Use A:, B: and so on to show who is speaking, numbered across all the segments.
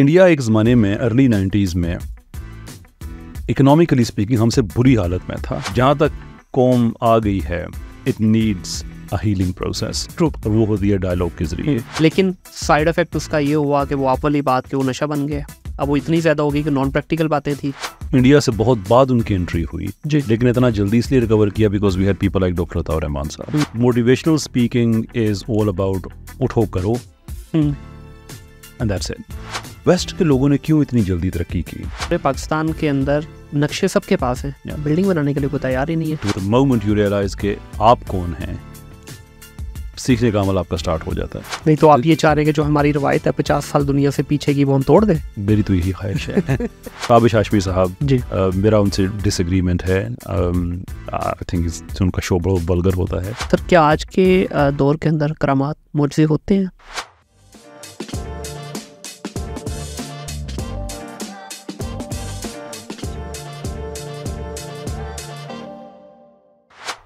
A: India एक ज़माने में अर्ली नाइन्टीज़ में इकोनॉमिकली स्पीकिंग हमसे बुरी हालत में था जहाँ तक कॉम आ गई है it needs healing process through वो होती है डायलॉग के जरिए
B: लेकिन साइड इफेक्ट उसका ये हुआ कि वो आप वाली बात के वो नशा बन गया अब वो इतनी ज्यादा हो गई कि नॉन प्रैक्टिकल बातें थी
A: इंडिया से बहुत बाद उनकी एंट्री हुई जी लेकिन इतना जल्दी इसलिए रिकवर किया because we had people like doctor Tawar Rahman साहब motivational speaking is all about उठो करो एंड दैट्स इट वेस्ट के लोगों ने क्यों इतनी जल्दी तरक्की की
B: पूरे पाकिस्तान के अंदर नक्शे सबके पास है बिल्डिंग बनाने के लिए कोई तैयार ही नहीं
A: है मोमेंट यू रियलाइज के आप कौन हैं सीखने का अमल आपका स्टार्ट हो जाता है
B: नहीं तो आप ये चाह रहे हैं जो हमारी रवायत है पचास साल दुनिया से पीछे की वो हम
A: तोड़ दें मेरी तो यही ख्वाहिश है काबिश हाशमी साहब जी आ, मेरा उनसे डिसएग्रीमेंट है आई थिंक उनका शो बड़ा बलगर होता है
B: सर क्या आज के दौर के अंदर करामात मुआवजे होते हैं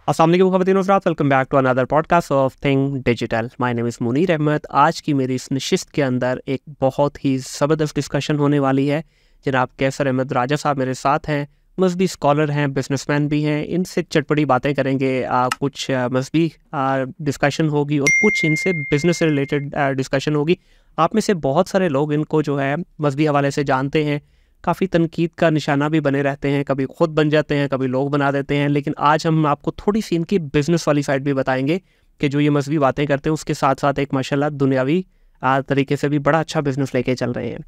B: असलम खबतिन welcome back to another podcast of thing digital my name is Munir Ahmed आज की मेरी इस नशिस्त के अंदर एक बहुत ही ज़बरदस्त डिस्कशन होने वाली है जनाब कैसर अहमद राजा साहब मेरे साथ हैं मजहबी स्कॉलर हैं बिजनेसमैन भी हैं इनसे चटपटी बातें करेंगे आ, कुछ मजहबी डिस्कशन होगी और कुछ इनसे बिजनेस रिलेटेड डिस्कशन होगी आप में से बहुत सारे लोग इनको जो है मजहबी हवाले से जानते हैं काफ़ी तनकीद का निशाना भी बने रहते हैं कभी खुद बन जाते हैं कभी लोग बना देते हैं लेकिन आज हम आपको थोड़ी सी इनकी बिज़नेस वाली साइड भी बताएंगे कि जो ये मजहबी बातें करते हैं उसके साथ साथ एक माशा दुनियावी तरीके से भी बड़ा अच्छा बिज़नेस लेके चल रहे हैं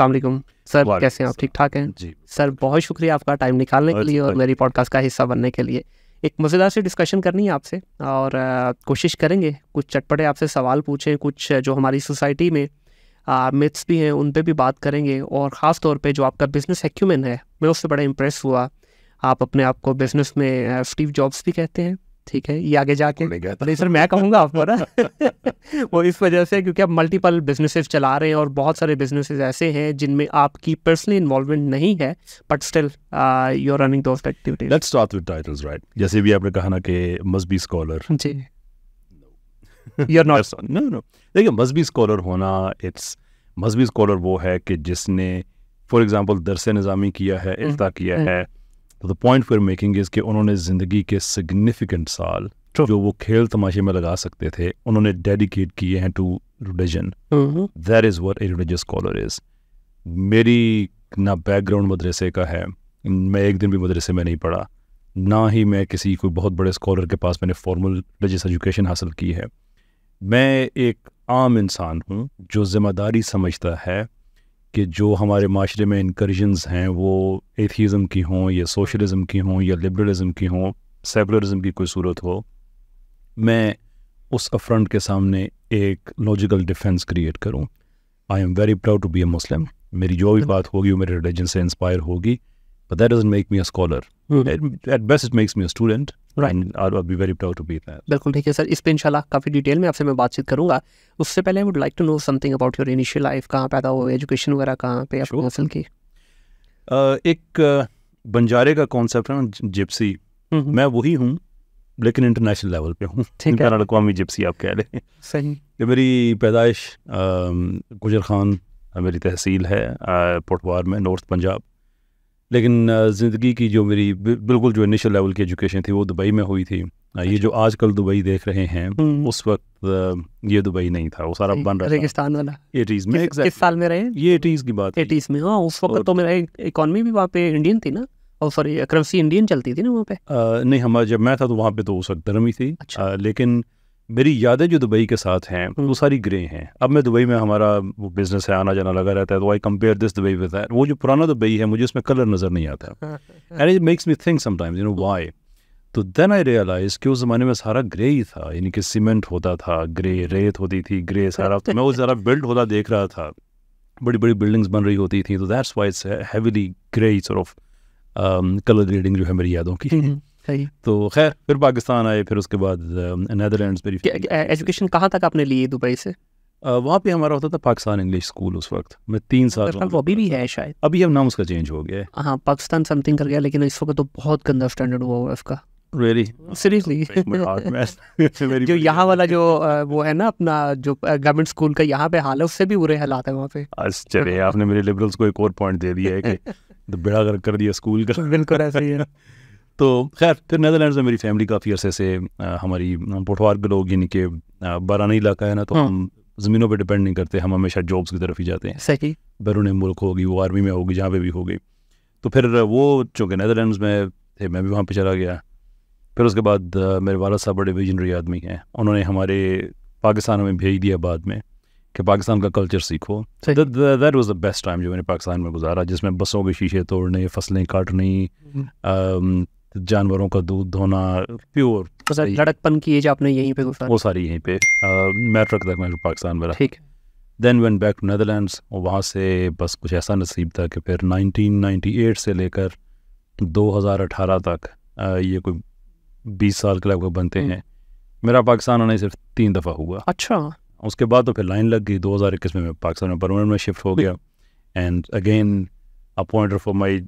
B: अलैक्म सर कैसे हैं आप ठीक ठाक हैं जी सर बहुत शुक्रिया आपका टाइम निकालने के लिए और मेरी पॉडकास्ट का हिस्सा बनने के लिए एक मज़ेदार से डिस्कशन करनी है आपसे और कोशिश करेंगे कुछ चटपटे आपसे सवाल पूछें कुछ जो हमारी सोसाइटी में मिथ्स भी हैं उन पर भी बात करेंगे और ख़ास तौर पर जो आपका बिज़नेस एक्यूमेन है मैं उससे बड़ा इम्प्रेस हुआ आप अपने आप को बिज़नेस में स्टीव जॉब्स भी कहते हैं ठीक है ये आगे जाके नहीं सर मैं कहूँगा आपको ना वो इस वजह से क्योंकि आप मल्टीपल बिजनेसेस चला रहे हैं और बहुत सारे बिजनेसेस ऐसे हैं जिनमें आपकी पर्सनली इन्वॉल्वमेंट नहीं है but still you are running activities
A: let's start with titles right जैसे भी आपने कहा ना कि मजबी स्कॉलर जी you are not no no देखिए मजबी स्कॉलर होना इट्स मजहबी स्कॉलर वो है कि जिसने फॉर एग्ज़ाम्पल दरस निज़ामी किया है हम्म, इफ्ता किया हम्म। है तो the point for making is कि उन्होंने ज़िंदगी के सिग्निफिकेंट साल जो वो खेल तमाशे में लगा सकते थे उन्होंने डेडिकेट किए हैं to religion that is what a religious scholar is मेरी ना बैकग्राउंड मदरसे का है मैं एक दिन भी मदरसे में नहीं पढ़ा ना ही मैं किसी कोई बहुत बड़े स्कॉलर के पास मैंने फॉर्मल रिलीजियस एजुकेशन हासिल की है मैं एक आम इंसान हूँ जो ज़िम्मेदारी समझता है कि जो हमारे माशरे में इनकर्जनस हैं वो एथीज़म की हों या सोशलिज़म हम्म। की हों या लिबरलिज़म की हों सेकुलरिज़म की कोई सूरत हो मैं उस अफ्रंट के सामने एक लॉजिकल डिफेंस क्रिएट करूं I am very proud to be a Muslim मेरी जो भी बात होगी वो मेरे रिलीजन से इंस्पायर होगी But that doesn't make me a scholar. Mm-hmm. At, best, it makes me a student. Right. be very proud to be that.
B: बिल्कुल ठीक है सर इस पे इंशाल्लाह काफ़ी डिटेल में आपसे मैं बातचीत करूंगा उससे पहले I would like to know something about your initial life कहाँ पैदा हुआ एजुकेशन वगैरह कहाँ पे आपने हासिल की
A: एक बंजारे का कॉन्सेप्ट है ना जिप्सी हम्म। मैं वही हूँ लेकिन इंटरनेशनल लेवल पे हूँ कौमी जिप्सी आप कह हैं सही ये मेरी पैदाइश गुजर खान मेरी तहसील है पोटवार में नॉर्थ पंजाब लेकिन ज़िंदगी की जो मेरी बिल्कुल जो इनिशियल लेवल की एजुकेशन थी वो दुबई में हुई थी अच्छा। ये जो अच्छा। आजकल दुबई देख रहे हैं हम्म। उस वक्त ये दुबई नहीं था वो सारा बन रहा रेगिस्तान वाला एटीज में
B: किस, किस साल में रहे ये एटीज की बात एटीज में हाँ उस वक्त तो मेरा इकोनॉमी भी वहाँ पे इंडियन थी ना और सॉरी करेंसी इंडियन चलती थी ना वहाँ पे
A: आ, नहीं हमारा जब मैं था तो वहाँ पे तो उस वक्त धर्म थी अच्छा। लेकिन मेरी यादें जो दुबई के साथ हैं हम्म। वो सारी ग्रे हैं अब मैं दुबई में हमारा वो बिजनेस है आना जाना लगा रहता है तो I compare this Dubai with that वो जो पुराना दुबई है मुझे उसमें कलर नज़र नहीं आता and it makes me think sometimes you know why तो देन आई रियलाइज कि उस ज़माने में सारा ग्रे ही था यानी कि सीमेंट होता था ग्रे रेत होती थी ग्रे सारा तो मैं वो ज़रा बिल्ड होता देख रहा था बड़ी बड़ी बिल्डिंग्स बन रही होती थी तो that's why it's heavily grey sort of colour grading जो है मेरी यादों की हम्म, हम्म। तो खैर फिर पाकिस्तान आए फिर उसके बाद नैदरलैंड
B: एजुकेशन कहाँ तक आपने लिए दुबई से
A: वहाँ पे हमारा होता था पाकिस्तान इंग्लिश स्कूल उस वक्त मैं तीन साल मतलब वो
B: अभी भी है शायद
A: अभी अब नाम उसका चेंज हो गया है हाँ पाकिस्तान समथिंग कर गया लेकिन इस वक्त तो
B: बहुत गंदा स्टैंडर्ड हुआ हुआ उसका
A: really जो यहाँ वाला जो
B: वो है ना अपना जो गवर्नमेंट स्कूल का यहाँ पे हाल है उससे भी बुरे हालात है वहाँ
A: पे आपने मेरे लिबरल्स को एक और पॉइंट दे दिया है कि तो बेड़ा कर दिया स्कूल का बिल्कुल ऐसा ही है तो खैर फिर नदरलैंड में मेरी फैमिली काफ़ी अरसे से हमारी पोठवार के लोग यानी कि बारानी इलाका है ना तो हाँ। हम ज़मीनों पर डिपेंड नहीं करते हम हमेशा जॉब्स की तरफ ही जाते हैं सही बैरून मुल्क होगी वो आर्मी में होगी जहाँ पे भी होगी तो फिर वो चूँकि नदरलैंड में थे मैं भी वहाँ पर चला गया फिर उसके बाद मेरे वाला साहब बड़े विजनरी आदमी हैं उन्होंने हमारे पाकिस्तान में भेज दिया बाद में कि पाकिस्तान का कल्चर सीखो that was the best time जो मैंने पाकिस्तान में गुजारा जिसमें बसों के शीशे तोड़ने फसलें काटनी हम्म। जानवरों का दूध धोना प्योर तो सर लड़कपन की एज आपने यहीं पे गुजारा वो सारी यहीं पे मैट्रिक तक मैं पाकिस्तान में ठीक then went back to Netherlands और वहाँ से बस कुछ ऐसा नसीब था कि फिर 1998 से लेकर 2018 तक आ, ये कोई बीस साल के लगभग बनते हम्म। हैं मेरा पाकिस्तान आने सिर्फ तीन दफ़ा हुआ अच्छा उसके बाद तो फिर लाइन लग गई 2021 में मैं पाकिस्तान में परमानेंट में शिफ्ट हो गया and again a pointer for my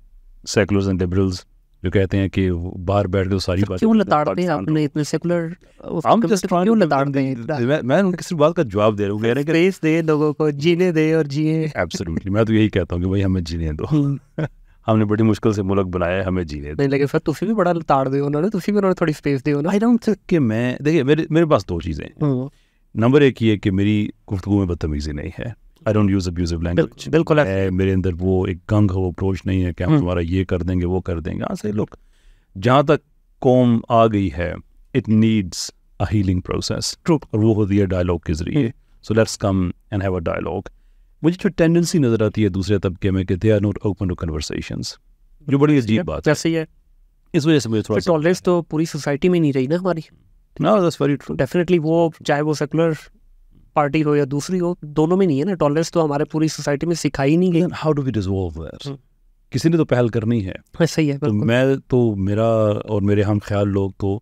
A: seculars and liberals जो कहते हैं कि बाहर बैठ के सारी बात क्यों लताड़ते हैं अपने
B: इतने सेकुलर क्यों लताड़ते हैं
A: मैं उनके सिर्फ बात का जवाब दे रहा हूँ कह रहे हैं स्पेस दे लोगों को जीने दे और जिए एब्सोल्युटली मैं तो यही कहता हूँ कि भाई हमें जीने दो हम्म। हमने बड़ी मुश्किल से मुल्क बनाया है हमें जीने नहीं लेकिन सर तुम
B: भी बड़ा लताड़ दे उन्होंने तुम भी उन्होंने थोड़ी स्पेस दे उन्होंने आई डोंट थिंक कि मैं
A: देखिए मेरे मेरे पास दो चीज़ें नंबर हम्म। एक ये कि मेरी गुफ्तु में बदतमीज़ी नहीं है I don't use abusive language बिल्कुल है मेरे अंदर वो एक गंग वो अप्रोच नहीं है कि हम हम्म। तुम्हारा ये कर देंगे वो कर देंगे हाँ सही लोग जहाँ तक कौम आ गई है it needs a healing process through और वो होती है डायलॉग के जरिए so let's come and have a dialogue मुझे जो टेंडेंसी नज़र आती है दूसरे तबके में कि they are not open to conversation जो बड़ी अजीब बात वैसे ही है इस वजह से मुझे थोड़ा
B: टॉलरेंस तो पूरी सोसाइटी में नहीं रही ना हमारी ना दैट्स वेरी ट्रू डेफिनेटली वो चाहे वो सेकुलर पार्टी हो या दूसरी हो दोनों में नहीं है ना टॉलरेंस तो हमारे पूरी सोसाइटी में सिखाई नहीं
A: गई how do we dissolve that किसी ने तो पहल करनी है हाँ, सही है तो मैं तो मेरा और मेरे हम ख्याल लोग तो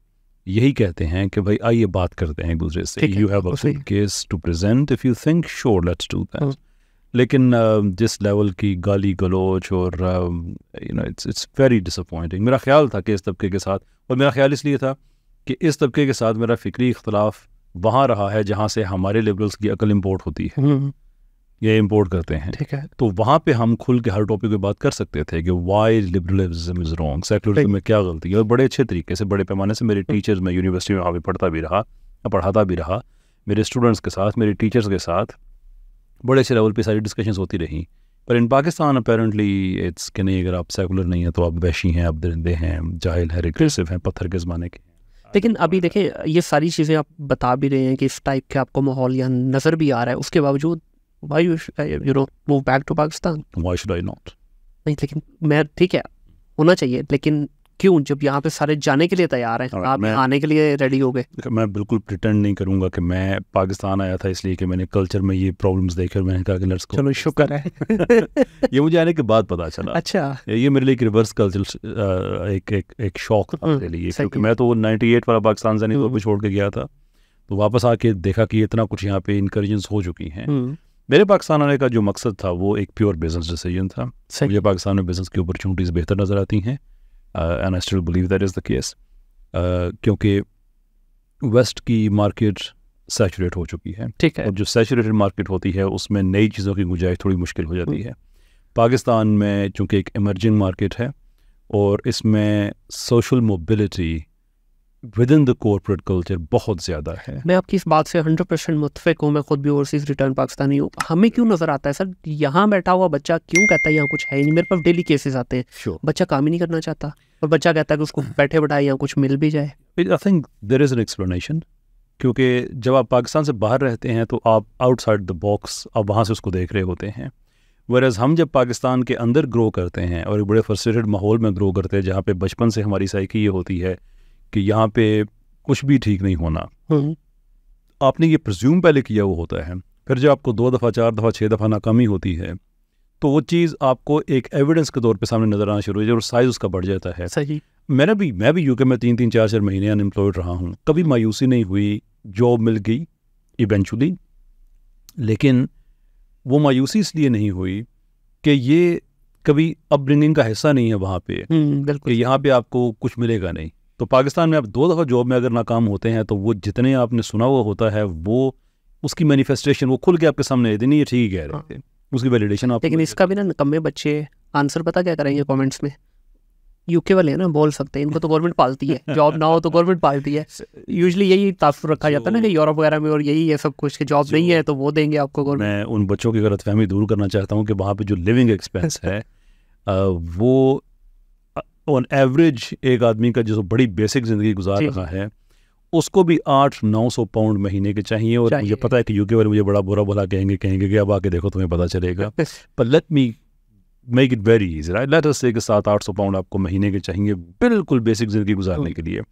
A: यही कहते हैं कि भाई आइए बात करते हैं दूसरे से you have hmm. A case to present if you think sure let's do that लेकिन जिस लेवल की गाली गलोच और you know it's it's very disappointing मेरा ख्याल था कि इस तबके के साथ और मेरा ख्याल इसलिए था कि इस तबके के साथ मेरा फ़िक्री इख्तलाफ वहाँ रहा है जहाँ से हमारे लिबरल्स की अकल इम्पोर्ट होती है हम्म। ये इम्पोर्ट करते हैं ठीक है तो वहाँ पे हम खुल के हर टॉपिक पे बात कर सकते थे कि why liberalism is wrong secularism में क्या गलती है और बड़े अच्छे तरीके से बड़े पैमाने से मेरे टीचर्स हम्म। में यूनिवर्सिटी में वहाँ पढ़ता भी रहा पढ़ाता भी रहा मेरे स्टूडेंट्स के साथ मेरे टीचर्स के साथ बड़े अच्छे लेवल पर सारी डिस्कशंस होती रही पर इन पाकिस्तान अपेरेंटली इट्स कि नहीं अगर आप सेकुलर नहीं हैं तो आप वैशी हैं आप दरिंदे हैं जाहिल हैं रिक्रेसिव हैं पत्थर के ज़माने के
B: लेकिन अभी देखें ये सारी चीज़ें आप बता भी रहे हैं कि इस टाइप के आपको माहौल या नज़र भी आ रहा है उसके बावजूद why you know move back to Pakistan
A: why should I not
B: नहीं लेकिन मैं ठीक है होना चाहिए लेकिन क्यों जब यहाँ पे सारे जाने के लिए तैयार हैं
A: आप मैं, आने के लिए रेडी हो गए मैं बिल्कुल प्रिटेंड नहीं करूँगा कि मैं पाकिस्तान आया था इसलिए कि मैंने कल्चर में ये प्रॉब्लम्स देखे और मैंने कहा कि लेट्स चलो शुक्र है ये मुझे आने के बाद पता चला अच्छा ये मेरे लिए एक रिवर्स कल्चर एक एक एक शौक था हम्म, मेरे लिए क्योंकि मैं तो नाइनटी एट वाला पाकिस्तान से नहीं तो छोड़ के गया था तो वापस आके देखा कि इतना कुछ यहाँ पे इनकरेजेंस हो चुकी हैं हम्म। मेरे पाकिस्तान आने का जो मकसद था वो एक प्योर बिजनेस डिसीजन था मुझे पाकिस्तान में बिजनेस की अपॉर्चुनिटीज़ बेहतर नज़र आती हैं and I still believe that is the case क्योंकि वेस्ट की मार्केट सेचूरेट हो चुकी है ठीक है और जो सैचुरेटेड मार्केट होती है उसमें नई चीज़ों की गुंजाइश थोड़ी मुश्किल हो जाती हम्म। है पाकिस्तान में चूँकि एक इमरजिंग मार्केट है और इसमें social mobility within the corporate culture बहुत ज़्यादा है
B: मैं आपकी इस बात से हंड्रेड परसेंट मुतफिक हूँ मैं खुद भी ओवरसीज रिटर्न पाकिस्तानी हूँ हमें क्यों नज़र आता है सर यहाँ बैठा हुआ बच्चा क्यों कहता है यहाँ कुछ है नहीं मेरे पास डेली केसेस आते हैं sure. बच्चा काम ही नहीं करना चाहता और बच्चा कहता है कि उसको बैठे बैठाए यहाँ कुछ मिल भी जाए
A: I think there is an explanation क्योंकि जब आप पाकिस्तान से बाहर रहते हैं तो आप आउटसाइड द बॉक्स आप वहाँ से उसको देख रहे होते हैं वरज हम जब पाकिस्तान के अंदर ग्रो करते हैं और एक बड़े फ्रस्ट्रेटेड माहौल में ग्रो करते हैं जहाँ पे बचपन से हमारी साइकी ये होती है कि यहाँ पे कुछ भी ठीक नहीं होना हम्म। आपने ये प्रज्यूम पहले किया वो होता है फिर जब आपको दो दफ़ा चार दफ़ा छः दफ़ा नाकामी होती है तो वो चीज़ आपको एक एविडेंस के तौर पे सामने नजर आना शुरू हो जाए और साइज उसका बढ़ जाता है सही मैंने भी मैं भी यूके में तीन तीन चार चार महीने अनएम्प्लॉयड रहा हूँ कभी मायूसी नहीं हुई जॉब मिल गई इवेंचुअली लेकिन वो मायूसी इसलिए नहीं हुई कि ये कभी अपब्रिंगिंग का हिस्सा नहीं है वहाँ पे हम्म, बिल्कुल यहाँ पे आपको कुछ मिलेगा नहीं तो पाकिस्तान में आप दो दफ़ा जॉब में अगर नाकाम होते हैं तो वो जितने आपने सुना हुआ होता है वो उसकी मैनिफेस्टेशन वो खुल के आपके सामने है नहीं ये ठीक कह रहे हाँ। थे उसकी वैलिडेशन आप लेकिन इसका भी ना निकम्बे बच्चे
B: आंसर पता क्या करेंगे कमेंट्स में यूके वाले हैं ना बोल सकते हैं इनको तो गवर्नमेंट पालती है जॉब ना हो तो गवर्नमेंट पालती है यूजली यही ताफ़ रखा जाता है ना कि यूरोप वगैरह में और यही है सब कुछ कि जॉब नहीं है तो वो देंगे आपको
A: गवर्नमेंट मैं उन बच्चों की गलत फहमी दूर करना चाहता हूँ कि वहाँ पे जो लिविंग एक्सपेंस है वो ऑन तो एवरेज एक आदमी का जो बड़ी बेसिक ज़िंदगी गुजार रहा है उसको भी आठ नौ सौ पाउंड महीने के चाहिए और चाहिए। मुझे पता है कि यूके वाले मुझे बड़ा बुरा भला कहेंगे कहेंगे कि अब आके देखो तुम्हें पता चलेगा पर let me make it very easy right let us से सात आठ सौ पाउंड आपको महीने के चाहिए बिल्कुल बेसिक ज़िंदगी गुजारने के लिए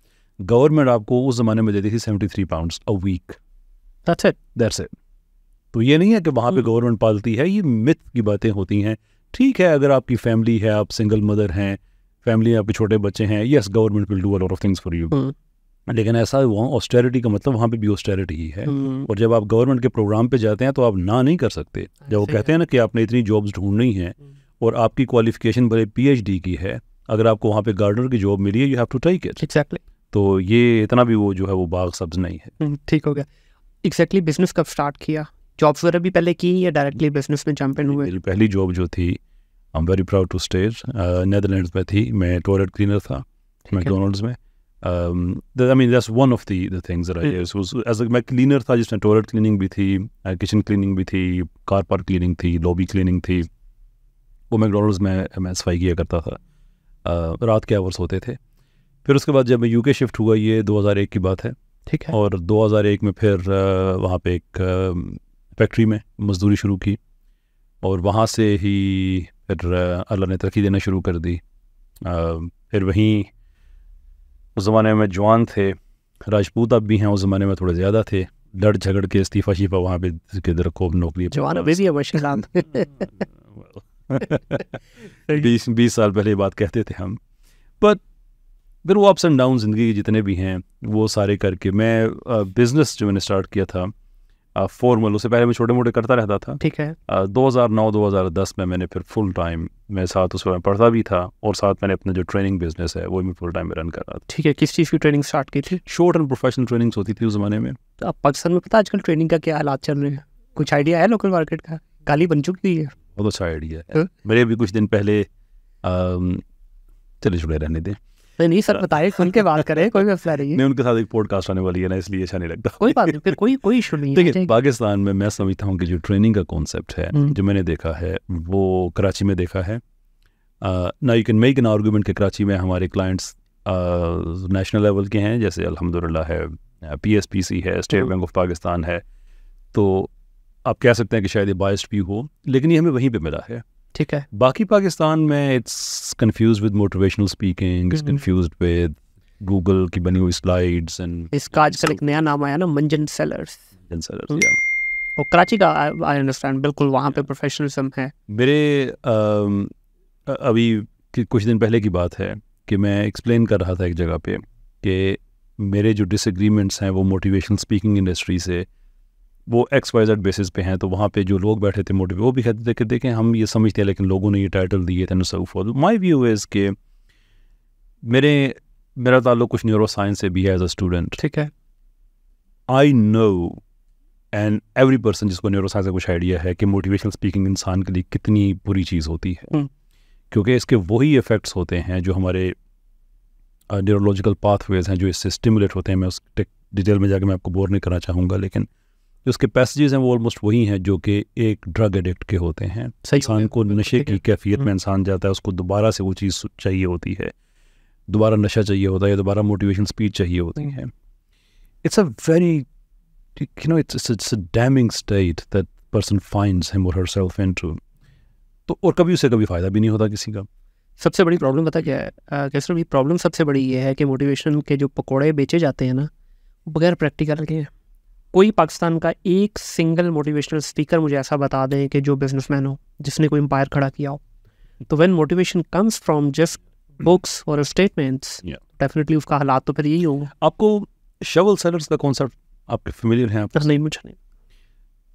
A: गवर्नमेंट आपको उस ज़माने में देती थी seventy three pound a week that's it that's it तो ये नहीं है कि वहाँ पे गवर्नमेंट hmm. पालती है ये मिथ की बातें होती हैं ठीक है अगर आपकी फैमिली है आप सिंगल मदर हैं फैमिली आपके छोटे बच्चे हैं yes government will do a of things for you लेकिन ऐसा वहाँ ऑस्टेरिटी का मतलब वहाँ पे भी ऑस्टेरिटी ही है हम्म। और जब आप गवर्नमेंट के प्रोग्राम पे जाते हैं तो आप ना नहीं कर सकते जब वो कहते हैं ना कि आपने इतनी जॉब्स ढूंढनी है हम्म। और आपकी क्वालिफिकेशन भले पी की है अगर आपको वहाँ पे गार्डनर की जॉब मिली है you have to take it exactly तो ये इतना भी वो जो है वो बाग सब्ज नहीं है
B: हम्म, ठीक हो गया एग्जैक्टली बिजनेस कब स्टार्ट किया जॉब्स वगैरह भी पहले की या डायरेक्टली
A: बिजनेस में जंप इन हुए पहली जॉब जो थी I am very proud to stage Netherland में थी मैं टॉयलेट क्लीनर था मैकडोनल्ड्स में I mean that's one of the things as मैं क्लीनर था जिसमें टॉयलेट क्लीनिंग भी थी किचन uh, क्लीनिंग भी थी कार पार्क क्लीनिंग थी लॉबी क्लीनिंग थी वो मैकडोनल्ड्स में मैं सफाई किया करता था uh, रात के आवर्स होते थे फिर उसके बाद जब मैं यू शिफ्ट हुआ ये 2001 की बात है ठीक है और 2001 में फिर uh, वहाँ पे एक फैक्ट्री um, में मजदूरी शुरू की और वहाँ से ही फिर अल्लाह ने तरक्की देना शुरू कर दी फिर वहीं उस ज़माने में जवान थे राजपूत अब भी हैं उस ज़माने में थोड़े ज़्यादा थे लड़ झगड़ के इस्तीफ़ा शीफा वहाँ पे के दरकोब नौकरी जवान अभी भी है बीस बीस साल पहले बात कहते थे हम बट फिर वो अप्स एंड डाउन ज़िंदगी के जितने भी हैं वो सारे करके मैं बिज़नेस जो मैंने स्टार्ट किया था फॉर्मल उससे पहले मैं छोटे मोटे करता रहता था ठीक है दो हज़ार नौ दो हज़ार दस में मैंने फिर फुल टाइम मेरे साथ उस समय पढ़ता भी था और साथ मैंने अपना जो ट्रेनिंग बिजनेस है वो भी फुल टाइम में रन करा ठीक है किस चीज़ की ट्रेनिंग स्टार्ट की थी शॉर्ट एंड प्रोफेशनल ट्रेनिंग्स होती थी उस ज़माने में तो आप पाकिस्तान में पता
B: आजकल ट्रेनिंग का क्या हालात चल रहे हैं कुछ आइडिया है लोकल मार्केट का गाली बन चुकी है
A: बहुत अच्छा आइडिया है हाँ। मेरे अभी कुछ दिन पहले चले छुड़े रहने दें नहीं सर बताए खुल के बात करें कोई मसला नहीं है उनके साथ एक पॉडकास्ट आने वाली है ना इसलिए अच्छा नहीं लगता कोई बात नहीं फिर कोई कोई इशू नहीं देखिए पाकिस्तान में मैं समझता हूँ कि जो ट्रेनिंग का कॉन्सेप्ट है हम्म। जो मैंने देखा है वो कराची में देखा है ना you can make an argument कि कराची में हमारे क्लाइंट्स नेशनल लेवल के हैं जैसे अलहमदिल्ला है पी एस पी सी है स्टेट बैंक ऑफ पाकिस्तान है तो आप कह सकते हैं कि शायद ये बायस्ड भी हो लेकिन ये हमें वहीं पर मिला है ठीक है बाकी पाकिस्तान में it's confuse with motivational speaking it's confuse with Google की बनी हुई स्लाइड्स एंड
B: इसका आजकल एक नया नाम आया ना मंजन सेलर्स मंजन सेलर्स हम्म। या और कराची का आई अंडरस्टैंड बिल्कुल वहाँ पे प्रोफेशनलिज्म है
A: मेरे अभी कुछ दिन पहले की बात है कि मैं एक्सप्लेन कर रहा था एक जगह पे कि मेरे जो डिसएग्रीमेंट्स हैं वो मोटिवेशनल स्पीकिंग इंडस्ट्री से वो एक्स वाई जेड बेसिस पे हैं तो वहाँ पे जो लोग बैठे थे मोटिव वो भी कहते थे कि देखें हम ये समझते हैं लेकिन लोगों ने ये टाइटल दिए थे नसऊफ माई व्यू इज़ के मेरे मेरा ताल्लुक कुछ न्यूरो साइंस से भी है एज अ स्टूडेंट ठीक है I know and every person जिसको न्यूरो साइंस का कुछ आइडिया है कि मोटिवेशनल स्पीकिंग इंसान के लिए कितनी बुरी चीज़ होती है हम्म। क्योंकि इसके वही इफ़ेक्ट्स होते हैं जो हमारे न्यूरोलॉजिकल uh, पाथवेज हैं जो इससे स्टिमुलेट होते हैं मैं उस डिटेल में जाकर मैं आपको बोर नहीं करना चाहूँगा लेकिन जो उसके पैसेजेस हैं वो ऑलमोस्ट वही हैं जो कि एक ड्रग एडिक्ट के होते हैं इंसान को नशे की कैफियत में हम्म। इंसान जाता है उसको दोबारा से वो चीज़ चाहिए होती है दोबारा नशा चाहिए होता है या दोबारा मोटिवेशन स्पीच चाहिए होती हम्म। है it's a very you know it's it's a damning state that person finds him और हर सेल्फ इन टू तो और कभी उसे कभी फ़ायदा भी नहीं होता किसी का
B: सबसे बड़ी प्रॉब्लम पता क्या है कैसे प्रॉब्लम सबसे बड़ी ये है कि मोटिवेशन के जो पकौड़े बेचे जाते हैं ना बगैर प्रैक्टिकल के हैं कोई पाकिस्तान का एक सिंगल मोटिवेशनल स्पीकर मुझे ऐसा बता दें कि जो बिजनेसमैन हो जिसने कोई एम्पायर खड़ा किया हो तो when motivation comes from just books और स्टेटमेंट्स डेफिनेटली उसका हालात तो फिर यही होंगे आपको
A: शवल सेलर्स का कॉन्सेप्ट आपके फेमिलियर हैं आप नहीं मुझे नहीं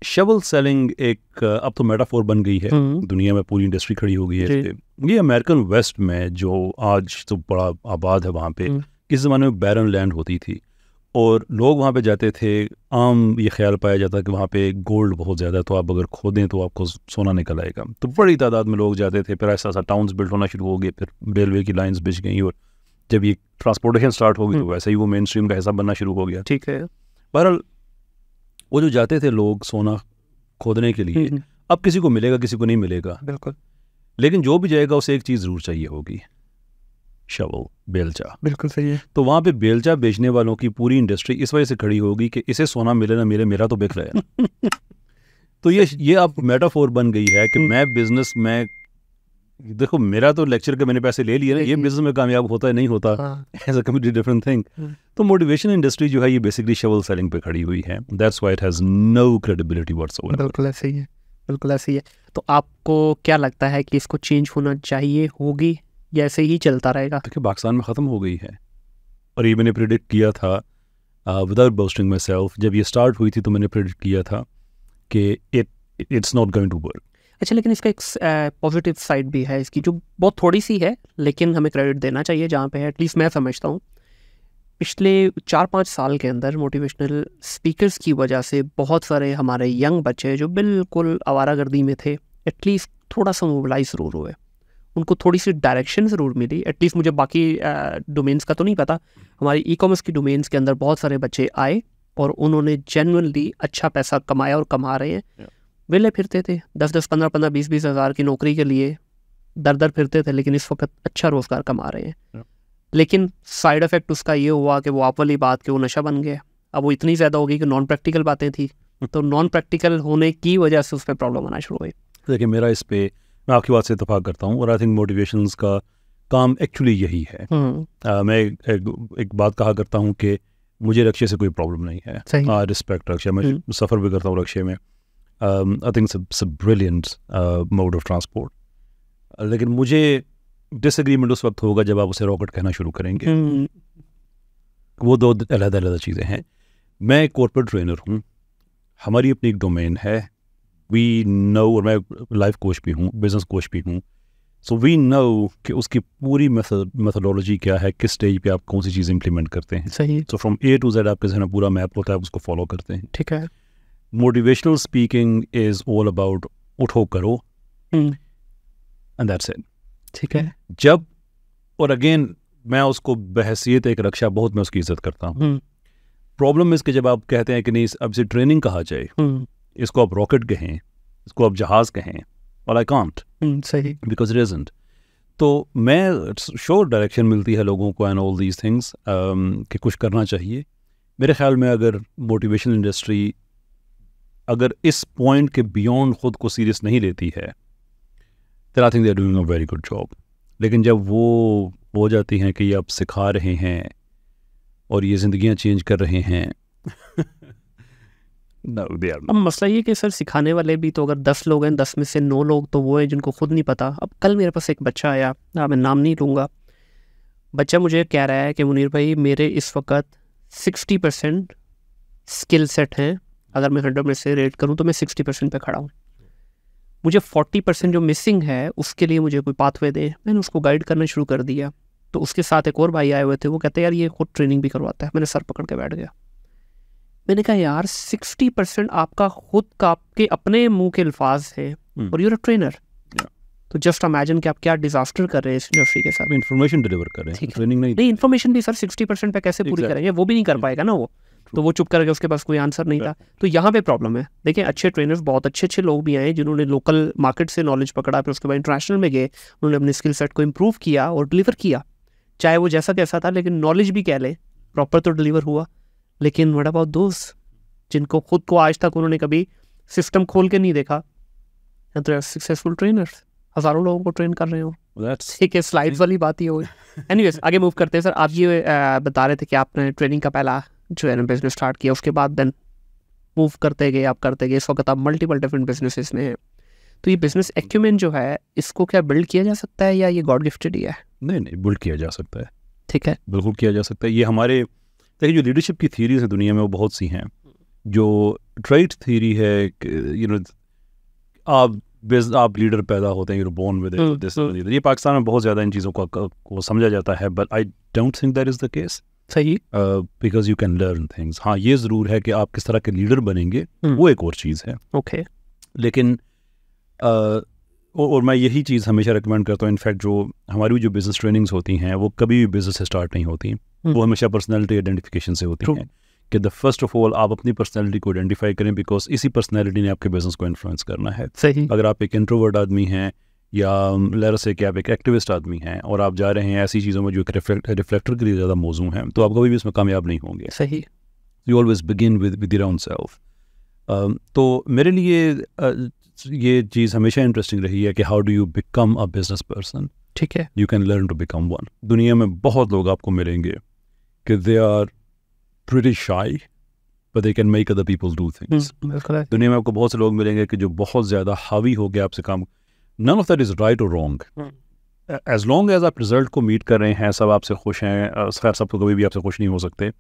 A: शवल सेलिंग एक अब तो मेटाफोर बन गई है हम्म। दुनिया में पूरी इंडस्ट्री खड़ी हो गई है ये अमेरिकन वेस्ट में जो आज तो बड़ा आबाद है वहाँ पे किस हम्म। ज़माने में बैरन लैंड होती थी और लोग वहाँ पे जाते थे आम ये ख्याल पाया जाता कि वहाँ पे गोल्ड बहुत ज़्यादा तो आप अगर खोदें तो आपको सोना निकल आएगा तो बड़ी तादाद में लोग जाते थे फिर ऐसा ऐसा टाउन्स बिल्ड होना शुरू हो गए फिर रेलवे की लाइन्स बिछ गई और जब ये ट्रांसपोर्टेशन स्टार्ट हो गई तो हम्म। वैसे ही वो मेन स्ट्रीम का हिस्सा बनना शुरू हो गया ठीक है बहरहाल वो जो जाते थे लोग सोना खोदने के लिए हम्म, हम्म। अब किसी को मिलेगा किसी को नहीं मिलेगा बिल्कुल लेकिन जो भी जाएगा उसे एक चीज़ ज़रूर चाहिए होगी शवो बेलचा बिल्कुल सही है तो वहाँ पे बेलचा बेचने वालों की पूरी इंडस्ट्री इस वजह से खड़ी होगी कि इसे सोना मिले ना मिले मेरा तो बिक रहा है तो ये ये अब मेटाफोर बन गई है कि हम्म। मैं बिजनेस में देखो मेरा तो लेक्चर के मैंने पैसे ले लिए ना ये बिजनेस में कामयाब होता है नहीं होता as a completely different thing तो मोटिवेशन इंडस्ट्री जो है ये बेसिकली शवल सेलिंग पे खड़ी हुई है that's why it has no credibility whatsoever
B: बिल्कुल ऐसे ही है बिल्कुल ऐसे ही है तो आपको क्या लगता है कि इसको चेंज होना चाहिए होगी जैसे ही चलता रहेगा देखिए पाकिस्तान में ख़त्म हो गई है
A: और ये मैंने प्रिडिक्ट किया था विदाउट बोस्टिंग माई सेल्फ जब ये स्टार्ट हुई थी तो मैंने प्रिडिक्ट किया था कि it it's not going to work
B: अच्छा लेकिन इसका एक पॉजिटिव साइड भी है इसकी जो बहुत थोड़ी सी है लेकिन हमें क्रेडिट देना चाहिए जहाँ पे है एटलीस्ट मैं समझता हूँ पिछले चार पाँच साल के अंदर मोटिवेशनल स्पीकर्स की वजह से बहुत सारे हमारे यंग बच्चे जो बिल्कुल आवारागर्दी में थे एटलीस्ट थोड़ा सा मोबलाइज ज़रूर हुए उनको थोड़ी सी डायरेक्शन ज़रूर मिली एटलीस्ट मुझे बाकी डोमेन्स का तो नहीं पता हमारी ई कॉमर्स की डोमेन्स के अंदर बहुत सारे बच्चे आए और उन्होंने जेनवनली अच्छा पैसा कमाया और कमा रहे हैं वेले फिरते थे दस दस पंद्रह पंद्रह बीस बीस हज़ार की नौकरी के लिए दर दर फिरते थे लेकिन इस वक्त अच्छा रोज़गार कमा रहे हैं लेकिन साइड इफ़ेक्ट उसका ये हुआ कि वो आप वाली बात के वो नशा बन गया अब वो इतनी ज़्यादा हो गई कि नॉन प्रैक्टिकल बातें थी hmm. तो नॉन प्रैक्टिकल होने की वजह से उस पर प्रॉब्लम आना शुरू हुई
A: देखिए मेरा इस पर मैं आपकी बात से इतफाक करता हूँ और आई थिंक मोटिवेशन का काम एक्चुअली यही है हम्म। आ, मैं एक, एक, एक बात कहा करता हूँ कि मुझे रक्षे से कोई प्रॉब्लम नहीं है आई रिस्पेक्ट रक्षा मैं सफ़र हम्म। भी करता हूँ रक्षे में I think brilliant mode of transport लेकिन मुझे डिसएग्रीमेंट उस वक्त होगा जब आप उसे रॉकेट कहना शुरू करेंगे हम्म। वो दो अलग अलग चीज़ें हैं मैं कॉरपोरेट ट्रेनर हूँ हमारी अपनी एक डोमेन है वी नो और मैं लाइफ कोच भी हूँ बिजनेस कोच भी हूँ सो वी नो कि उसकी पूरी मेथोडोलॉजी क्या है किस स्टेज पे आप कौन सी चीज़ इंप्लीमेंट करते हैं सही so from A to Z आपके जहन पूरा मैप होता है उसको फॉलो करते हैं ठीक है motivational speaking is all about उठो करो एंड दैट्स इट ठीक है जब और अगेन मैं उसको बहसीत एक रक्षा बहुत मैं उसकी इज्जत करता हूँ प्रॉब्लम हम्म। इसके जब आप कहते हैं कि नहीं अब से ट्रेनिंग कहा जाए हम्म। इसको आप रॉकेट कहें इसको आप जहाज कहें और आई कॉन्ट सही बिकॉज इट इजेंट तो मैं श्योर डायरेक्शन मिलती है लोगों को एंड ऑल दीज थिंग्स कि कुछ करना चाहिए मेरे ख्याल में अगर मोटिवेशन इंडस्ट्री अगर इस पॉइंट के बियॉन्ड खुद को सीरियस नहीं लेती है तो I think they are doing a very good job लेकिन जब वो हो जाती हैं कि ये आप सिखा रहे हैं और ये जिंदगियां चेंज कर रहे हैं अब
B: मसला ये कि सर सिखाने वाले भी तो अगर दस लोग हैं दस में से नौ लोग तो वो हैं जिनको खुद नहीं पता अब कल मेरे पास एक बच्चा आया ना मैं नाम नहीं लूँगा बच्चा मुझे कह रहा है कि मुनीर भाई मेरे इस वक्त सिक्सटी परसेंट स्किल सेट हैं अगर मैं हंड्रेड में से रेट करूँ तो मैं सिक्सटी परसेंट पर खड़ा हूँ मुझे फोर्टी परसेंट जो मिसिंग है उसके लिए मुझे कोई पाथवे दे मैंने उसको गाइड करना शुरू कर दिया तो उसके साथ एक और भाई आए हुए थे वो कहते यार ये खुद ट्रेनिंग भी करवाता है मैंने सर पकड़ के बैठ गया मैंने कहा यार सिक्सटी परसेंट आपका खुद का आपके अपने मुंह के अल्फाज है hmm. और यूर अ ट्रेनर तो जस्ट इमेजिन कि आप क्या डिजास्टर कर रहे हैं इस इंडस्ट्री के साथ इन्फॉर्मेशन डिलीवर कर रहे हैं ट्रेनिंग नहीं नहीं इन्फॉर्मेशन भी सर सिक्सटी परसेंट पे कैसे पूरी करेंगे वो भी नहीं कर पाएगा ना वो तो वो चुप करके उसके पास कोई आंसर नहीं था तो यहाँ पे प्रॉब्लम है देखिए अच्छे ट्रेनर्स बहुत अच्छे अच्छे लोग भी आए जिन्होंने लोकल मार्केट से नॉलेज पकड़ा फिर उसके बाद इंटरनेशनल में गए उन्होंने अपने स्किल सेट को इम्प्रूव किया और डिलीवर किया चाहे वो जैसा कैसा था लेकिन नॉलेज भी कह लें प्रॉपर तो डिलीवर हुआ लेकिन वट अबाउट दोस्त जिनको खुद को आज तक उन्होंने कभी सिस्टम खोल के नहीं देखा एंड दे सक्सेसफुल ट्रेनर्स हजारों लोगों को ट्रेन कर रहे हो ठीक है स्लाइड्स वाली बात ही हो एनीवेज आगे मूव करते हैं सर आप ये आ, बता रहे थे कि आपने ट्रेनिंग का पहला जो है ना बिजनेस स्टार्ट किया उसके बाद देन मूव करते गए आप करते गए इस वक्त आप मल्टीपल डिफरेंट बिजनेसेस में हैं तो ये बिजनेस एक्यूमेंट जो है इसको क्या बिल्ड किया जा सकता है या ये गॉड गिफ्टेड ही है
A: नहीं नहीं बिल्ड किया जा सकता है ठीक है बिल्कुल किया जा सकता है ये हमारे देखिए जो लीडरशिप की थीरीज हैं दुनिया में वो बहुत सी हैं जो ट्रेट थीरी है यू नो आप आप लीडर पैदा होते हैं यू बोर्न विद इट ये पाकिस्तान में बहुत ज़्यादा इन चीज़ों को, को समझा जाता है but I don't think that is the case सही because you can learn things हाँ ये ज़रूर है कि आप किस तरह के लीडर बनेंगे हम्म। वो एक और चीज़ है ओके okay. लेकिन और, मैं यही चीज़ हमेशा रिकमेंड करता हूँ इनफैक्ट जो हमारी भी जो बिज़नेस ट्रेनिंग्स होती हैं वो कभी भी बिज़नेस से स्टार्ट नहीं होती हम्म। वो हमेशा पर्सनैलिटी आइडेंटिफिकेशन से होती है कि द फर्स्ट ऑफ ऑल आप अपनी पर्सनैलिटी को आइडेंटिफाई करें बिकॉज इसी पर्सनैलिटी ने आपके बिजनेस को इन्फ्लुएंस करना है सही अगर आप एक इंट्रोवर्ट आदमी हैं या लहर से कि आप एक एक्टिविस्ट आदमी हैं और आप जा रहे हैं ऐसी चीज़ों में जो एक रिफ्लेक्टर के लिए ज़्यादा मौजूद हैं तो आप कभी भी इसमें कामयाब नहीं होंगे सही you always begin with with own self तो मेरे लिए uh, ये चीज़ हमेशा इंटरेस्टिंग रही है कि how do you become a business person ठीक है you can learn to become one दुनिया में बहुत लोग आपको मिलेंगे they are pretty shy but they can make other people do things दुनिया में आपको बहुत से लोग मिलेंगे कि जो बहुत ज़्यादा हावी हो गया आपसे काम none of that is right और रॉन्ग एज लॉन्ग एज आप रिजल्ट को मीट कर रहे हैं सब आपसे खुश हैं खैर सब तो कभी भी आपसे खुश नहीं हो सकते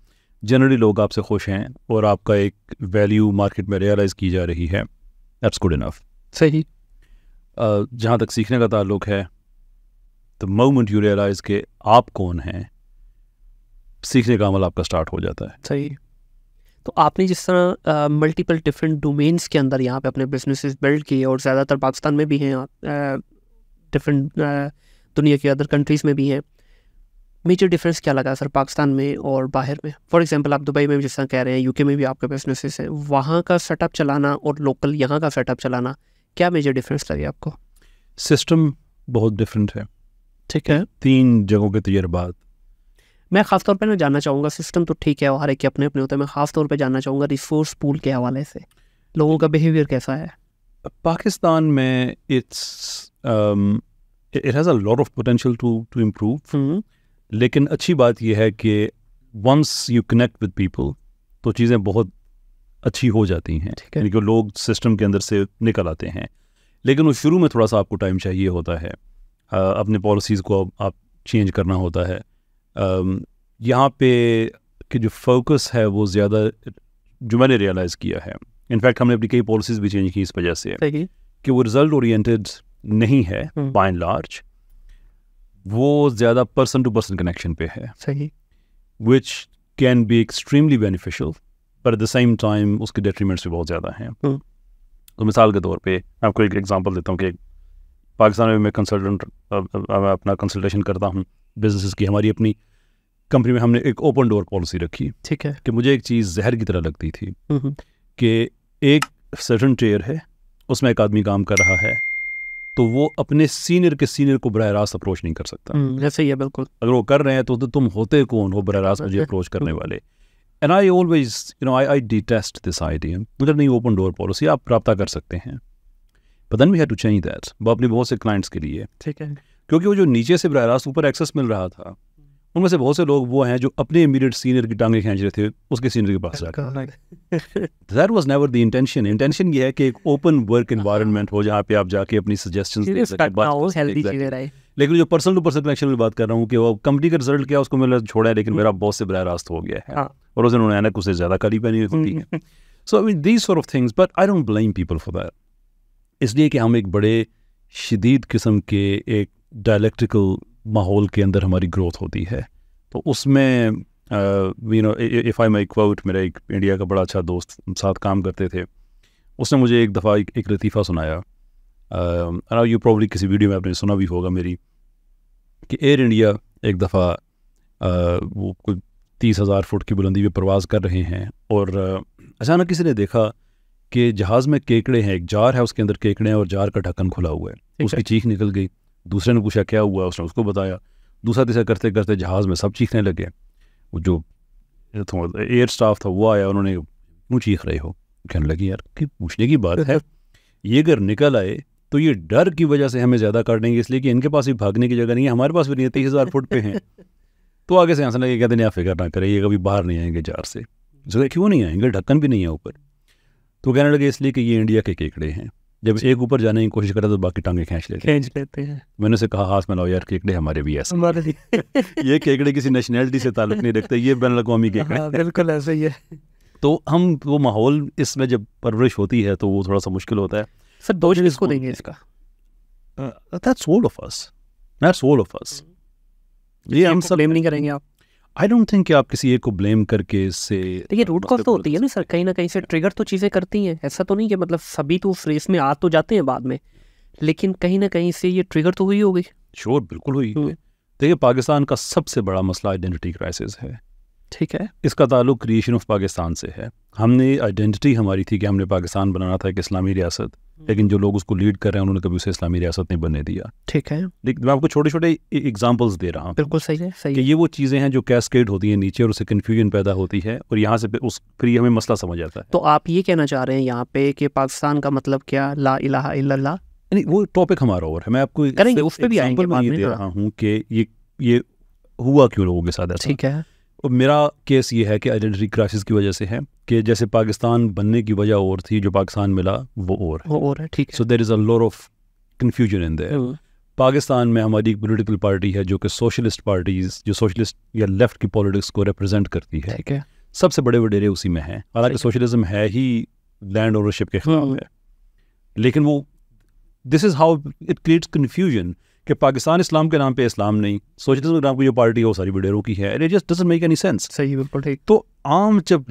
A: जनरली लोग आपसे खुश हैं और आपका एक वैल्यू मार्केट में रियलाइज की जा रही है दैट्स गुड इनफ सही जहाँ तक सीखने का ताल्लुक है द मोमेंट यू रियलाइज के आप कौन हैं सीखने का अमल आपका स्टार्ट हो जाता है
B: सही तो आपने जिस तरह मल्टीपल डिफरेंट डोमेन्स के अंदर यहाँ पे अपने बिजनेसेस बिल्ड किए और ज़्यादातर पाकिस्तान में भी हैं डिफरेंट दुनिया के अदर कंट्रीज़ में भी हैं मेजर डिफरेंस क्या लगा सर पाकिस्तान में और बाहर में फॉर एग्जांपल आप दुबई में भी जिस तरह कह रहे हैं यूके में भी आपके बिजनेसेस हैं वहाँ का सेटअप चलाना और लोकल यहाँ का सेटअप चलाना क्या मेजर डिफरेंस लगे आपको
A: सिस्टम बहुत डिफरेंट है ठीक है तीन जगहों के तजर्बात
B: मैं खासतौर पर मैं जानना चाहूँगा सिस्टम तो ठीक है हर एक के अपने अपने होते हैं मैं खासतौर पर जानना चाहूँगा रिसोर्स पूल के हवाले से लोगों का बिहेवियर कैसा है
A: पाकिस्तान में it's it has a lot of potential to to improve लेकिन अच्छी बात यह है कि once you connect with people तो चीज़ें बहुत अच्छी हो जाती हैं ठीक है लोग सिस्टम के अंदर से निकल आते हैं लेकिन वो शुरू में थोड़ा सा आपको टाइम चाहिए होता है आ, अपने पॉलिसीज़ को आप चेंज करना होता है यहाँ पे कि जो फोकस है वो ज़्यादा जो मैंने रियलाइज़ किया है इनफैक्ट हमने अपनी कई पॉलिसीज भी चेंज की इस वजह से कि वो रिजल्ट ओरिएंटेड नहीं है बाय एंड लार्ज वो ज़्यादा पर्सन टू पर्सन कनेक्शन पे है सही which can be extremely beneficial पर एट द सेम टाइम उसके डेट्रीमेंट्स भी बहुत ज़्यादा हैं हम्म। तो मिसाल के तौर पे मैं आपको एक एग्जांपल देता हूँ कि पाकिस्तान में मैं कंसल्टेंट अपना कंसल्टेशन करता हूँ बिजनेसेस की हमारी अपनी कंपनी में हमने एक ओपन डोर पॉलिसी रखी ठीक है कि मुझे एक चीज़ जहर की तरह लगती थी हम्म, हम्म। कि एक सर्टन चेयर है उसमें एक आदमी काम कर रहा है तो वो अपने सीनियर के सीनियर को बरह रास्त अप्रोच नहीं कर सकता हम्म, सही है बिल्कुल अगर वो कर रहे हैं तो, तो तुम होते कौन हो बरह रास्त मुझे अप्रोच करने वाले and I always you know I I detest this idea मुझे नहीं ओपन डोर पॉलिसी आप प्राप्त कर सकते हैं but then we have to change that वो अपने बहुत से क्लाइंट्स के लिए ठीक है क्योंकि वो जो नीचे से बर रास्त ऊपर एक्सेस मिल रहा था उनमें से बहुत से लोग वो हैं जो अपने इमीडिएट सीनियर की टांगे खींच रहे थे उसके सीनियर के पास जाकर that never the intention intention ये है कि एक ओपन वर्क इन्वायरमेंट हो जहाँ पे आप जाके अपनी सजेशन लेकिन जो पर्सनल टू पर्सन कनेक्शन में बात कर रहा हूँ कि वो कंपनी का रिजल्ट क्या उसको मैंने छोड़ा है लेकिन हम्म। मेरा बॉस से बरह रास्त हो गया है हाँ। और उस दिन उन्होंने एनक उससे ज़्यादा करी पहनी हम्म। होती है so I mean these sort of things but I don't blame people for that इसलिए कि हम एक बड़े शदीद किस्म के एक डायलैक्टिकल माहौल के अंदर हमारी ग्रोथ होती है तो उसमें you know if I my quote मेरा एक इंडिया का बड़ा अच्छा दोस्त साथ काम करते थे उसने मुझे एक दफ़ा एक, एक लतीफ़ा सुनाया यू प्रॉब्ली किसी वीडियो में आपने सुना भी होगा मेरी कि एयर इंडिया एक दफ़ा uh, वो कोई तीस हज़ार फुट की बुलंदी पर प्रवास कर रहे हैं और uh, अचानक किसी ने देखा कि जहाज़ में केकड़े हैं एक जार है उसके अंदर केकड़े हैं और जार का ढक्कन खुला हुआ है उसकी चीख निकल गई दूसरे ने पूछा क्या हुआ उसने उसको बताया दूसरा तीसरा करते करते जहाज़ में सब चीखने लगे वो जो एयर स्टाफ था वो आया उन्होंने क्यों चीख रहे हो कहने लगे यार कि पूछने की बात है ये अगर निकल आए तो ये डर की वजह से हमें ज़्यादा काटेंगे इसलिए कि इनके पास भी भागने की जगह नहीं है हमारे पास भी नहीं है तीस हज़ार फुट पे हैं तो आगे से हंसने लगे कहते नहीं आप फिक्र ना करें ये कभी बाहर नहीं आएंगे जार से तो क्यों नहीं आएंगे ढक्कन भी नहीं है ऊपर तो कहने लगे इसलिए कि ये इंडिया के केकड़े हैं जब एक ऊपर जाने की कोशिश करता तो बाकी टांगे खींच लेते खींच लेते हैं मैंने उसे कहा हाथ में लाओ यार केकड़े हमारे भी ऐसे हमारे भी ये केकड़े किसी नेशनैलिटी से ताल्लुक नहीं रखते ये बैन अवी केकड़े हाँ, बिल्कुल ऐसे ही है तो हम वो माहौल इसमें जब परवरिश होती है तो वो थोड़ा सा मुश्किल होता है सर दो चीज इसको देंगे इसका that's all of us that's all of us ये हम सब ब्लेम नहीं करेंगे आप आई डोंट थिंक आप किसी एक को ब्लेम करके इससे देखिए
B: रूट कॉज तो मतलब होती है ना सर कहीं ना कहीं से ट्रिगर तो चीज़ें करती हैं ऐसा तो नहीं कि मतलब सभी तो उस रेस में आ तो जाते हैं बाद में लेकिन कहीं ना कहीं से ये ट्रिगर
A: तो हुई होगी श्योर बिल्कुल हुई देखिए पाकिस्तान का सबसे बड़ा मसला आइडेंटिटी क्राइसिस है ठीक है इसका ताल्लुक क्रिएशन ऑफ पाकिस्तान से है हमने आइडेंटिटी हमारी थी कि हमने पाकिस्तान बनाना था एक इस्लामी रियासत लेकिन जो लोग उसको लीड कर रहे हैं उन्होंने कभी उसे इस्लामी रियासत नहीं बनने दिया ठीक है लेकिन मैं आपको छोटे छोटे एग्जाम्पल्स दे रहा हूँ बिल्कुल सही है सही कि ये वो चीज़ें हैं जो कैसकेट होती हैं नीचे और उससे कन्फ्यूजन पैदा होती है और यहाँ से उस फिर हमें मसला समझ आता है
B: तो आप ये कहना चाह रहे हैं यहाँ पे कि पाकिस्तान का मतलब क्या ला इलाहा
A: नहीं वो टॉपिक हमारा और है मैं आपको उस पर भी दे रहा हूँ कि ये ये हुआ क्यों लोगों के साथ ठीक है और मेरा केस ये है कि आइडेंटिटी क्राइसिस की वजह से है कि जैसे पाकिस्तान बनने की वजह और थी जो पाकिस्तान मिला वो और वो और है ठीक सो देर is a lot of confusion in there Pakistan में हमारी एक पोलिटिकल पार्टी है जो कि सोशलिस्ट पार्टीज जो सोशलिस्ट या लेफ्ट की पॉलिटिक्स को रिप्रेजेंट करती है ठीक है सबसे बड़े वडेरे उसी में हैं हालांकि सोशलिज्म है ही लैंड ओनरशिप के खिलाफ हम्म। है लेकिन वो this is how it creates confusion कि पाकिस्तान इस्लाम के नाम पे इस्लाम नहीं सोशलिज्म के नाम की जो पार्टी है वो सारी बिडेरों की है just doesn't make any sense सही बिल्कुल ठीक तो आम जब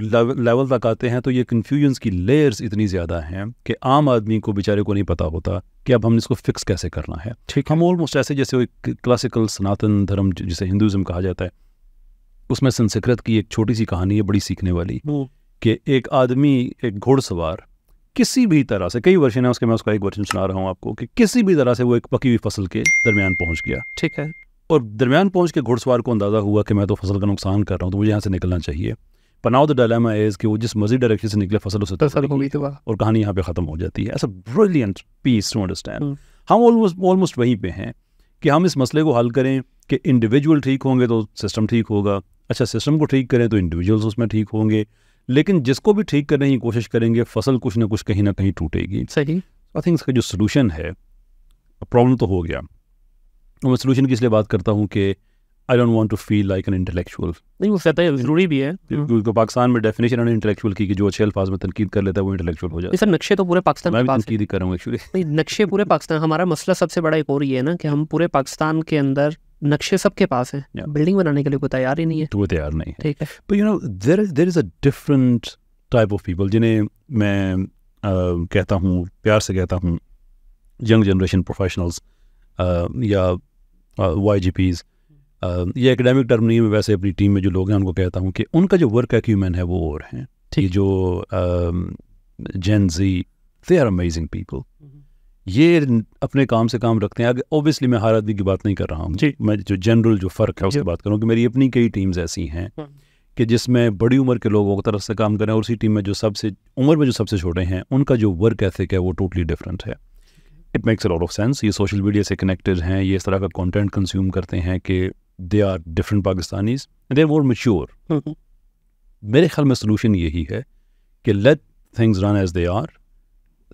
A: लेवल तक आते हैं तो ये कन्फ्यूजन्स की लेयर्स इतनी ज़्यादा हैं कि आम आदमी को बेचारे को नहीं पता होता कि अब हमने इसको फिक्स कैसे करना है ठीक हम ऑलमोस्ट ऐसे जैसे क्लासिकल सनातन धर्म जिसे हिंदुज़म कहा जाता है उसमें संस्कृत की एक छोटी सी कहानी है बड़ी सीखने वाली कि एक आदमी एक घोड़सवार किसी भी तरह से कई वर्षन है उसके मैं उसका एक वर्षन सुना रहा हूँ आपको कि किसी भी तरह से वो एक पकी हुई फसल के दरमियान पहुँच गया ठीक है और दरमियान पहुँच के घुड़सवार को अंदाज़ा हुआ कि मैं तो फसल का नुकसान कर रहा हूँ तो मुझे यहाँ से निकलना चाहिए पनाव द डायलामा एज कि वो जिस मजीद डायरेक्शन से निकले फसल उसे फसल हो गई तो और कहानी यहाँ पे ख़त्म हो जाती है ऐसा ब्रिलियंट पीस टू अंडरस्टैंड हम ऑलमोस्ट ऑलमोस्ट वहीं पे हैं कि हम इस मसले को हल करें कि इंडिविजुअल ठीक होंगे तो सिस्टम ठीक होगा अच्छा सिस्टम को ठीक करें तो इंडिविजुअल्स उसमें ठीक होंगे लेकिन जिसको भी ठीक करने की कोशिश करेंगे फसल कुछ ना कुछ कहीं ना कहीं टूटेगी सही आई थिंक इसका जो सोल्यूशन है प्रॉब्लम तो हो गया और मैं सोल्यूशन की इसलिए बात करता हूँ कि I don't want to feel like an intellectual नहीं वो कहता है जरूरी भी है हम्म। क्योंकि पाकिस्तान में डेफिनेशन है इंटेलेक्चुअल की कि जो अच्छे अल्फाज में तनकीद कर लेता है वो इंटेलेक्चुअल हो जाता है सर नक्शे तो पूरे पाकिस्तान में तनकीद ही कर रहा हूँ एक्चुअली
B: नक्शे पूरे पाकिस्तान हमारा मसला सबसे बड़ा एक और ये है ना कि हम पूरे पाकिस्तान के अंदर नक्शे सबके पास हैं बिल्डिंग बनाने के लिए कोई तैयार ही नहीं है
A: तो वो तैयार नहीं है ठीक है but you know there there is a different type of people जिन्हें मैं uh, कहता हूँ प्यार से कहता हूँ यंग जनरेशन प्रोफेशनल्स या वाई जी पीज़ ये एकेडमिक टर्म नहीं है वैसे अपनी टीम में जो लोग हैं उनको कहता हूँ कि उनका जो वर्क एक्यूमेन है वो और हैं ठीक जो Gen Z they are amazing people ये अपने काम से काम रखते हैं आगे ओब्वियसली मैं हर आदमी की बात नहीं कर रहा हूँ मैं जो जनरल जो फ़र्क है उसकी बात करूँ कि मेरी अपनी कई टीम्स ऐसी हैं हम्म। कि जिसमें बड़ी उम्र के लोगों की तरफ से काम करें और उसी टीम में जो सबसे उम्र में जो सबसे छोटे हैं उनका जो वर्क एथिक है वो टोटली डिफरेंट है it makes a lot of sense ये सोशल मीडिया से कनेक्टेड हैं ये इस तरह का कॉन्टेंट कंज्यूम करते हैं कि they are different Pakistanis they are more mature मेरे ख्याल में सोलूशन यही है कि let things run as they are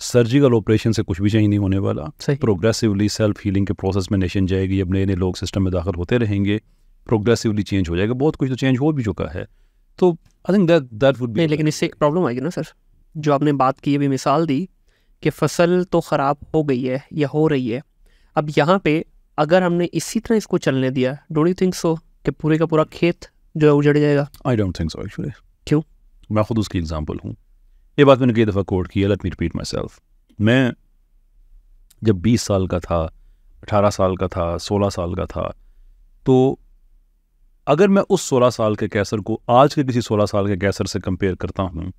A: surgical operation से कुछ भी चेंज नहीं होने वाला प्रोग्रेसिवली सेल्फ हीलिंग के प्रोसेस में नेशन जाएगी अब नए नए लोग सिस्टम में दाखिल होते रहेंगे प्रोग्रेसिवली चेंज हो जाएगा बहुत कुछ तो चेंज हो भी चुका है तो I think that that would be लेकिन इससे एक प्रॉब्लम आएगी ना सर जो आपने बात की अभी
B: मिसाल दी कि फसल तो ख़राब हो गई है या हो रही है अब यहाँ पे अगर हमने इसी तरह इसको चलने दिया डोंट यू थिंक सो कि पूरे का पूरा खेत जो है उजड़ जाएगा
A: I don't think so actually क्यों मैं खुद उसकी एग्जाम्पल हूँ ये बात मैंने कई दफ़ा कोट की है let me repeat myself मैं जब बीस साल का था अठारह साल का था सोलह साल का था तो अगर मैं उस सोलह साल के कैसर को आज के किसी सोलह साल के कैसर से कंपेयर करता हूँ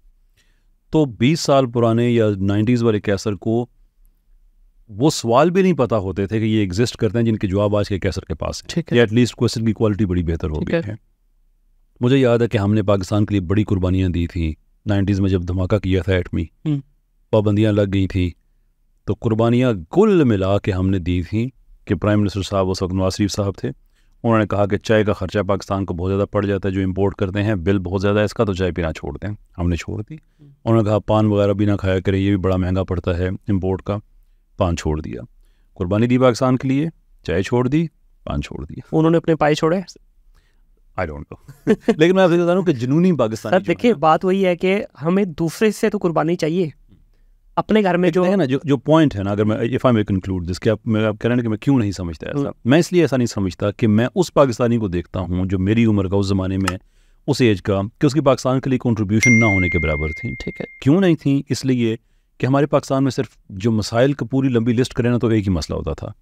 A: तो बीस साल पुराने या नाइन्टीज़ वाले कैसर को वो सवाल भी नहीं पता होते थे कि ये एग्जिस्ट करते हैं जिनके जवाब आज के कैसर के पास है है एटलीस्ट क्वेश्चन की क्वालिटी बड़ी बेहतर हो गई है मुझे याद है कि हमने पाकिस्तान के लिए बड़ी कुर्बानियाँ दी थी नाइन्टीज़ में जब धमाका किया था एटमी हम्म। पाबंदियाँ लग गई थी तो कुर्बानियाँ कुल मिला के हमने दी थी कि प्राइम मिनिस्टर साहब उस वक्त नवाज शरीफ साहब थे उन्होंने कहा कि चाय का ख़र्चा पाकिस्तान को बहुत ज़्यादा पड़ जाता है जो इम्पोर्ट करते हैं बिल बहुत ज़्यादा है इसका तो चाय पीना छोड़ दें हमने छोड़ दी हम्म। उन्होंने कहा पान वगैरह भी ना खाया करें ये भी बड़ा महंगा पड़ता है इम्पोर्ट का पान छोड़ दिया कुर्बानी दी पाकिस्तान के लिए चाय छोड़ दी पान छोड़ दिया
B: उन्होंने अपने पाए छोड़े
A: आई डोंट नो लेकिन मैं आपसे बता रहा हूँ कि जुनूनी पाकिस्तान
B: देखिए बात वही है कि हमें दूसरे से तो कुर्बानी चाहिए
A: अपने घर में तो जो है ना जो जो पॉइंट है ना अगर मैं if I may conclude this कि आप मैं आप कह रहे हैं कि मैं क्यों नहीं समझता ऐसा हम्म। मैं इसलिए ऐसा नहीं समझता कि मैं उस पाकिस्तानी को देखता हूँ जो मेरी उम्र का उस ज़माने में उस एज का कि उसकी पाकिस्तान के लिए कंट्रीब्यूशन ना होने के बराबर थी ठीक है क्यों नहीं थी इसलिए कि हमारे पाकिस्तान में सिर्फ जो मसाइल का पूरी लंबी लिस्ट करें ना तो एक ही मसला होता था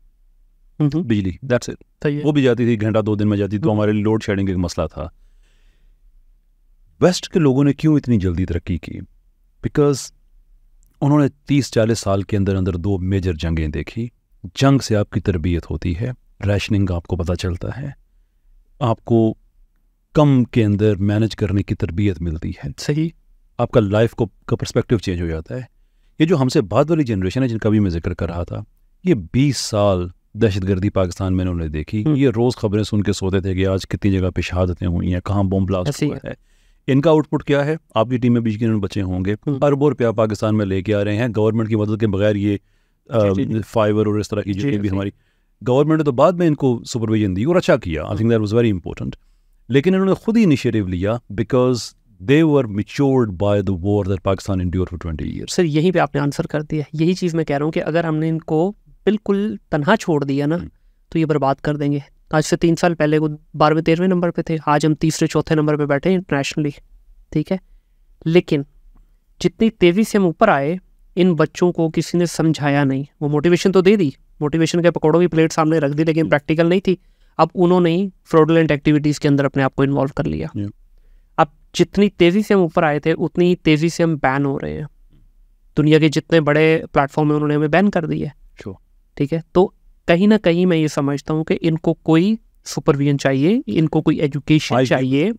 A: हम्म। बिजली दैट्स इट वो भी जाती थी घंटा दो दिन में जाती तो हम्म। हमारे लिए लोड शेडिंग एक मसला था वेस्ट के लोगों ने क्यों इतनी जल्दी तरक्की की बिकॉज उन्होंने तीस चालीस साल के अंदर अंदर दो मेजर जंगें देखी जंग से आपकी तरबियत होती है रैशनिंग आपको पता चलता है आपको कम के अंदर मैनेज करने की तरबियत मिलती है सही आपका लाइफ को का परस्पेक्टिव चेंज हो जाता है ये जो हमसे बाद वाली जनरेशन है जिनका भी मैं जिक्र कर रहा था ये 20 साल दहशतगर्दी पाकिस्तान में उन्होंने देखी हम्म। ये रोज़ खबरें सुन के सोते थे कि आज कितनी जगह पे शहादतें हुई हैं कहाँ बम ब्लास्ट हुआ है इनका आउटपुट क्या है आपकी टीम में बीस बचे होंगे हम्म। अरबों रुपया पाकिस्तान में लेके आ रहे हैं गवर्नमेंट की मदद के बगैर ये फाइबर और इस तरह की जितनी भी हमारी गवर्नमेंट ने तो बाद में इनको सुपरविजन दी और अच्छा किया I think that was very important लेकिन इन्होंने खुद ही इनिशिएटिव लिया because they were matured by the war that Pakistan endure for twenty year sir यहीं
B: पे आपने आंसर कर दिया यही चीज़ मैं कह रहा हूँ कि अगर हमने इनको बिल्कुल तनहा छोड़ दिया ना हम्म। तो ये बर्बाद कर देंगे आज से तीन साल पहले वो बारहवें तेरहवें नंबर पे थे आज हम तीसरे चौथे नंबर पे बैठे इंटरनेशनली ठीक है लेकिन जितनी तेज़ी से हम ऊपर आए इन बच्चों को किसी ने समझाया नहीं वो मोटिवेशन तो दे दी मोटिवेशन के पकौड़ों की प्लेट सामने रख दी लेकिन प्रैक्टिकल हम्म। नहीं थी अब उन्होंने ही फ्रॉडलेंट एक्टिविटीज़ के अंदर अपने आप को इन्वॉल्व कर लिया अब जितनी तेज़ी से हम ऊपर आए थे उतनी ही तेज़ी से हम बैन हो रहे हैं दुनिया के जितने बड़े प्लेटफॉर्म हैं उन्होंने हमें बैन कर दिया है ठीक है तो कहीं ना कहीं मैं ये समझता हूँ कि इनको कोई सुपरविजन चाहिए इनको कोई एजुकेशन चाहिए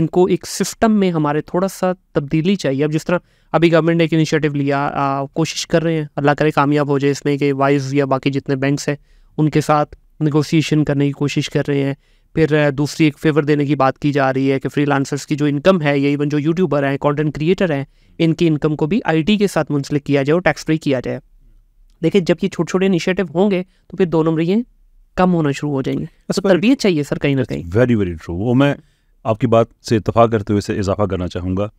B: इनको एक सिस्टम में हमारे थोड़ा सा तब्दीली चाहिए अब जिस तरह अभी गवर्नमेंट ने एक इनिशिएटिव लिया आ, कोशिश कर रहे हैं अल्लाह करे कामयाब हो जाए इसमें कि वाइज या बाकी जितने बैंक्स हैं उनके साथ निगोसिएशन करने की कोशिश कर रहे हैं फिर दूसरी एक फेवर देने की बात की जा रही है कि फ्रीलांसर्स की जो इनकम है या इवन जो यूट्यूबर हैं कॉन्टेंट क्रिएटर हैं इनकी इनकम को भी आई के साथ मुंसलिक किया जाए और टैक्स फ्री किया जाए देखिए जब ये छोटे छोटे इनिशिएटिव होंगे तो फिर दो नंबर ये कम होना शुरू हो जाएंगे तो तरबियत चाहिए सर कहीं ना कहीं
A: वेरी वेरी ट्रू वो मैं आपकी बात से इतफा करते हुए इसे इजाफा करना चाहूँगा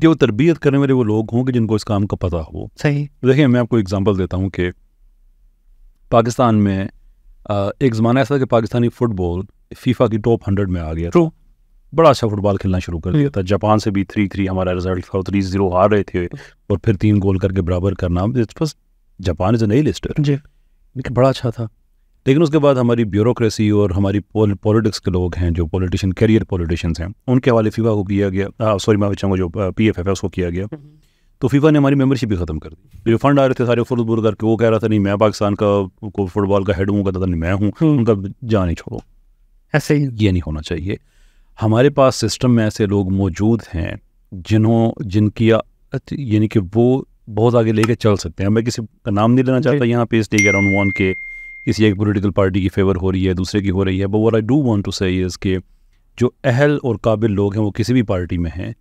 A: कि वो तरबियत करने वाले वो लोग होंगे जिनको इस काम का पता हो सही तो देखिए मैं आपको एग्जाम्पल देता हूँ कि पाकिस्तान में एक ज़माना ऐसा कि पाकिस्तानी फुटबॉल फीफा की टॉप हंड्रेड में आ गया ट्रू बड़ा अच्छा फुटबॉल खेलना शुरू कर दिया था जापान से भी थ्री थ्री हमारा रिजल्ट था थ्री जीरो हार रहे थे और फिर तीन गोल करके बराबर करना इट्स जापान इज़ नई लिस्टर जी लेकिन बड़ा अच्छा था लेकिन उसके बाद हमारी ब्यूरोक्रेसी और हमारी पॉलिटिक्स के लोग हैं जो पॉलिटिशियन कैरियर पॉलिटिशियंस हैं उनके हवाले फीफा को किया गया सॉरी मैं चाहूँगा जो पी एफ एफ है उसको किया गया हम्म। तो फीफा ने हमारी मेंबरशिप भी ख़त्म कर दी जो फंड आ रहे थे सारे फुटबॉल करके वो कह रहा था नहीं मैं पाकिस्तान का को फुटबॉल का हेड हूँ कहता था नहीं मैं हूँ हम्म। उनका जान ही छोड़ो ऐसे ही ये नहीं होना चाहिए हमारे पास सिस्टम में ऐसे लोग मौजूद हैं जिन्हों जिनकी यानी कि वो बहुत आगे लेके चल सकते हैं मैं किसी का नाम नहीं लेना चाहता यहाँ पे इस कह अराउंड वन के किसी एक पोलिटिकल पार्टी की फेवर हो रही है दूसरे की हो रही है but what I do want to say इसके जो अहल और काबिल लोग हैं वो किसी भी पार्टी में हैं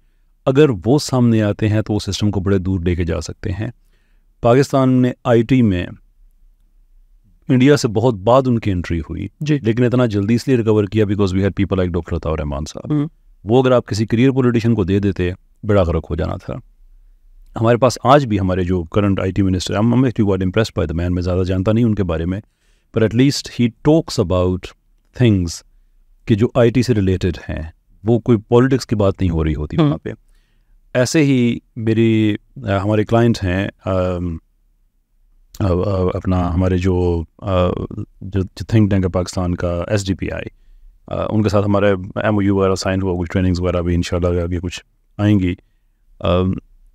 A: अगर वो सामने आते हैं तो वो सिस्टम को बड़े दूर लेके जा सकते हैं पाकिस्तान ने आईटी में इंडिया से बहुत बाद उनकी एंट्री हुई जी लेकिन इतना जल्दी इसलिए रिकवर किया because we had people like doctor Tawar Rahman साहब हम्म। वो अगर आप किसी करियर पोलिटिशियन को दे देते बड़ा गर्क हो जाना था हमारे पास आज भी हमारे जो करंट आई टी मिनिस्टर हम हम एक्चुअली बहुत इम्प्रेस बाय द मैन मैं ज़्यादा जानता नहीं उनके बारे में पर at least he talks about things कि जो आईटी से रिलेटेड हैं वो कोई पॉलिटिक्स की बात नहीं हो रही होती वहाँ हम्म। पे ऐसे ही मेरी आ, हमारे क्लाइंट हैं अपना हमारे जो जो थिंक टैंक है पाकिस्तान का एस डी पी आई उनके साथ हमारे एम ओ यू वगैरह साइन हुआ कुछ ट्रेनिंग्स वगैरह भी इन आगे कुछ आएंगी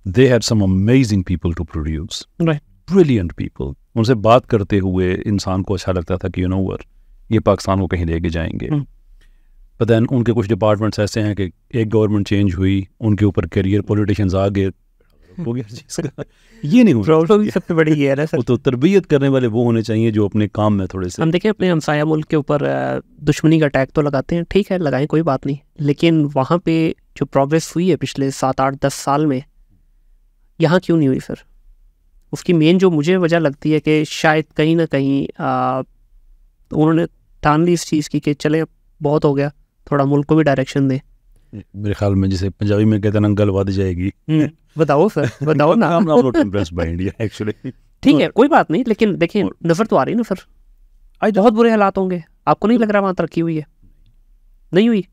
A: they had some amazing people to produce brilliant people उनसे बात करते हुए इंसान को अच्छा लगता था कि यू नो वर ये पाकिस्तान को कहीं लेके जाएंगे बट हम्म। दैन उनके कुछ डिपार्टमेंट्स ऐसे हैं कि एक गवर्नमेंट चेंज हुई उनके ऊपर करियर पॉलिटिशियंस आ गए हो गया ये नहीं प्रॉब्लम सबसे बड़ी ये है ना सर तो तरबियत करने वाले वो होने चाहिए जो अपने काम में थोड़े से हम देखें
B: अपने हमसाया मुल्क के ऊपर दुश्मनी का अटैक तो लगाते हैं ठीक है लगाएं कोई बात नहीं लेकिन वहाँ पे जो प्रोग्रेस हुई है पिछले सात आठ दस साल में यहाँ क्यों नहीं हुई फिर उसकी मेन जो मुझे वजह लगती है कि शायद कहीं ना कहीं उन्होंने ठान ली इस चीज़ की कि चले बहुत हो गया थोड़ा मुल्क को भी डायरेक्शन दें
A: मेरे ख्याल में जैसे पंजाबी में कहते हैं ना गलवाद जाएगी हम्म, बताओ सर बताओ ना एक्चुअली ठीक है कोई बात नहीं लेकिन देखिए नफर तो आ रही ना नफर आज
B: बहुत बुरे हालात होंगे आपको नहीं लग रहा वहाँ तरक्की हुई है नहीं हुई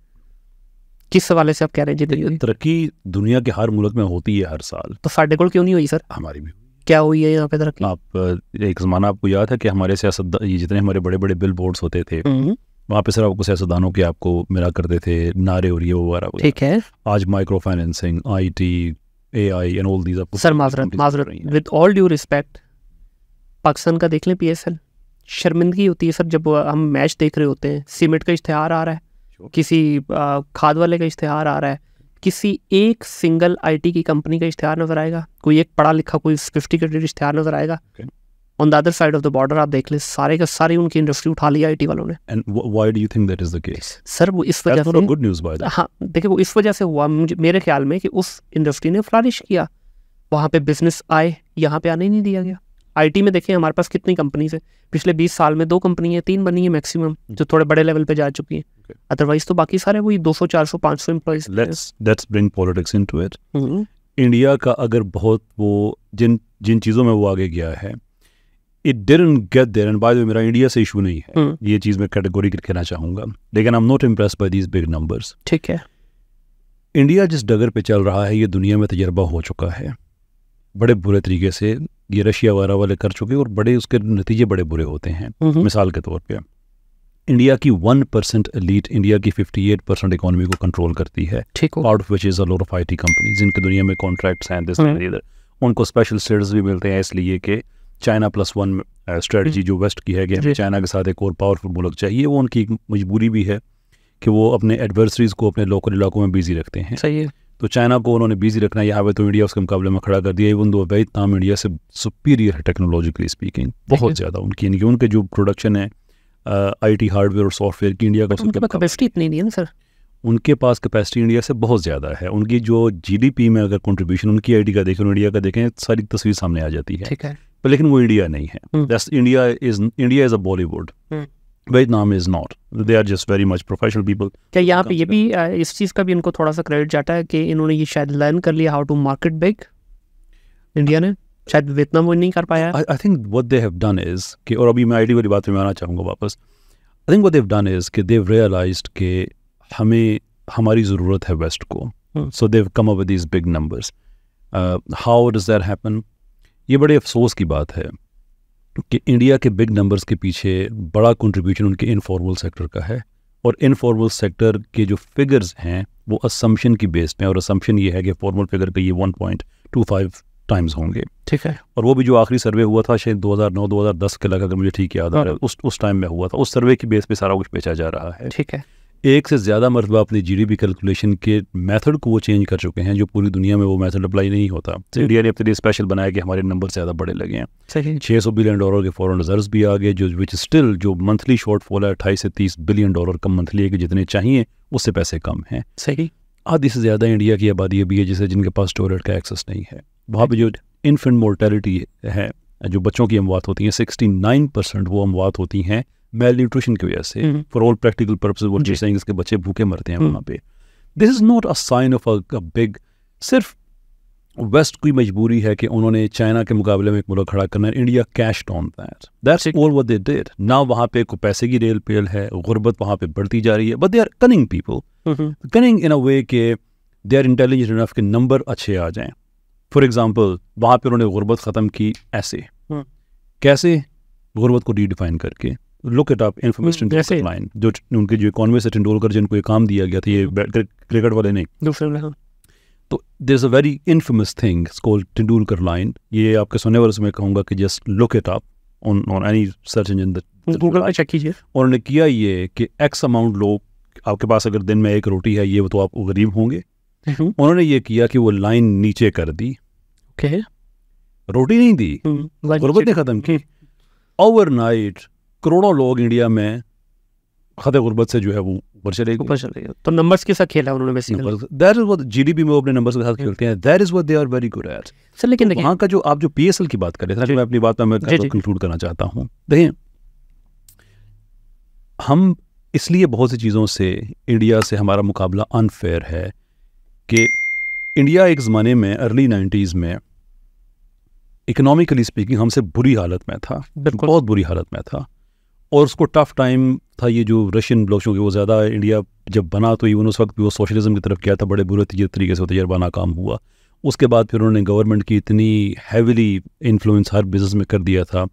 B: किस
A: हवाले से आप कह रहे हैं जी तरक्की दुनिया के हर मुल्क में होती है हर साल तो साढ़े को क्यों नहीं हुई सर हमारी भी क्या हुई है यहाँ पे तरक्की आप एक जमाना आपको याद है कि हमारे ये जितने हमारे बड़े बड़े बिल बोर्ड होते थे हम्म। वहाँ पे सर आपको सियासतदानों के आपको मिला करते थे नारे और ये वगैरह ठीक है आज micro financing I T A I and all these आपको सर माजरत
B: with all due respect Pakistan का देख लें पी शर्मिंदगी होती है सर जब हम मैच देख रहे होते हैं सीमेंट का इश्तहार आ रहा है किसी खाद वाले का इश्तहार आ रहा है किसी एक सिंगल आईटी की कंपनी का इश्तहार नजर आएगा कोई एक पढ़ा लिखा कोई फिफ्टी इश्तहार नजर आएगा on the other side of the border आप देख ले सारे का सारी उनकी इंडस्ट्री उठा लिया आई वालों ने
A: and do you think that is the case sir वो इस वजह से गुड न्यूज़ बाय
B: हाँ देखिए वो इस वजह से हुआ मेरे ख्याल में कि उस इंडस्ट्री ने फ्लारिश किया वहाँ पे बिजनेस आए यहाँ पे आने ही नहीं दिया गया आईटी में देखें हमारे पास कितनी कंपनीज है पिछले बीस साल में दो कंपनी है तीन बनी है मैक्सिमम जो hmm. थोड़े बड़े लेवल पे जा चुकी हैं पे अदरवाइज तो बाकी सारे वही 200 400 500 employees
A: let's let's bring politics into it India का अगर बहुत वो जिन जिन चीज़ों में वो आगे गया है it didn't get there and by the मेरा इंडिया से इशू नहीं है hmm. ये चीज़ मैं कैटेगोरी कहना चाहूँगा लेकिन I am not impress by these big numbers ठीक है इंडिया जिस डगर पे चल रहा है ये दुनिया में तजर्बा हो चुका है बड़े बुरे तरीके से ये रशिया वगैरह वाले कर चुके और बड़े उसके नतीजे बड़े बुरे होते हैं हम्म। मिसाल के तौर पर इंडिया की वन परसेंट लीड इंडिया की फिफ्टी एट परसेंट इकोनॉमी को कंट्रोल करती है ठीक out of which is a lot of I T company जिनके दुनिया में कॉन्ट्रैक्ट्स हैं दिस इधर हम्म। उनको स्पेशल स्टेटस भी मिलते हैं इसलिए कि चाइना प्लस वन स्ट्रेटजी जो वेस्ट की है कि चाइना के साथ एक और पावरफुल मुल्क चाहिए वो उनकी मजबूरी भी है कि वो अपने एडवर्सरीज को अपने लोकल इलाकों में बिजी रखते हैं सही है तो चाइना को उन्होंने बिजी रखना यहाँ पे तो इंडिया उसके मुकाबले में खड़ा कर दिया इवन दो वैद नाम इंडिया से सुपीरियर है टेक्नोलॉजिकली स्पीकिंग बहुत ज़्यादा उनकी यानी कि उनके जो प्रोडक्शन है आईटी हार्डवेयर और सॉफ्टवेयर की इंडिया का उनके पास
B: कैपेसिटी इतनी नहीं है ना सर
A: उनके पास कैपेसिटी इंडिया से बहुत ज़्यादा है उनकी जो जीडीपी में अगर कंट्रीब्यूशन उनकी आईटी का देखें इंडिया का देखें सारी तस्वीर सामने आ जाती है ठीक है पर लेकिन वो इंडिया नहीं है India is India is a Bollywood Vietnam is not they are just very much professional people
B: क्या यहाँ पे ये भी इस चीज़ का भी इनको थोड़ा सा क्रेडिट जाता है कि इन्होंने ये शायद लर्न कर लिया how to market big India ने शायद वियतनाम वो नहीं कर पाया I
A: think what they have done is कि और अभी मैं आईडी वाली बात में आना चाहूँगा वापस I think what they've done is कि देव रियलाइज कि हमें हमारी ज़रूरत है वेस्ट को so they've come up with these big numbers how does that happen ये बड़े अफसोस की बात है कि इंडिया के बिग नंबर्स के पीछे बड़ा कंट्रीब्यूशन उनके इनफॉर्मल सेक्टर का है और इनफॉर्मल सेक्टर के जो फिगर्स हैं वो असम्पशन की बेस पे हैं और असम्पशन ये है कि फॉर्मल फिगर का ये 1.25 टाइम्स होंगे ठीक है और वो भी जो आखिरी सर्वे हुआ था शायद 2009 2010 के लगा अगर मुझे ठीक याद आ रहा है उस उस टाइम में हुआ था उस सर्वे की बेस पे सारा कुछ बेचा जा रहा है ठीक है एक से ज़्यादा मरतबा अपनी जी डी कैलकुलेशन के मेथड को वो चेंज कर चुके हैं जो पूरी दुनिया में वो मेथड अप्लाई नहीं होता इंडिया ने अपने लिए स्पेशल बनाया कि हमारे नंबर ज़्यादा बड़े लगे हैं सही छः सौ बिलियन डॉलर के फॉरन रिजर्व भी आ गए जो विच स्टिल जो मंथली शॉर्टफॉल है अट्ठाईस से तीस बिलियन डॉलर कम मंथली है कि जितने चाहिए उससे पैसे कम हैं सही आधी से ज़्यादा इंडिया की आबादी अभी है जिसे जिनके पास टॉयलेट का एक्सेस नहीं है वहाँ पर जो इन्फेंट मोर्टेलिटी है जो बच्चों की अमवात होती हैं सिक्सटी नाइन परसेंट वो अमवात होती हैं मेल न्यूट्रिशन की वजह से फॉर ऑल प्रैक्टिकल पर्पज वो जिस इसके बच्चे भूखे मरते हैं हम्म। वहाँ पे this is not a sign of a big सिर्फ वेस्ट की मजबूरी है कि उन्होंने चाइना के मुकाबले में एक मुल्क खड़ा करना है India cash on that that's all what they did ना वहाँ पे को पैसे की रेल पेल है गुर्बत वहाँ पे बढ़ती जा रही है but they are cunning people cunning in a way के दे आर इंटेलिजेंट इनफ के नंबर अच्छे आ जाएं फॉर एग्जाम्पल वहाँ पर उन्होंने गुर्बत ख़त्म की ऐसे हम्म। कैसे गुर्बत को रीडिफाइन करके look at up information line जो उनके जो इकॉनमी से टेंडोलकर जिनको ये काम दिया गया था ये क्रिकेट हम्म। वाले नहीं तो there is a very infamous thing called Tendulkar line ये आपके सुनने वाले समय मैं कहूँगा कि just look it up on on any search engine Google check कीजिए और उन्होंने किया ये कि एक्स अमाउंट लोग आपके पास अगर दिन में एक रोटी है ये तो आप गरीब होंगे हम्म। उन्होंने ये किया कि वो लाइन नीचे कर दी ओके रोटी नहीं दी हम्म, गुर्बत ने ख़त्म की ओवरनाइट हम्म। करोड़ों लोग इंडिया में ख़त गुर्बत से जो है वो ऊपर चले ऊपर चले तो नंबर्स के साथ खेला उन्होंने दैट इज में अपने नंबर्स के साथ हम्म। खेलते हैं that is they are very good at sir लेकिन तो का जो आप जो की बात कर रहे थे मैं अपनी बात में कंक्लूड करना चाहता देखिए हम इसलिए बहुत सी चीज़ों से इंडिया से हमारा मुकाबला अनफेयर है कि इंडिया एक ज़माने में अर्ली नाइन्टीज़ में इकोनॉमिकली स्पीकिंग हमसे बुरी हालत में था बहुत बुरी हालत में था और उसको टफ टाइम था ये जो रशियन ब्लॉक चूँकि वो ज़्यादा इंडिया जब बना तो इवन उस वक्त भी वो सोशलिज्म की तरफ गया था बड़े बुरे तरीके से तजर्बा नाकाम हुआ उसके बाद फिर उन्होंने गवर्नमेंट की इतनी हैविली इन्फ्लुएंस हर बिजनेस में कर दिया था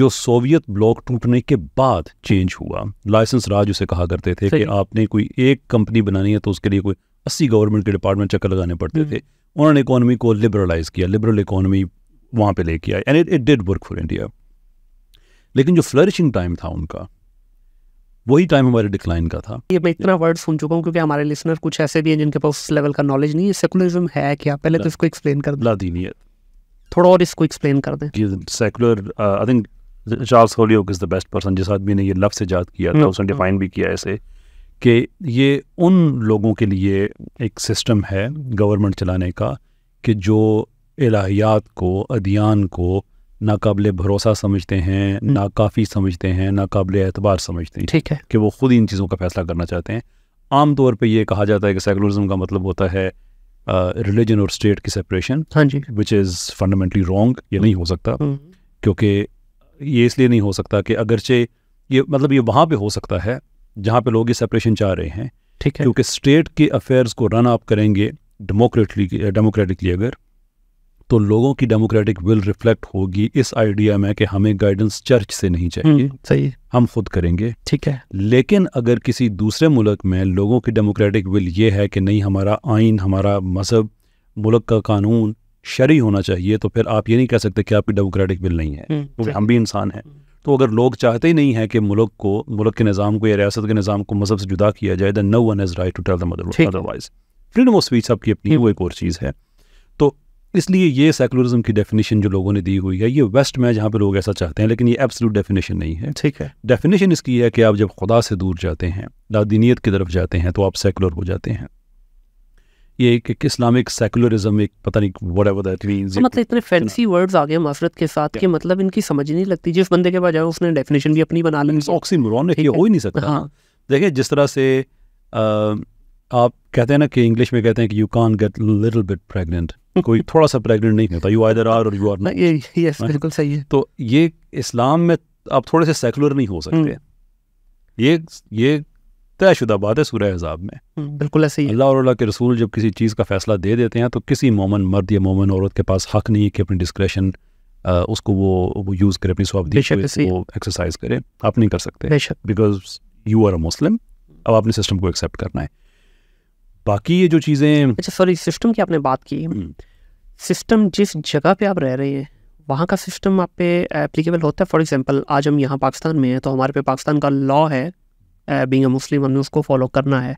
A: जो सोवियत ब्लॉक टूटने के बाद चेंज हुआ लाइसेंस राज उसे कहा करते थे कि आपने कोई एक कंपनी बनानी है तो उसके लिए कोई अस्सी गवर्नमेंट के डिपार्टमेंट चक्कर लगाने पड़ते हम्म। थे उन्होंने इकोनॉमी को लिबरलाइज किया लिबरल इकोनॉमी वहाँ पे लेके आए and it it did work for India लेकिन जो फ्लरिशिंग टाइम था उनका वही टाइम हमारे डिक्लाइन का था
B: ये मैं इतना वर्ड सुन चुका हूँ क्योंकि हमारे लिसनर कुछ ऐसे भी हैं जिनके पास उस लेवल का नॉलेज नहीं है सेकुलरिज्म है क्या पहले तो इसको
A: एक्सप्लेन कर दें
B: थोड़ा और इसको एक्सप्लेन कर दें
A: secular I think Charles Holyoake is the best person जिस आदमी ने ये लफ्स ईजाद किया था हम्म, उसने डिफाइन हम्म। भी किया ऐसे कि ये उन लोगों के लिए एक सिस्टम है गवर्नमेंट चलाने का कि जो इलाहियात को अदियान को नाकबले भरोसा समझते हैं हम्म। नाकाफ़ी समझते हैं नाकबले एतबार समझते हैं ठीक है कि वो खुद इन चीज़ों का फैसला करना चाहते हैं आम तौर पे ये कहा जाता है कि सेकुलरिज्म का मतलब होता है रिलीजन और स्टेट की सेपरेशन हाँ जी विच इज़ फंडामेंटली रॉन्ग ये नहीं हो सकता हम्म। क्योंकि ये इसलिए नहीं हो सकता कि अगरचे ये मतलब ये वहाँ पे हो सकता है जहाँ पे लोग ये सेपरेशन चाह रहे हैं ठीक है क्योंकि स्टेट के अफेयर्स को रन आप करेंगे डेमोक्रेटली डेमोक्रेटिकली अगर तो लोगों की डेमोक्रेटिक विल रिफ्लेक्ट होगी इस आइडिया में कि हमें गाइडेंस चर्च से नहीं चाहिए हम्म, सही हम खुद करेंगे ठीक है लेकिन अगर किसी दूसरे मुल्क में लोगों की डेमोक्रेटिक विल ये है कि नहीं हमारा आइन हमारा मजहब मुल्क का कानून शरी होना चाहिए तो फिर आप ये नहीं कह सकते कि आपकी डेमोक्रेटिक विल नहीं है हम्म, क्योंकि हम भी इंसान हैं तो अगर लोग चाहते ही नहीं है कि मुल्क को मुल्क के निज़ाम को या रियासत के निज़ाम को मजहब से जुदा किया जाए then no one is right to tell the otherwise freedom of speech आपकी अपनी हम्म। वो एक और चीज़ है इसलिए ये सेकुलरिज्म की डेफिनेशन जो लोगों ने दी हुई है ये वेस्ट में जहाँ पे लोग ऐसा चाहते हैं लेकिन ये एब्सोलूट डेफिनेशन नहीं है ठीक है डेफिनेशन इसकी है कि आप जब खुदा से दूर जाते हैं लादीनीत की तरफ जाते हैं तो आप सेकुलर हो जाते हैं ये एक, एक इस्लामिक सेकुलरिज्म एक पता नहीं व्हाट एवर दैट मींस मतलब
B: इतने फैंसी वर्ड्स आ गए मफरत के साथ कि मतलब इनकी समझ नहीं लगती जिस बंदे के पास जाए उसने डेफिनेशन भी अपनी बना ली ऑक्सीमोरॉन है ये हो ही नहीं सकता हाँ
A: देखिए जिस तरह से आप कहते हैं ना कि इंग्लिश में कहते हैं कि you can't get little bit pregnant कोई थोड़ा सा प्रेग्नेंट नहीं होता यू आइदर आर और यू आर नॉट ये यस हाँ? बिल्कुल सही है तो ये इस्लाम में आप थोड़े से सेकुलर नहीं हो सकते हम्म। ये ये तयशुदा बात है सूर्य हिजाब में हम्म, बिल्कुल ऐसे ही अल्लाह और अल्लाह के रसूल जब किसी चीज़ का फैसला दे देते हैं तो किसी मोमन मर्द या मोमन औरत के पास हक नहीं है कि अपनी डिस्क्रेशन उसको वो वो यूज़ करे अपनी स्वाब वो एक्सरसाइज करे आप नहीं कर सकते because you are a Muslim अब आपने सिस्टम को एक्सेप्ट करना है बाकी ये जो चीज़ें अच्छा सॉरी सिस्टम की आपने बात की सिस्टम हम्म। जिस जगह पे आप रह रहे हैं
B: वहाँ का सिस्टम आप पे एप्लीकेबल होता है फॉर एग्जांपल आज हम यहाँ पाकिस्तान में हैं तो हमारे पे पाकिस्तान का लॉ है बींग मुस्लिम हमें उसको फॉलो करना है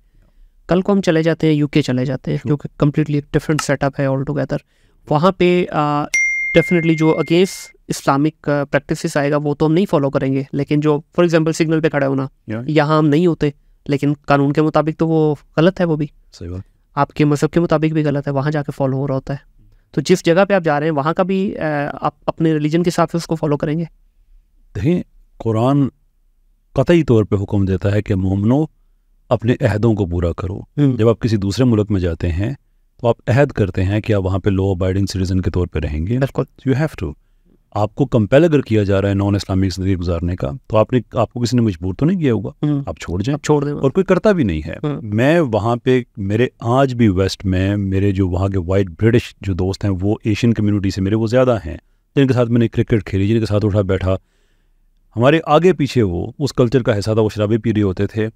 B: कल को हम चले जाते हैं यूके चले जाते हैं क्योंकि कम्प्लीटली डिफरेंट सेटअप है ऑल टुगेदर वहाँ पे डेफिनेटली जो अगेंस्ट इस्लामिक प्रैक्टिस आएगा वो तो हम नहीं फॉलो करेंगे लेकिन जो फॉर एग्जाम्पल सिग्नल पे खड़ा होना यहाँ हम नहीं होते लेकिन कानून के मुताबिक तो वो गलत है वो भी
A: सही बात आपके
B: मज़हब के मुताबिक भी गलत है वहाँ जाके फॉलो हो रहा होता है तो जिस जगह पे आप जा रहे हैं वहाँ का भी आप अपने रिलीजन के हिसाब से उसको फॉलो करेंगे
A: देखें कुरान कतई तौर पे हुक्म देता है कि मोमनो अपने अहदों को पूरा करो हम्म। जब आप किसी दूसरे मुल्क में जाते हैं तो आप अहद करते हैं कि आप वहाँ पे लो अबाइडिंग सिटीजन के तौर पे रहेंगे यू हैव टू आपको कंपेल अगर किया जा रहा है नॉन इस्लामिक जिंदगी गुजारने का तो आपने आपको किसी ने मजबूर तो नहीं किया होगा हम्म। आप छोड़ जाए छोड़ दें और कोई करता भी नहीं है हम्म। मैं वहाँ पे मेरे आज भी वेस्ट में मेरे जो वहाँ के वाइट ब्रिटिश जो दोस्त हैं वो एशियन कम्युनिटी से मेरे वो ज़्यादा हैं जिनके साथ मैंने क्रिकेट खेली जिनके साथ उठा बैठा हमारे आगे पीछे वो उस कल्चर का हिस्सा था वो शराबी पी रहे होते थे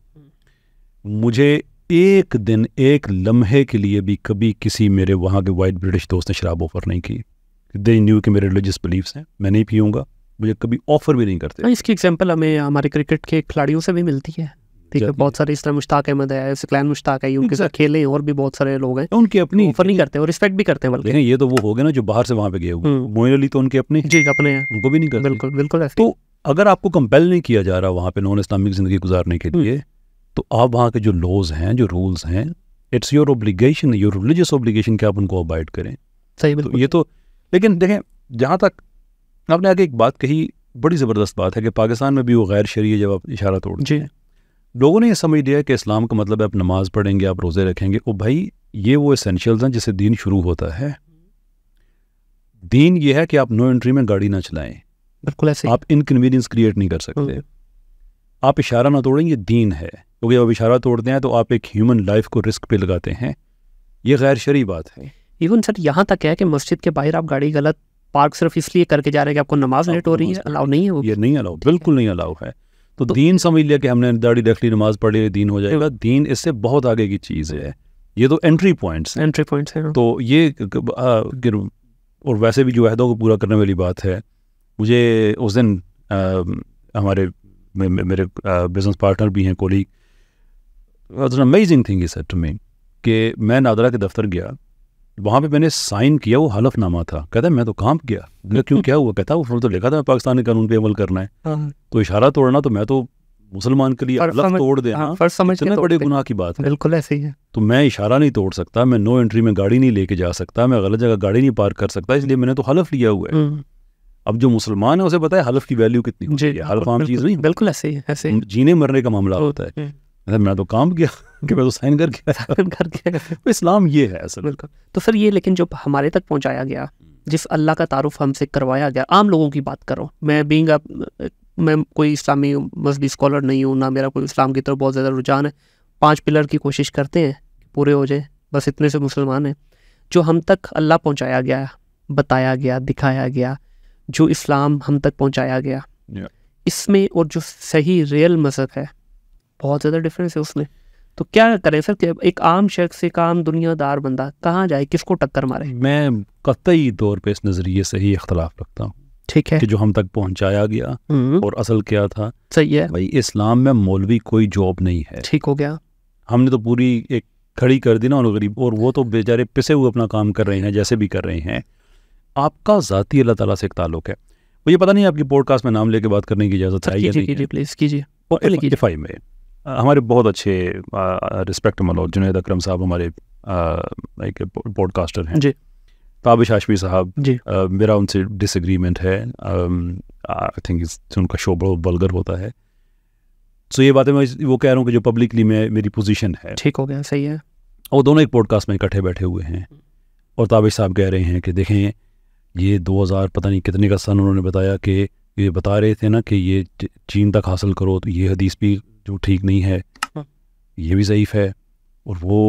A: मुझे एक दिन एक लम्हे के लिए भी कभी किसी मेरे वहाँ के वाइट ब्रिटिश दोस्त ने शराब ऑफर नहीं की दे न्यू कि मेरे रिलीजियस बिलीफ्स हैं मैं नहीं पीऊँगा मुझे कभी ऑफर भी नहीं करते
B: हाँ, इसकी एग्जाम्पल हमें हमारे क्रिकेट के खिलाड़ियों से भी मिलती है ठीक है बहुत सारे इस तरह मुश्ताक अहमद है सकलैन मुश्ताक है उनके साथ खेले और भी बहुत सारे
A: लोग हैं हाँ, उनके अपनी ऑफर नहीं करते और रिस्पेक्ट भी करते हैं बल्कि ये तो वो हो गए ना जो बाहर से वहाँ पे गए हम्म। मोइन अली तो उनके अपने जी अपने हैं उनको भी नहीं करते बिल्कुल बिल्कुल तो अगर आपको कंपेल नहीं किया जा रहा वहाँ पे नॉन इस्लामिक जिंदगी गुजारने के हम्म। लिए तो आप वहाँ के जो लॉज हैं जो रूल्स हैं it's your obligation your religious obligation के आप उनको अवॉइड करें सही तो बिल्कुल ये तो लेकिन देखें जहाँ तक आपने आगे एक बात कही बड़ी ज़बरदस्त बात है कि पाकिस्तान में भी वो गैर शरीय जब आप इशारा तोड़ जी लोगों ने यह समझ लिया कि इस्लाम का मतलब है आप नमाज पढ़ेंगे आप रोज़े रखेंगे वो भाई ये वो इसेंशियल्स हैं जिससे दीन शुरू होता है दीन ये है कि आप नो एंट्री में गाड़ी ना चलाएं बिल्कुल ऐसे आप इनकन्वीनियंस क्रिएट नहीं कर सकते हम्म। आप इशारा ना तोड़ें ये दीन है क्योंकि तो आप इशारा तोड़ते हैं तो आप एक ह्यूमन लाइफ को रिस्क पे लगाते हैं ये गैर शरी बात है इवन
B: सर यहाँ तक है कि मस्जिद के बाहर आप गाड़ी गलत पार्क सिर्फ इसलिए करके जा रहे हैं कि आपको नमाज लेट हो रही है
A: अलाउ नहीं है ये नहीं अलाउ बिल्कुल नहीं अलाउ है तो, तो दीन समझ लिया कि हमने दाढ़ी रख ली नमाज पढ़ ली दीन हो जाएगा हम्म। दीन इससे बहुत आगे की चीज़ है ये तो एंट्री पॉइंट एंट्री पॉइंट है तो ये और वैसे भी जो अहदों को पूरा करने वाली बात है मुझे उस दिन हमारे मेरे बिजनेस पार्टनर भी हैं colleague amazing thing is set me कि मैं नादरा के दफ्तर गया वहाँ पे मैंने साइन किया वो हलफनामा था कहता मैं तो काम किया मैं क्यों क्या हुआ कहता उसने तो लिखा था पाकिस्तानी कानून पे अमल करना है हाँ। तो इशारा तोड़ना तो मैं तो मुसलमान के लिए तोड़ देना हाँ, इतने बड़े गुनाह की बात है
B: बिल्कुल ऐसे ही है
A: तो मैं इशारा नहीं तोड़ सकता मैं नो एंट्री में गाड़ी नहीं लेके जा सकता मैं गलत जगह गाड़ी नहीं पार्क कर सकता इसलिए मैंने तो हलफ लिया हुआ है हम्म। अब जो मुसलमान है उसे पता है हलफ की वैल्यू कितनी होती है हलफ आम चीज़ नहीं बिल्कुल ऐसे ही ऐसे जीने मरने का मामला होता है मैं तो काम किया उनके पास तो साइन करके साइन करके तो
B: इस्लाम ये है असल बिल्कुल तो सर ये लेकिन जब हमारे तक पहुँचाया गया जिस अल्लाह का तारुफ हमसे करवाया गया आम लोगों की बात करो मैं बींग मैं कोई इस्लामी मजहबी स्कॉलर नहीं हूँ ना मेरा कोई इस्लाम की तरफ बहुत ज़्यादा रुझान है पाँच पिलर की कोशिश करते हैं पूरे हो जाए बस इतने से मुसलमान हैं जो हम तक अल्लाह पहुँचाया गया बताया गया दिखाया गया जो इस्लाम हम तक पहुँचाया गया yeah. इसमें और जो सही रियल मजहब है बहुत ज़्यादा डिफरेंस है उसमें तो क्या करें सर एक आम शख्स एक आम दुनियादार बंदा कहाँ जाए किसको टक्कर मारे
A: मैं कतई तौर पर इस नज़रिए से ही अख्तलाफ रखता हूँ ठीक है कि जो हम तक पहुंचाया गया हम्म। और असल क्या था सही है भाई इस्लाम में मौलवी कोई जॉब नहीं है ठीक हो गया हमने तो पूरी एक खड़ी कर दी ना उन गरीब और वो तो बेचारे पिसे हुए अपना काम कर रहे हैं जैसे भी कर रहे हैं आपका ज़ाती अल्लाह ताला से एक ताल्लुक है मुझे पता नहीं आपकी पॉडकास्ट में नाम लेके बात करने की इजाज़त है प्लीज़ कीजिए में हमारे बहुत अच्छे रिस्पेक्ट मलोड जुनेद अक्रम साहब हमारे एक पॉडकास्टर हैं जी ताबिश तो हाशमी साहब जी आ, मेरा उनसे डिसग्रीमेंट है आई थिंक उनका शो बहुत बलगर होता है सो ये बातें मैं वो कह रहा हूँ कि जो पब्लिकली मैं मेरी पोजीशन है ठीक हो गया सही है और दोनों एक पॉडकास्ट में इकट्ठे बैठे हुए हैं और ताबिश तो साहब कह रहे हैं कि देखें ये 2000 पता नहीं कितने का सन उन्होंने बताया कि ये बता रहे थे ना कि ये चीन तक हासिल करो तो ये हदीस भी जो ठीक नहीं है हाँ। ये भी ज़यीफ़ है और वो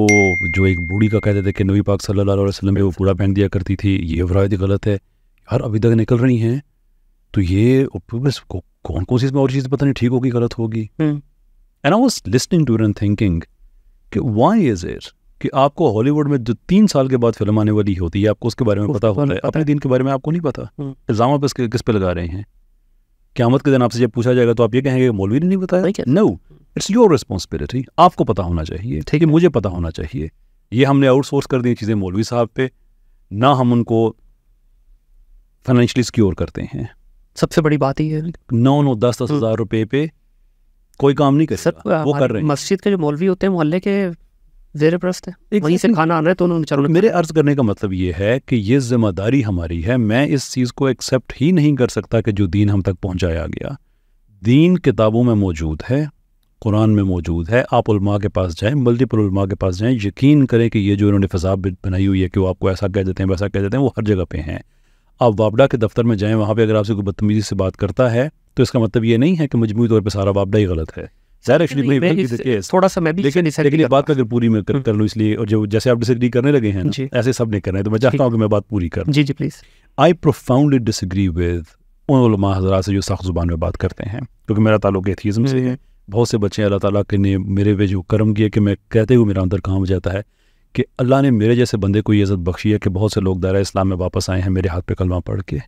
A: जो एक बूढ़ी का कहते थे कि नबी पाक सल्लल्लाहु अलैहि वसल्लम वो कूड़ा पहन दिया करती थी ये वरायत गलत है यार अभी तक निकल रही हैं तो ये कौन कौन सी इसमें और चीज़ पता नहीं ठीक होगी गलत होगी and I was listening to and thinking कि वाई इज इट कि आपको हॉलीवुड में जो तीन साल के बाद फिल्म आने वाली होती है आपको उसके बारे में पता होता है अपने दिन के बारे में आपको नहीं पता हम्म। इल्ज़ाम आप किस पे लगा रहे हैं क्यामत के दिन आपसे जब पूछा जाएगा तो आप ये कहेंगे मौलवी ने नहीं बताया नो इट्स योर रिस्पॉन्सिबिलिटी आपको पता होना चाहिए ठीक है मुझे पता होना चाहिए ये हमने आउटसोर्स कर दी चीज़ें मौलवी साहब पे ना हम उनको फाइनेंशली सिक्योर करते हैं
B: सबसे बड़ी बात ये है
A: नौ नौ दस दस हम्म। हज़ार रुपये पे कोई काम नहीं कर सर वो कर रहे हैं
B: मस्जिद के जो मौलवी होते हैं मोहल्ले के जेर प्रस्त है
A: वहीं से खाना आ रहा है तो उन्होंने मेरे अर्ज करने का मतलब ये है कि ये जिम्मेदारी हमारी है मैं इस चीज़ को एक्सेप्ट ही नहीं कर सकता कि जो दीन हम तक पहुंचाया गया दीन किताबों में मौजूद है कुरान में मौजूद है आप उलमा के पास जाएं मल्टीपल उलमा के पास जाएं यकीन करें कि ये जो इन्होंने फजा बनाई हुई है कि वो आपको ऐसा कह देते हैं वैसा कह देते हैं वो हर जगह पे हैं आप वापडा के दफ्तर में जाएं वहाँ पे अगर आपसे कोई बदतमीजी से बात करता है तो इसका मतलब ये नहीं है कि मजमू तौर पर सारा वापडा ही गलत है सर एक्चुअली मैं भाई इस, केस थोड़ा सा मैं भी लेकिन लेकिन बात अगर पूरी मैं कर, हम्म। कर लूँ इसलिए और जो जैसे आप डिसएग्री करने लगे हैं ना ऐसे सब ने करना है तो मैं चाहता हूँ कि मैं बात पूरी करूँ जी जी please I profoundly disagree with उन हजरात से जो सख्त ज़ुबान में बात करते हैं क्योंकि मेरा ताल्लुक एथीज़म से है बहुत से बच्चे अल्लाह ताला के ने मेरे पे जो कर्म किया कि मैं कहते हुए मेरा अंदर काम हो जाता है कि अल्लाह ने मेरे जैसे बंदे को ये इज़्ज़त बख्शी है कि बहुत से लोग दायरा इस्लाम में वापस आए हैं मेरे हाथ पे कलमा पढ़ के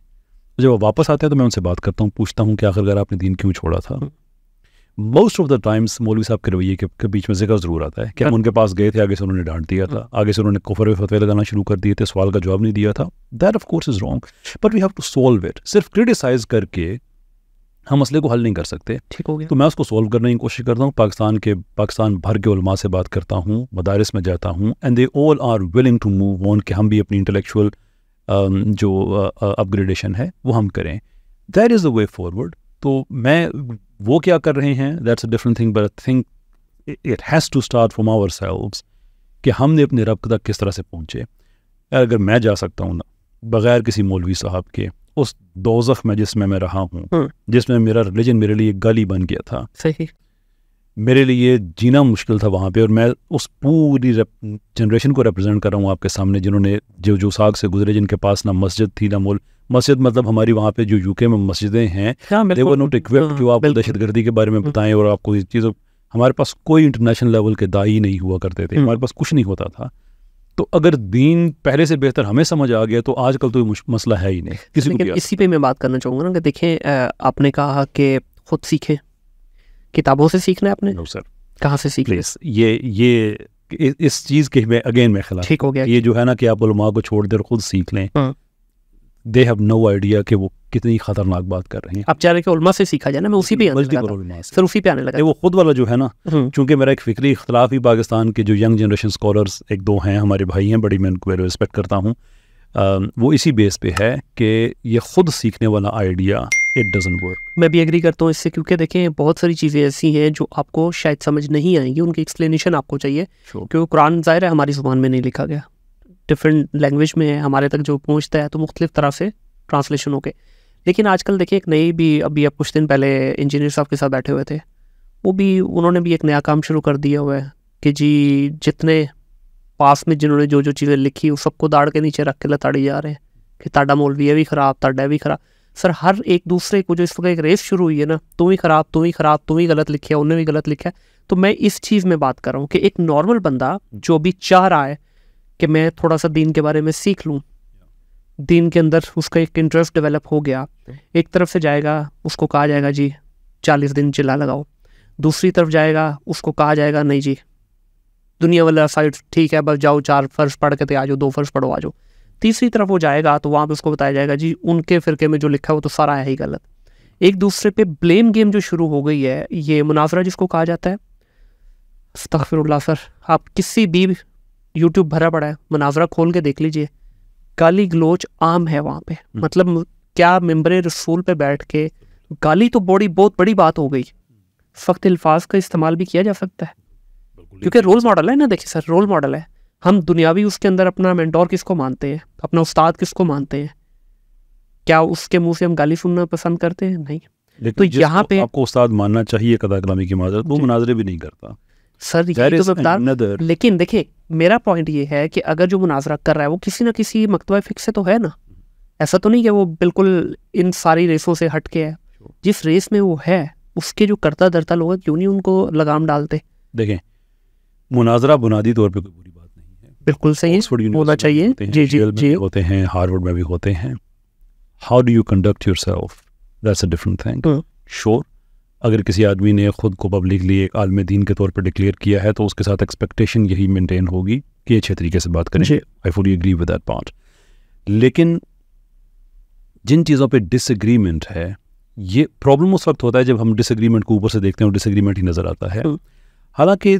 A: जब वो वापस आते हैं तो मैं उनसे बात करता हूँ पूछता हूँ कि आखिरकार आपने दीन क्यों छोड़ा था हम्म। मोस्ट ऑफ द टाइम्स मौलवी साहब के रवैये के, के बीच में जिक्र जरूर आता है कि हम उनके पास गए थे आगे से उन्होंने डांट दिया था आगे से उन्होंने कुफर में फतवे लगाना शुरू कर दिए थे सवाल का जवाब नहीं दिया था that of course is wrong but we have to solve it सिर्फ क्रिटिसाइज करके हम मसले को हल नहीं कर सकते ठीक हो गया तो मैं उसको सॉल्व करने की कोशिश करता हूँ पाकिस्तान के पाकिस्तान भर के उलमा से बात करता हूँ मदारस में जाता हूँ and they all are willing to move on कि हम भी अपनी इंटेलेक्चुअल um, जो अपग्रेडेशन uh, uh, है वो हम करें that is the way forward तो मैं वो क्या कर रहे हैं that's a different thing but think it has to start from ourselves कि हमने अपने रब तक किस तरह से पहुँचे अगर मैं जा सकता हूँ ना बग़ैर किसी मौलवी साहब के उस दोजफ में जिसमें मैं रहा हूँ हम्म। जिसमें मेरा रिलीजन मेरे लिए गली बन गया था सही मेरे लिए जीना मुश्किल था वहाँ पे और मैं उस पूरी जनरेशन को रिप्रेजेंट कर रहा हूँ आपके सामने जिन्होंने जो जो साग से गुजरे जिनके पास ना मस्जिद थी ना मोल मस्जिद मतलब हमारी वहाँ पे जो यूके में मस्जिदें हैं देवर नॉट इक्विप्ड जो आपको दहशतगर्दी के बारे में हम्म। बताएं और आपको इस चीज़ों हमारे पास कोई इंटरनेशनल लेवल के दाई नहीं हुआ करते थे हम्म। हमारे पास कुछ नहीं होता था तो अगर दीन पहले से बेहतर हमें समझ आ गया तो आजकल तो मसला है ही नहीं किसी को इसी पे
B: मैं बात करना चाहूँगा ना कि देखें आपने कहा कि खुद सीखें किताबों से सीखना है आपने नो सर
A: कहाँ से सीख प्लीज ये ये इस, चीज के मैं अगेन मैं खिलाफ ठीक हो गया ये जो है ना कि आप उलमा को छोड़ और खुद सीख लें दे हैव नो आइडिया कि वो कितनी खतरनाक बात कर रहे हैं
B: आप चाह रहे उलमा से सीखा जाए ना मैं उसी पे आने लगा सर उसी पे आने
A: लगा वो खुद वाला जो है ना हम्म। चूंकि मेरा एक फिक्री इख्तलाफ ही पाकिस्तान के जो यंग जनरेशन स्कॉलर्स एक दो हैं हमारे भाई हैं बड़ी मैं उनको रिस्पेक्ट करता हूँ वो इसी बेस पे है कि ये खुद सीखने वाला आइडिया इट डजेंट वर्क
B: मैं भी एग्री करता हूँ इससे क्योंकि देखें बहुत सारी चीज़ें ऐसी हैं जो आपको शायद समझ नहीं आएंगी उनकी एक्सप्लेनेशन आपको चाहिए sure. क्योंकि कुरान ज़ाहिर है हमारी ज़ुबान में नहीं लिखा गया डिफरेंट लैंग्वेज में है हमारे तक जो पहुँचता है तो मुख्तलिफ तरह से ट्रांसलेशन हो गए लेकिन आजकल देखें एक नई भी अभी अब कुछ दिन पहले इंजीनियर साहब के साथ बैठे हुए थे वो भी उन्होंने भी एक नया काम शुरू कर दिया हुआ है कि जी जितने पास में जिन्होंने जो जो चीज़ें लिखी वो सबको दाड़ के नीचे रख के लताड़ी जा रहे हैं कि ताडा मौलवी भी खराब ताडा भी खराब सर हर एक दूसरे को जो इस वक्त एक रेस शुरू हुई है ना तू ही ख़राब तू ही ख़राब तू ही गलत लिखे उन्हें भी गलत लिखा तो मैं इस चीज़ में बात कर रहा हूँ कि एक नॉर्मल बंदा जो भी चाह रहा है कि मैं थोड़ा सा दीन के बारे में सीख लूँ दीन के अंदर उसका एक इंटरेस्ट डेवलप हो गया एक तरफ से जाएगा उसको कहा जाएगा जी चालीस दिन चिल्ला लगाओ दूसरी तरफ जाएगा उसको कहा जाएगा नहीं जी दुनिया वाला साइड ठीक है बस जाओ चार फर्श पढ़ के आ जाओ दो फर्श पढ़ो आ जाओ तीसरी तरफ वो जाएगा तो वहाँ पर उसको बताया जाएगा जी उनके फिरके में जो लिखा है वो तो सारा है ही गलत एक दूसरे पे ब्लेम गेम जो शुरू हो गई है ये मुनाजरा जिसको कहा जाता है तखफिर सर आप किसी भी यूट्यूब भरा पड़ा है मुनाजरा खोल के देख लीजिए गाली गलोच आम है वहाँ पे हम्म। मतलब क्या मम्बर रसूल पे बैठ के गाली तो बड़ी बहुत बड़ी बात हो गई सख्त अल्फाज का इस्तेमाल भी किया जा सकता है क्योंकि रोल मॉडल है ना देखिए सर रोल मॉडल है हम दुनियावी उसके अंदर अपना मेंटोर किसको मानते हैं अपना उस्ताद किसको मानते हैं क्या उसके मुंह से हम गाली सुनना पसंद करते हैं नहीं
A: तो यहाँ पे आपको उस्ताद मानना चाहिए कदा कलामी की माजरत वो मुनाजरे भी नहीं करता सर ये तो
B: लेकिन देखिए मेरा पॉइंट ये है कि अगर जो मुनाजरा कर रहा है वो किसी ना किसी मकतबा फिक्स से तो है ना ऐसा तो नहीं कि वो बिल्कुल इन सारी रेसों से हट के है जिस रेस में वो है उसके जो करता दरता लोग क्यों नहीं उनको लगाम डालते
A: देखें मुनाजरा बुनियादी तौर पर कोई बिल्कुल सही होना चाहिए जी जी जी होते हैं हार्वर्ड में भी होते हैं how do you conduct yourself that's a different thing sure अगर किसी आदमी ने खुद को पब्लिकली एक आलम दीन के तौर पर डिक्लेयर किया है तो उसके साथ एक्सपेक्टेशन यही मेंटेन होगी कि अच्छे तरीके से बात करें I fully agree with that part लेकिन जिन चीज़ों पे डिसएग्रीमेंट है ये प्रॉब्लम उस वक्त होता है जब हम डिसएग्रीमेंट को ऊपर से देखते हैं और डिसएग्रीमेंट ही नज़र आता है हम्म। हालांकि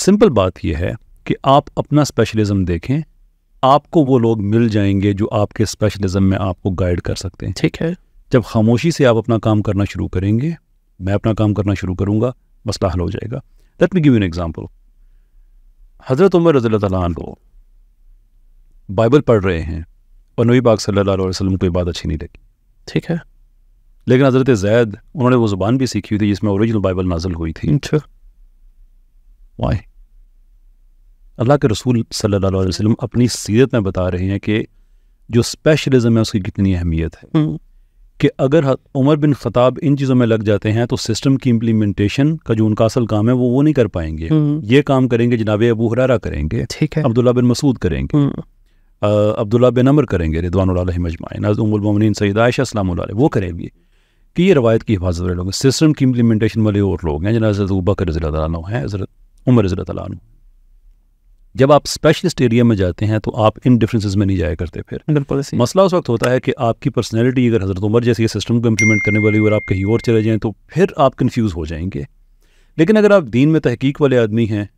A: सिंपल बात यह है कि आप अपना स्पेशलिज्म देखें आपको वो लोग मिल जाएंगे जो आपके स्पेशलिज्म में आपको गाइड कर सकते हैं ठीक है जब खामोशी से आप अपना काम करना शुरू करेंगे मैं अपना काम करना शुरू करूँगा मसला हल हो जाएगा let me give an example हज़रत उमर रज़ी तु बाइबल पढ़ रहे हैं और नबी पाक सल्लल्लाहु अलैहि वसल्लम को बात अच्छी नहीं लगी ठीक है लेकिन हज़रत जैद उन्होंने वो ज़ुबान भी सीखी हुई थी जिसमें ओरिजिनल बाइबल नाजल हुई थी वाई अच्छा। अल्लाह के रसूल सल्लल्लाहु अलैहि वसल्लम अपनी सीरत में बता रहे हैं कि जो स्पेशलिज्म है उसकी कितनी अहमियत है हम्म। कि अगर उमर बिन खताब इन चीज़ों में लग जाते हैं तो सिस्टम की इम्प्लीमेंटेशन का जो उनका असल काम है वो वो नहीं कर पाएंगे हम्म। ये काम करेंगे जनाब अबू हरारा करेंगे ठीक है अब्दुल्ला बिन मसूद करेंगे हम्म। अब्दुल्ला बिन अमर करेंगे रिदवान मजमाय सईद आयशा इस्लाम वो करेंगे कि ये रवायत की हिफाजत वाले लोग सिस्टम की इम्प्लीमेंटेशन वाले और लोग हैं जना हजरत बकर हैं हजरत उमर हजरत जब आप स्पेशलिस्ट एरिया में जाते हैं तो आप इन डिफरेंसेस में नहीं जाया करते फिर मसला उस वक्त होता है कि आपकी पर्सनैलिटी अगर हजरत उमर जैसे सिस्टम को इम्प्लीमेंट करने वाली अगर आप कहीं और चले जाएँ तो फिर आप कन्फ्यूज़ हो जाएंगे लेकिन अगर आप दीन में तहकीक वाले आदमी हैं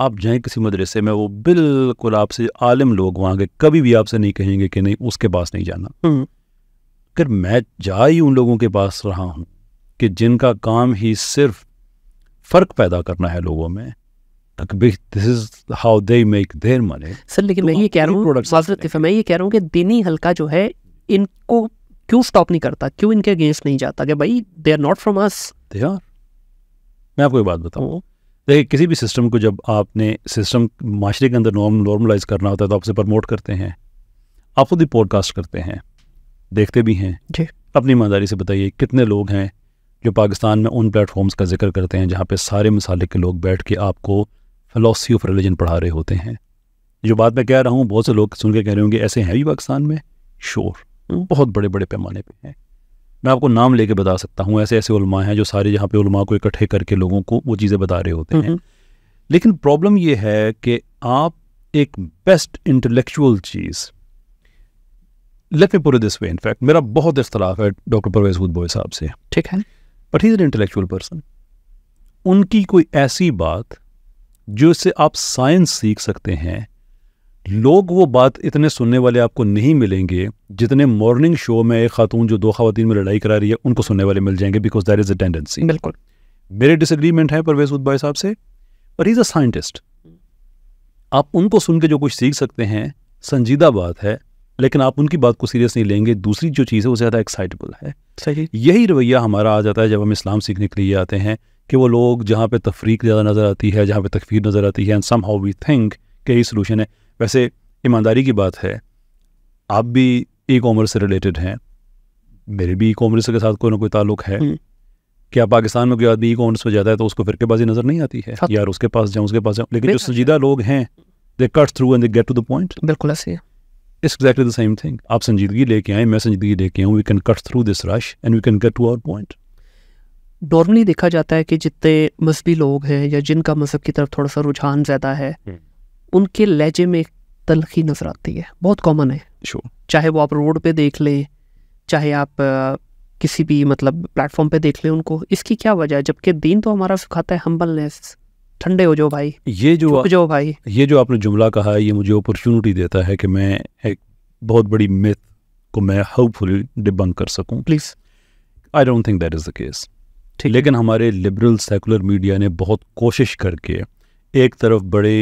A: आप जाएं किसी मदरसे में वो बिल्कुल आपसे आलिम लोग वहाँ के कभी भी आपसे नहीं कहेंगे कि नहीं उसके पास नहीं जाना हम्म। अगर मैं जा ही उन लोगों के पास रहा हूँ कि जिनका काम ही सिर्फ फ़र्क पैदा करना है लोगों में this is how they make their money sir लेकिन
B: तो मैं ये कह रहा हूँ मैं ये कह रहा हूँ कि दिनी हल्का जो है इनको क्यों स्टॉप नहीं करता क्यों इनके अगेंस्ट नहीं जाता कि भाई they are not from us
A: they are मैं आपको बात बताऊँ देखिए किसी भी सिस्टम को जब आपने सिस्टम माशरे के अंदर नॉर्म नॉर्मलाइज करना होता है तो आपसे प्रमोट करते हैं आप खुद ही पॉडकास्ट करते हैं देखते भी हैं जी अपनी ईमानदारी से बताइए कितने लोग हैं जो पाकिस्तान में उन प्लेटफॉर्म्स का जिक्र करते हैं जहाँ पे सारे मसाले के लोग बैठ के आपको फिलोसफी ऑफ रिलीजन पढ़ा रहे होते हैं जो बात मैं कह रहा हूँ बहुत से लोग सुन के कह रहे होंगे ऐसे हैं भी पाकिस्तान में शोर हम्म। बहुत बड़े बड़े पैमाने पर हैं मैं आपको नाम लेके बता सकता हूँ ऐसे ऐसे उलमा हैं जो सारे जहाँ पे उलमा को इकट्ठे करके लोगों को वो चीज़ें बता रहे होते हैं लेकिन प्रॉब्लम ये है कि आप एक बेस्ट इंटेलेक्चुअल चीज़ let me put this way in fact मेरा बहुत इख्तलाफ है डॉक्टर परवेज बोए साहब से ठीक है but he is an intellectual person उनकी कोई ऐसी बात जो इससे आप साइंस सीख सकते हैं लोग वो बात इतने सुनने वाले आपको नहीं मिलेंगे जितने मॉर्निंग शो में एक खातून जो दो खातन में लड़ाई करा रही है उनको सुनने वाले मिल जाएंगे because that is a tendency बिल्कुल मेरे डिसग्रीमेंट है परवेज भाई साहब से पर इज़ अ साइंटिस्ट आप उनको सुन के जो कुछ सीख सकते हैं संजीदा बात है लेकिन आप उनकी बात को सीरियस नहीं लेंगे दूसरी जो चीज़ है वो ज़्यादा एक्साइटेबल है सही यही रवैया हमारा आ जाता है जब हम इस्लाम सीखने के लिए आते हैं कि वो लोग जहाँ पे तफरीक ज़्यादा नज़र आती है जहाँ पे तकफीर नज़र आती है and somehow we think कि यही सोलूशन है वैसे ईमानदारी की बात है आप भी ई कॉमर्स से रिलेटेड हैं मेरे भी ई कॉमर्स के साथ कोई ना कोई ताल्लुक है हम्म। क्या पाकिस्तान में कोई आदमी ई कॉमर्स में जाता है तो उसको फिर के बाजी नज़र नहीं आती है यार उसके पास जाऊँ उसके पास जाऊँ लेकिन जो संजीदा लोग हैं they cut through and they get to the point बिल्कुल ऐसे है it's exactly the same thing आप संजीदगी लेके आए मैं संजीदगी लेके आऊँ we can cut through this rush and we can get to our point
B: normally देखा जाता है कि जितने मजहबी लोग हैं या जिनका मज़हब की तरफ थोड़ा सा रुझान ज़्यादा है हम्म। उनके लहजे में तलखी नज़र आती है बहुत कॉमन है शो चाहे वो आप रोड पे देख लें चाहे आप किसी भी मतलब प्लेटफॉर्म पे देख लें उनको इसकी क्या वजह है जबकि दीन तो हमारा सिखाता है हम्बलनेस ठंडे हो जाओ भाई ये जो आ, जाओ भाई
A: ये जो आपने जुमला कहा है ये मुझे अपॉर्चुनिटी देता है कि मैं एक बहुत बड़ी मिथ को मैं होपफुली डिबंक कर सकूं please I don't think that is the case ठीक लेकिन हमारे लिबरल सेकुलर मीडिया ने बहुत कोशिश करके एक तरफ बड़े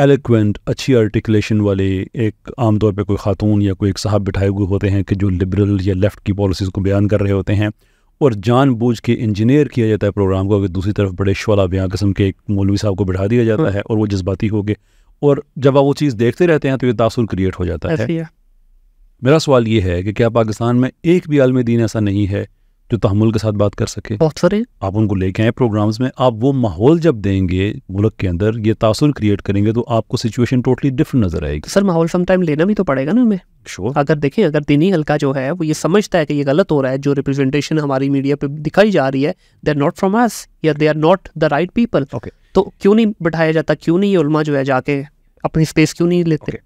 A: एलिक्वेंट अच्छी आर्टिकुलेशन वाले एक आमतौर पर कोई ख़ातून या कोई एक साहब बिठाए हुए होते हैं कि जो लिबरल या लेफ़्ट की पॉलिसीज़ को बयान कर रहे होते हैं और जानबूझ के इंजीनियर किया जाता है प्रोग्राम को अगर दूसरी तरफ बड़े शोला बयाँ किस्म के एक मौलवी साहब को बिठा दिया जाता हाँ। है और वो जज्बाती हो गए और जब आप वो चीज़ देखते रहते हैं तो ये तासुर क्रिएट हो जाता है मेरा सवाल ये है कि क्या पाकिस्तान में एक भी आलमी दीन ऐसा नहीं है जो तहमुल के साथ बात कर सके बहुत सारे आप उनको लेके आए प्रोग्राम्स में आप वो माहौल जब देंगे मुल्क के अंदर ये तासुर क्रिएट करेंगे तो आपको सिचुएशन टोटली डिफरेंट नजर आएगी सर माहौल समटाइम लेना भी तो पड़ेगा ना हमें श्योर अगर देखें अगर दीनी हल्का जो है वो ये
B: समझता है कि ये गलत हो रहा है जो रिप्रेजेंटेशन हमारी मीडिया पे दिखाई जा रही है they are not from us या they are not the right people okay तो क्यों नहीं बैठाया जाता क्यों नहीं ये उलमा जो है जाके अपनी स्पेस क्यों नहीं लेते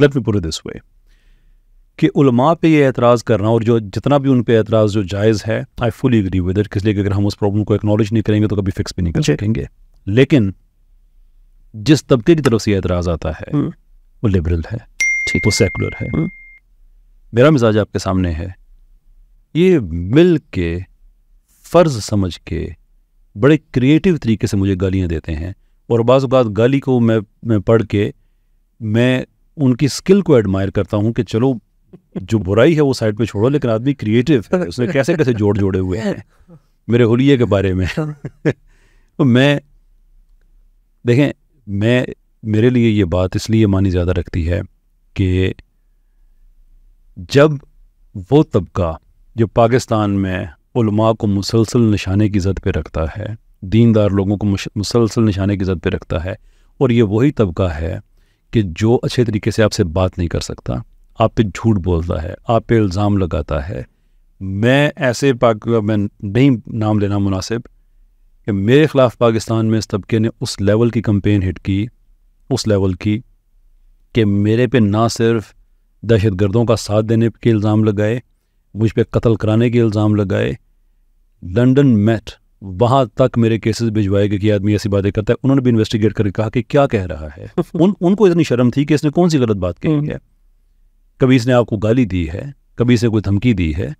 A: let me put this way कि उलमा पे ये एतराज़ करना और जो जितना भी उन पे एतराज़ जो जायज़ है I fully agree with it इसलिए अगर हम उस प्रॉब्लम को एक्नॉलेज नहीं करेंगे तो कभी फिक्स भी नहीं कर सकेंगे लेकिन जिस तबके की तरफ से एतराज़ आता है हम्म। वो लिबरल है ठीक वो सेकुलर है हम्म। मेरा मिजाज आपके सामने है ये मिल के फ़र्ज समझ के बड़े क्रिएटिव तरीके से मुझे गालियाँ देते हैं और बाज़ात गाली को मैं मैं पढ़ के मैं उनकी स्किल को एडमायर करता हूँ कि चलो जो बुराई है वो साइड पे छोड़ो लेकिन आदमी क्रिएटिव है उसने कैसे कैसे जोड़ जोड़े हुए हैं मेरे होलिये के बारे में तो मैं देखें मैं मेरे लिए ये बात इसलिए मानी ज़्यादा रखती है कि जब वो तबका जो पाकिस्तान में उलमा को मुसलसल निशाने की ज़द पे रखता है दीनदार लोगों को मुसलसल निशाने की ज़द पे रखता है और ये वही तबका है कि जो अच्छे तरीके से आपसे बात नहीं कर सकता आप पे झूठ बोलता है आप पे इल्ज़ाम लगाता है मैं ऐसे पाक मैं नहीं नाम लेना मुनासिब कि मेरे ख़िलाफ़ पाकिस्तान में इस तबके ने उस लेवल की कंपेन हिट की उस लेवल की कि मेरे पे ना सिर्फ दहशत गर्दों का साथ देने के इल्ज़ाम लगाए मुझ पर कत्ल कराने के इल्ज़ाम लगाए लंडन मेट वहाँ तक मेरे केसेस भिजवाए गए कि आदमी ऐसी बातें करता है उन्होंने भी इन्वेस्टिगेट करके कहा कि क्या कह रहा है उन उनको इतनी शर्म थी कि इसने कौन सी गलत बात कही हम्म। है कभी इसने आपको गाली दी है कभी इसे कोई धमकी दी है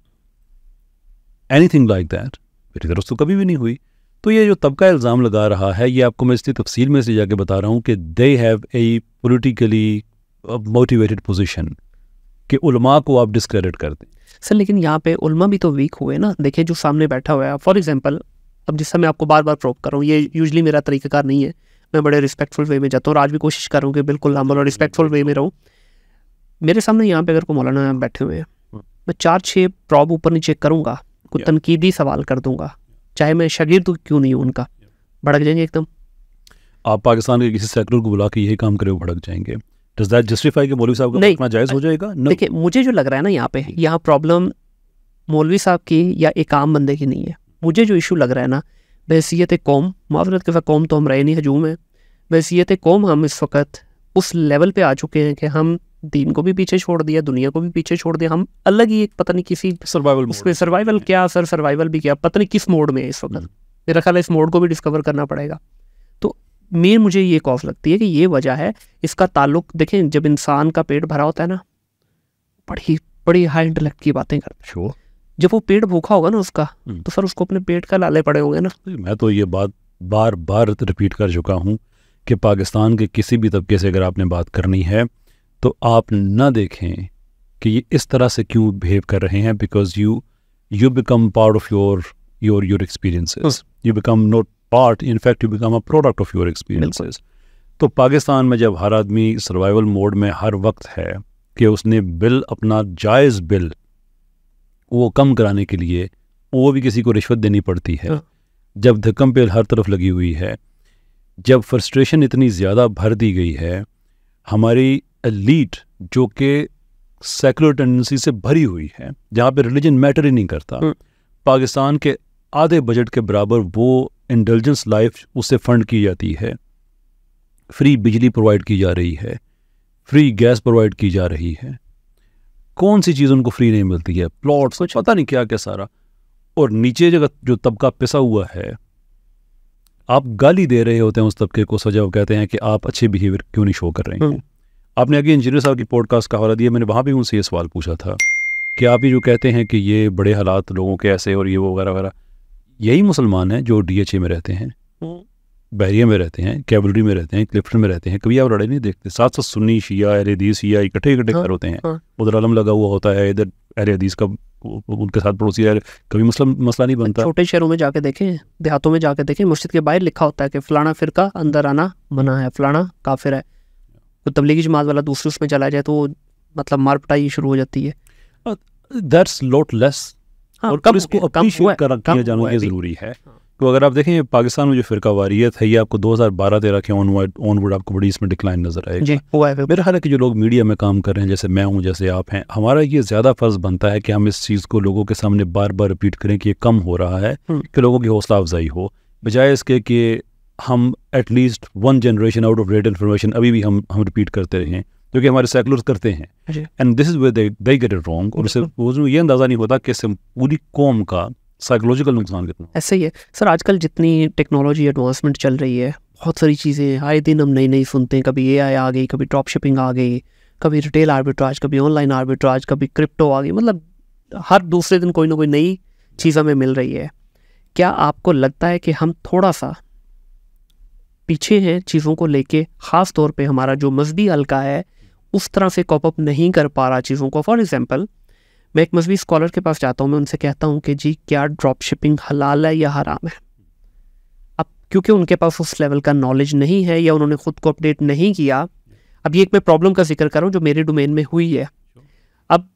A: एनी थिंग लाइक दैट मेरी तरफ तो कभी भी नहीं हुई तो ये जो तबका इल्ज़ाम लगा रहा है ये आपको मैं इसलिए तफसील में से जाके बता रहा हूँ कि they have a politically motivated position कि उलमा को आप डिस्क्रेडिट कर दें
B: सर लेकिन यहाँ पे उलमा भी तो वीक हुए ना देखिए जो सामने बैठा हुआ है फॉर एग्जांपल अब जिससे मैं आपको बार बार प्रोप कर रहा हूँ ये यूजली मेरा तरीक़ाकार नहीं है मैं बड़े रिस्पेक्टफुल वे में जाता हूँ और आज भी कोशिश कर रहा हूँ कि बिल्कुल हम और रिस्पेक्टफुल वे में रहूँ मेरे सामने यहाँ पे अगर कोई मौलाना बैठे हुए हैं हाँ। मैं चार छः प्रॉब ऊपर नीचे करूँगा कुछ तनकीदी सवाल कर दूंगा चाहे मैं शगीर तो क्यों नहीं हूँ उनका भड़क जाएंगे एकदम
A: आप पाकिस्तान के किसी सेक्टर को बुला के यही काम करे भड़क जाएंगे डज दैट जस्टिफाई कि मौलवी साहब का नहीं जायज़ हो जाएगा देखिए
B: मुझे जो लग रहा है ना यहाँ पे hmm. यहाँ प्रॉब्लम मौलवी साहब की या एक आम बंदे की नहीं है मुझे जो इशू लग रहा है ना बहसीत कौम माफरत के कौम तो हम रहे नहीं हजूम है बहसीत कौम हम इस वक्त उस लेवल पे आ चुके हैं कि हम दीन को भी पीछे छोड़ दिया दुनिया को भी पीछे छोड़ दिया हम अलग ही एक पता नहीं किसी सर्वाइवल उसमें सर्वाइवल क्या सर सर्वाइवल भी क्या पता नहीं किस मोड में है इस वक्त हम्म। मेरा ख्याल है इस मोड को भी डिस्कवर करना पड़ेगा तो मेन मुझे ये कॉफ लगती है कि ये वजह है इसका ताल्लुक देखें जब इंसान का पेट भरा होता है ना बड़ी बड़ी हाई इंटेलेक्ट की
A: बातें करते sure. जब वो पेट भूखा होगा ना उसका हम्म। तो सर उसको अपने पेट का लाले पड़े होंगे ना मैं तो ये बात बार बार रिपीट कर चुका हूँ कि पाकिस्तान के किसी भी तबके से अगर आपने बात करनी है तो आप ना देखें कि ये इस तरह से क्यों बिहेव कर रहे हैं because you you become part of your your your experiences you become not part in fact you become a product of your experiences तो पाकिस्तान में जब हर आदमी सर्वाइवल मोड में हर वक्त है कि उसने बिल अपना जायज़ बिल वो कम कराने के लिए वो भी किसी को रिश्वत देनी पड़ती है हाँ। जब धक्कम पेल हर तरफ लगी हुई है जब फ्रस्ट्रेशन इतनी ज़्यादा भर दी गई है हमारी लीड जो कि सेकुलर टेंडेंसी से भरी हुई है जहाँ पे रिलीजन मैटर ही नहीं करता हम्म। पाकिस्तान के आधे बजट के बराबर वो इंटेलिजेंस लाइफ उससे फंड की जाती है फ्री बिजली प्रोवाइड की जा रही है फ्री गैस प्रोवाइड की जा रही है कौन सी चीज़ उनको फ्री नहीं मिलती है प्लॉट्स कुछ पता नहीं क्या क्या सारा और नीचे जगह जो तबका पिसा हुआ है आप गाली दे रहे होते हैं उस तबके को सजा वो कहते हैं कि आप अच्छे बिहेवियर क्यों नहीं शो कर रहे हैं हम्म। आपने अगे इंजीनियर साहब की पॉडकास्ट का हवाला दिया मैंने वहाँ भी उनसे ये सवाल पूछा था कि आप ये जो कहते हैं कि ये बड़े हालात लोगों के ऐसे और ये वो वगैरह वगैरह यही मुसलमान हैं जो डी में रहते हैं हम्म। बहरिया में रहते हैं कैबलरी में रहते हैं क्लिफ्टन में रहते हैं कभी आप लड़ाई नहीं देखते साथ साथ सुन्नी शिया अरे हदीस शिया इकट्ठे इकट्ठे हाँ, घर होते हैं हाँ। उधर आलम लगा हुआ होता है इधर अरे हदीस का उनके साथ पड़ोसी रह कभी मसला मसला नहीं बनता छोटे शहरों में जाके देखें देहातों में जाके
B: देखें मस्जिद के बाहर लिखा होता है कि फलाना फिर का अंदर आना मना है फलाना काफिर है तो तबलीगी जमात वाला दूसरे उसमें चला जाए तो मतलब मार पिटाई शुरू हो जाती है
A: दैट्स लॉट लेस और कम इसको अप्रिशिएट कर किया जाना ज़रूरी है हाँ। तो अगर आप देखें पाकिस्तान में जो फिर वारियत है ये आपको 2012 तेरह के ऑनवर्ड ऑनवर्ड आपको बड़ी इसमें डिक्लाइन नजर आएगी मेरा ख्याल है कि जो लोग मीडिया में काम कर रहे हैं जैसे मैं हूँ जैसे आप हैं हमारा ये ज़्यादा फर्ज बनता है कि हम इस चीज़ को लोगों के सामने बार बार रिपीट करें कि ये कम हो रहा है हम्म। कि लोगों की हौसला अफजाई हो बजाय इसके कि हम at least one generation out of read information अभी भी हम हम रिपीट करते रहें जो कि हमारे सेकुलर करते हैं and this is way they get it wrong और उससे ये अंदाज़ा नहीं होता कि पूरी कौम का साइकोलॉजिकल नुकसान कितना
B: ऐसा ही है सर आजकल जितनी टेक्नोलॉजी एडवांसमेंट चल रही है बहुत सारी चीज़ें आए दिन हम नई नई सुनते हैं कभी ए आई आ गई कभी ड्रॉप शिपिंग आ गई कभी रिटेल आर्बिट्राज कभी ऑनलाइन आर्बिट्राज कभी क्रिप्टो आ गई मतलब हर दूसरे दिन कोई ना कोई नई चीज़ हमें मिल रही है क्या आपको लगता है कि हम थोड़ा सा पीछे हैं चीज़ों को लेके ख़ास तौर पे हमारा जो मजहबी हल्का है उस तरह से कॉपअप नहीं कर पा रहा चीज़ों को फॉर एग्ज़ाम्पल मैं एक मजहबी स्कॉलर के पास जाता हूँ मैं उनसे कहता हूँ कि जी क्या ड्रॉप शिपिंग हलाल है या हराम है अब क्योंकि उनके पास उस लेवल का नॉलेज नहीं है या उन्होंने ख़ुद को अपडेट नहीं किया अब ये एक मैं प्रॉब्लम का जिक्र कर रहा हूँ जो मेरे डोमेन में हुई है अब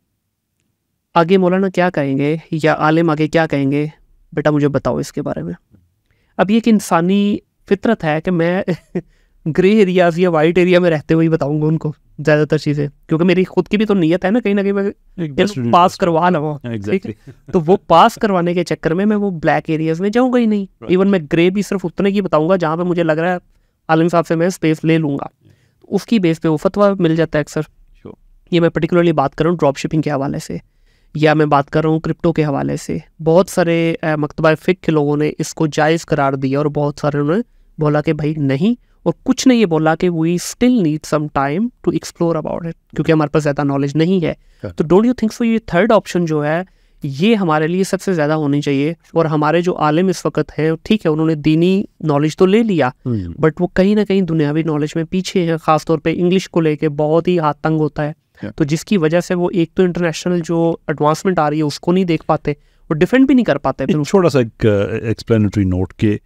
B: आगे मौलाना क्या कहेंगे या आलिम आगे क्या कहेंगे बेटा मुझे बताओ इसके बारे में अब ये एक इंसानी फितरत है कि मैं ग्रे एरियाज या वाइट एरिया में रहते हुए बताऊंगा उनको ज्यादातर चीजें क्योंकि मेरी खुद की भी तो नीयत है ना कहीं ना कहीं
A: मैं
B: पास करवा ना तो वो पास करवाने के चक्कर में मैं वो ब्लैक एरियाज में जाऊंगा ही नहीं इवन मैं ग्रे भी सिर्फ उतने की बताऊंगा जहाँ पे मुझे लग रहा है आलम साहब से मैं स्पेस ले लूंगा उसकी बेस पे वो फतवा मिल जाता है अक्सर ये मैं पर्टिकुलरली बात कर रहा हूँ ड्रॉप शिपिंग के हवाले से या मैं बात कर रहा हूँ क्रिप्टो के हवाले से बहुत सारे मकतबा फ़िक के लोगों ने इसको जायज़ करार दिया और बहुत सारे उन्होंने बोला कि भाई नहीं और कुछ ने ये बोला कि we still need some time to explore about it क्योंकि हमारे पास ज़्यादा नॉलेज नहीं है हाँ। तो डोंट यू थिंक सो ये थर्ड ऑप्शन जो है ये हमारे लिए सबसे ज़्यादा होनी चाहिए और हमारे जो आलिम इस वक्त हैं ठीक है उन्होंने दीनी नॉलेज तो ले लिया बट हम्म। वो कहीं ना कहीं दुनियावी नॉलेज में पीछे हैं ख़ासतौर पर इंग्लिश को लेके बहुत ही हाथ तंग होता है हाँ। तो जिसकी वजह से वो एक तो इंटरनेशनल जो एडवांसमेंट आ
A: रही है उसको नहीं देख पाते और डिफेंड भी नहीं कर पाते छोटा सा एक एक्सप्लेनेटरी uh, नोट के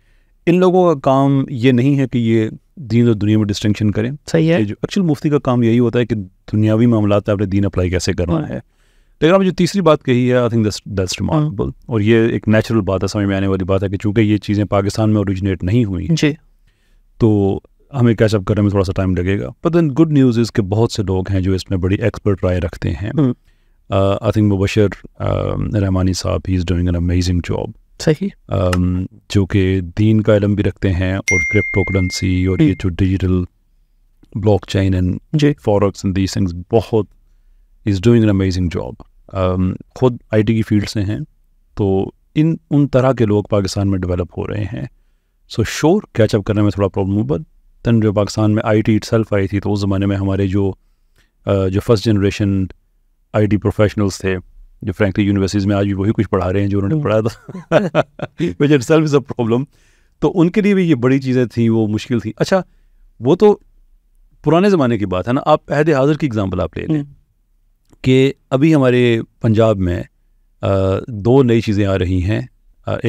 A: इन लोगों का काम ये नहीं है कि ये दीन और दुनिया में डिस्टिंक्शन करें सही है एक्चुअल मुफ्ती का काम यही होता है कि दुनियावी मामला पे आपने दीन अप्लाई कैसे करना हाँ। है लेकिन आपने जो तीसरी बात कही है आई थिंक दैट्स रिमार्केबल और ये एक नेचुरल बात है समझ में आने वाली बात है कि चूंकि ये चीज़ें पाकिस्तान में ओरिजिनेट नहीं हुई जी तो हमें कैचअप करने में थोड़ा सा टाइम लगेगा पर देन गुड न्यूज़ इसके बहुत से लोग हैं जो इसमें बड़ी एक्सपर्ट राय रखते हैं आई थिंक मुबशर रहमानी साहब he is doing an amazing job सही जो कि दीन का इलम भी रखते हैं और क्रिप्टो करेंसी और ये जो digital blockchain and forex and these things बहुत is doing an amazing job खुद आई टी की फील्ड से हैं तो इन उन तरह के लोग पाकिस्तान में डेवलप हो रहे हैं सो श्योर कैचअप करने में थोड़ा प्रॉब्लम बट तन जो पाकिस्तान में आई टी सेल्फ आई थी तो उस ज़माने में हमारे जो जो first generation IT professionals थे जो फ्रेंकली यूनिवर्सिटीज़ में आज भी वही कुछ पढ़ा रहे हैं जो उन्होंने पढ़ाया था which itself is a problem तो उनके लिए भी ये बड़ी चीज़ें थी वो मुश्किल थी अच्छा वो तो पुराने ज़माने की बात है ना आप अहद हाजिर की एग्ज़ाम्पल आप ले लें हम्म। कि अभी हमारे पंजाब में आ, दो नई चीज़ें आ रही हैं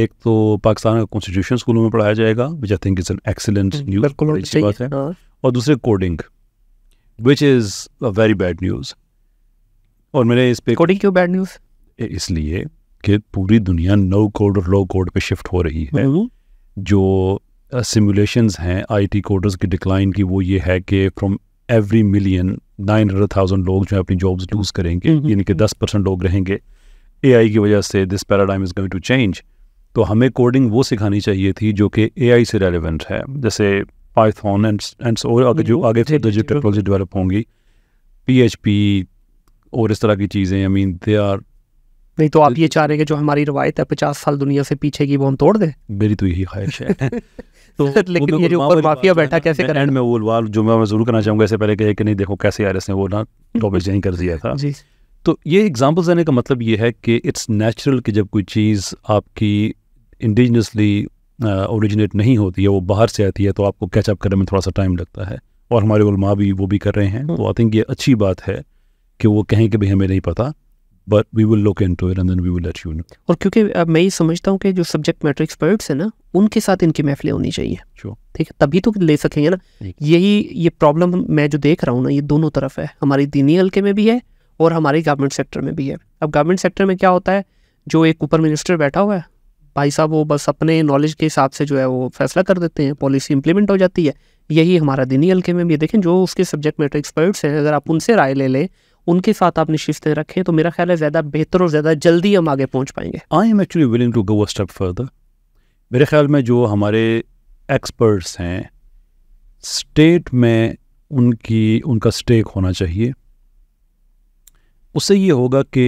A: एक तो पाकिस्तान का कॉन्स्टिट्यूशन स्कूलों में पढ़ाया जाएगा which I think is an excellent news बात है हाँ। और दूसरे coding which is a very bad news और मैंने इस पर कोडिंग क्यों बैड न्यूज़ इसलिए कि पूरी दुनिया नो कोड और लो कोड पे शिफ्ट हो रही है हम्म। जो सिमुलेशंस uh, हैं आईटी कोडर्स की डिक्लाइन की वो ये है कि from every million nine hundred thousand लोग जो है अपनी जॉब्स लूज करेंगे हम्म, यानी कि हम्म। दस परसेंट लोग रहेंगे एआई की वजह से this paradigm is going to change तो हमें कोडिंग वो सिखानी चाहिए थी जो कि ए से रेलिवेंट है जैसे पाइथन एंड एंड और आगे जो आगे जो टेक्नोलॉजी डेवलप होंगी पी और इस तरह की चीज़ें आई मीन दे आर
B: नहीं तो आप ये चाह रहे हैं कि जो हमारी रवायत है पचास साल दुनिया से पीछे की वो हम तोड़ दें
A: मेरी तो यही ख्वाहिश है तो लेकिन ये जो ऊपर माफिया बैठा कैसे कर एंड में वो वाल जो मैं जरूर करना चाहूँगा इससे पहले कहे कि नहीं देखो कैसे आ रहे वो ना टॉपिक चेंज कर दिया था जी तो ये एग्जाम्पल देने का मतलब ये है कि इट्स नेचुरल कि जब कोई चीज़ आपकी इंडिजनसली ओरिजिनेट नहीं होती है वो बाहर से आती है तो आपको कैचअप करने में थोड़ा सा टाइम लगता है और हमारे उलमा भी वो भी कर रहे हैं हम्म। तो आई थिंक ये अच्छी बात है कि वो कहें कि भाई हमें नहीं पता but we will look to it and then we will let you know
B: और क्योंकि अब मैं ये समझता हूँ कि जो सब्जेक्ट मैटर एक्सपर्ट्स हैं ना उनके साथ इनकी महफिलें होनी चाहिए sure. ठीक है तभी तो ले सकेंगे ना यही ये प्रॉब्लम मैं जो देख रहा हूँ ना ये दोनों तरफ है हमारी दीनी हल्के में भी है और हमारे गवर्नमेंट सेक्टर में भी है अब गवर्नमेंट सेक्टर में क्या होता है जो एक ऊपर मिनिस्टर बैठा हुआ है भाई साहब वो बस अपने नॉलेज के हिसाब से जो है वो फैसला कर देते हैं पॉलिसी इंप्लीमेंट हो जाती है यही हमारा दीनी हल्के में भी देखें जो उसके सब्जेक्ट मैटर एक्सपर्ट्स हैं अगर आप उनसे राय ले लें उनके साथ आप शिफ्तें रखें तो मेरा ख्याल है ज़्यादा बेहतर और ज़्यादा
A: जल्दी हम आगे पहुंच पाएंगे I am actually willing to go a step further मेरे ख्याल में जो हमारे एक्सपर्ट्स हैं स्टेट में उनकी उनका स्टेक होना चाहिए उससे ये होगा कि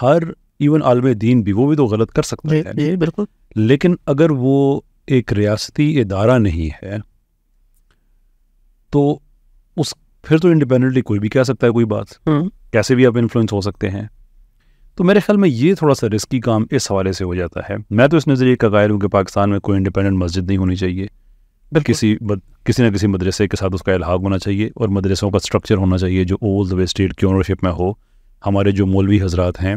A: हर इवन आलम दीन भी वो भी तो गलत कर सकते हैं बिल्कुल लेकिन अगर वो एक रियासती इदारा नहीं है तो उस फिर तो इंडिपेंडेंटली कोई भी कह सकता है कोई बात हम्म। कैसे भी आप इन्फ्लुएंस हो सकते हैं तो मेरे ख्याल में ये थोड़ा सा रिस्की काम इस हवाले से हो जाता है मैं तो इस नज़रिए का कायल हूँ कि पाकिस्तान में कोई इंडिपेंडेंट मस्जिद नहीं होनी चाहिए किसी बद, किसी न किसी मदरसे के साथ उसका इलाहाक होना चाहिए और मदरसों का स्ट्रक्चर होना चाहिए जो ओल द वे स्टेट की ओनरशिप में हो हमारे जो मौलवी हजरात हैं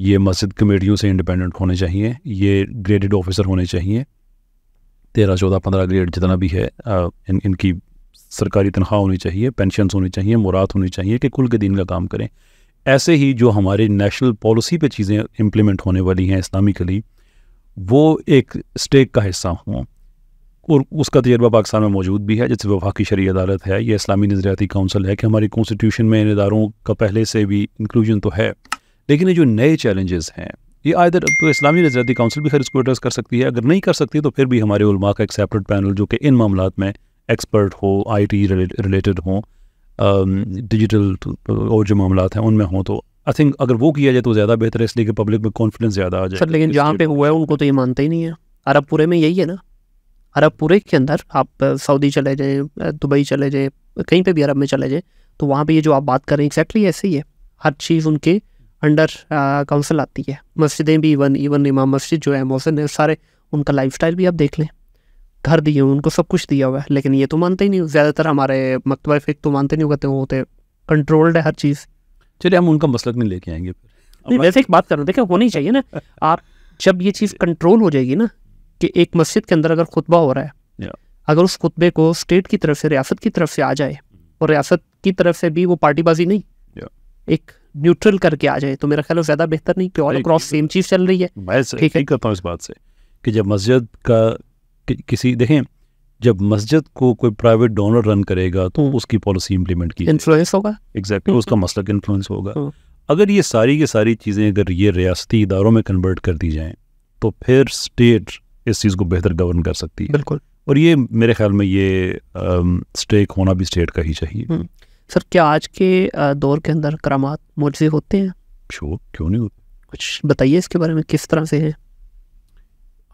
A: ये मस्जिद कमेटियों से इंडिपेंडेंट होने चाहिए ये ग्रेडेड ऑफिसर होने चाहिए तेरह चौदह पंद्रह ग्रेड जितना भी है इन इनकी सरकारी तनख्वाह होनी चाहिए पेंशन होनी चाहिए मुराद होनी चाहिए कि कुल के दिन का काम करें ऐसे ही जो हमारे नेशनल पॉलिसी पे चीज़ें इम्प्लीमेंट होने वाली हैं इस्लामिकली वो एक स्टेक का हिस्सा हों और उसका तजर्बा पाकिस्तान में मौजूद भी है जैसे वफाकी शरी अदालत है या इस्लामी नजरियाती काउंसिल है कि हमारे कॉन्स्टिट्यूशन में इन इदारों का पहले से भी इंक्लूजन तो है लेकिन ये जो नए चैलेंजेस हैं ये आयदर तो इस्लामी नजरियाती काउंसिल भी खैर इसको एड्रेस कर सकती है अगर नहीं कर सकती तो फिर भी हमारे उलमा का एक सेपरेट पैनल जो कि इन मामला में एक्सपर्ट हो आई टी रिलेटेड हों डिजिटल और जो मामला हैं उनमें हों तो आई थिंक अगर वो किया जाए तो ज़्यादा बेहतर है इसलिए कि पब्लिक में कॉन्फिडेंस ज़्यादा आ जाए सर लेकिन जहाँ पे
B: हुआ है उनको तो ये मानते ही नहीं है अरब पूरे में यही है ना अरब पूरे के अंदर आप सऊदी uh, चले जाएँ दुबई uh, चले जाएँ कहीं पे भी अरब में चले जाएँ तो वहाँ पे ये जो आप बात कर रहे हैं एक्जैक्टली ऐसे ही है हर चीज़ उनके अंडर काउंसिल uh, आती है मस्जिदें भी इवन इवन इमाम मस्जिद जो है मोहसिन है सारे उनका लाइफ भी आप देख लें घर दिए उनको सब कुछ दिया हुआ है लेकिन ये तो मानते ही नहीं ज़्यादातर हमारे मकतबा फिक तो मानते नहीं तो होते होते कंट्रोल्ड है हर चीज़
A: चलिए हम उनका मसलक नहीं लेके आएंगे
B: नहीं वैसे एक बात कर रहे हैं देखिए होनी चाहिए ना आप जब ये चीज़ कंट्रोल हो जाएगी ना कि एक मस्जिद के अंदर अगर खुतबा हो रहा है अगर उस खुतबे को स्टेट की तरफ से रियासत की तरफ से आ जाए और रियासत की तरफ से भी वो पार्टीबाजी नहीं एक न्यूट्रल करके आ जाए तो मेरा ख्याल ज़्यादा बेहतर नहीं कि ऑल अक्रॉस सेम चीज़ चल रही
A: है ठीक है इस बात से कि जब मस्जिद का कि, किसी देखें जब मस्जिद को कोई प्राइवेट डोनर रन करेगा तो हम्म। उसकी पॉलिसी इम्प्लीमेंट की इन्फ्लुएंस होगा एग्जैक्टली उसका मसलक इन्फ्लुएंस होगा हम्म। अगर ये सारी की सारी चीज़ें अगर ये रियासती इदारों में कन्वर्ट कर दी जाएँ तो फिर स्टेट इस चीज़ को बेहतर गवर्न कर सकती है बिल्कुल और ये मेरे ख्याल में ये स्टेक होना भी स्टेट का ही चाहिए हम्म।
B: सर क्या आज के दौर के अंदर करामात मुआवजे होते हैं
A: शो क्यों नहीं होते कुछ
B: बताइए इसके बारे में किस तरह से है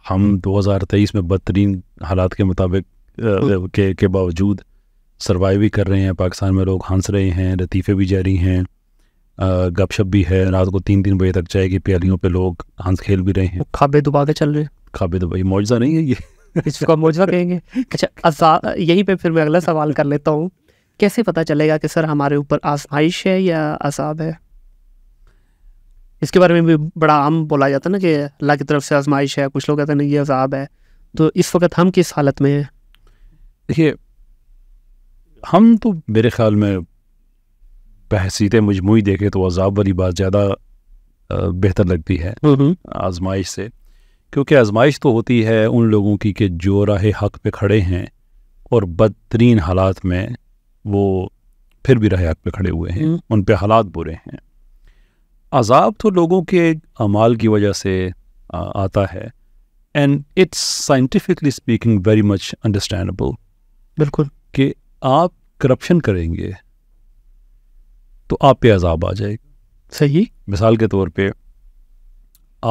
A: हम 2023 में बदतरीन हालात के मुताबिक हम्म। के के बावजूद सर्वाइव भी कर रहे हैं पाकिस्तान में लोग हंस रहे हैं लतीफ़े भी जारी हैं गपशप भी है रात को तीन तीन बजे तक चाय की प्यालियों पे लोग हंस खेल भी रहे हैं खाबे दुबा के चल रहे हैं खाबे दुबा मुआवजा नहीं है ये इसको
B: मुआवजा कहेंगे अच्छा यहीं पे फिर मैं अगला सवाल कर लेता हूँ कैसे पता चलेगा कि सर हमारे ऊपर आसमाइश है या असाब है इसके बारे में भी बड़ा आम बोला जाता है ना कि अल्लाह की तरफ से आजमाइश है कुछ लोग कहते हैं ये अजाब है तो इस वक्त हम किस हालत में हैं
A: देखिए हम तो मेरे ख्याल में बहसीत मजमू देखे तो अजाब वाली बात ज़्यादा बेहतर लगती है हम्म, हम्म। आजमाइश से क्योंकि आजमाइश तो होती है उन लोगों की कि जो राह हक पे खड़े हैं और बदतरीन हालात में वो फिर भी राह हक पे खड़े हुए हैं हम्म। उन पे हालात बुरे हैं अजाब तो लोगों के अमाल की वजह से आता है and it's scientifically speaking very much understandable बिल्कुल कि आप करप्शन करेंगे तो आप पे अजाब आ जाएगा सही मिसाल के तौर पे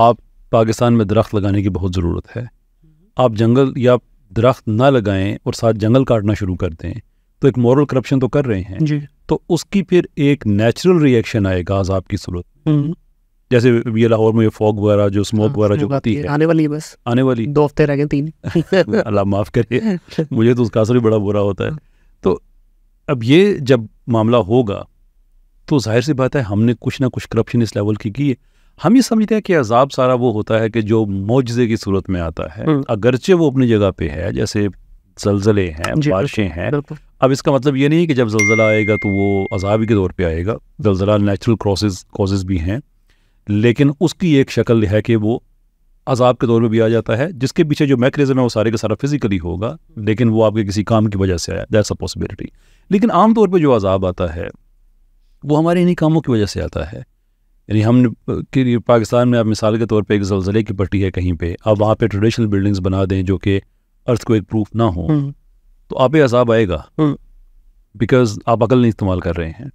A: आप पाकिस्तान में दरख्त लगाने की बहुत ज़रूरत है आप जंगल या दरख्त ना लगाएं और साथ जंगल काटना शुरू कर दें तो एक मॉरल करप्शन तो कर रहे हैं जी तो उसकी फिर एक नेचुरल रिएक्शन आएगा अजाब की सूरत हम्म। जैसे ये लाहौर में फॉग वगैरह जो स्मोक हाँ, वगैरह जो होती है आने वाली है बस आने वाली दो हफ्ते रह गए तीन अल्लाह माफ़ करे मुझे तो उसका असर ही बड़ा बुरा होता है हाँ। तो अब ये जब मामला होगा तो जाहिर सी बात है हमने कुछ ना कुछ करप्शन इस लेवल की की है हम ये समझते हैं कि अजाब सारा वो होता है कि जो मुआवजे की सूरत में आता है हम्म। अगरचे वो अपनी जगह पे है जैसे जलजले हैं बारिशें हैं अब इसका मतलब ये नहीं कि जब जलजला आएगा तो वो अजाबी के तौर पर आएगा जल्जला नेचुरल क्रॉसेज कॉजेज भी हैं लेकिन उसकी एक शक्ल है कि वो अजाब के तौर पर भी आ जाता है जिसके पीछे जो मैकेनिज्म है वो सारे का सारा फिजिकली होगा लेकिन वो आपके किसी काम की वजह से आया दैट्स अ पॉसिबिलिटी लेकिन तौर पर जो अजाब आता है वो हमारे इन्हीं कामों की वजह से आता है यानी हम कि पाकिस्तान में आप मिसाल के तौर पे एक जलजले की पट्टी है कहीं पे आप वहाँ पे ट्रेडिशनल बिल्डिंग्स बना दें जो कि अर्थ को एक प्रूफ ना हो हम्म। तो आप ही अजाब आएगा बिकॉज हम्म। आप अकल नहीं इस्तेमाल कर रहे हैं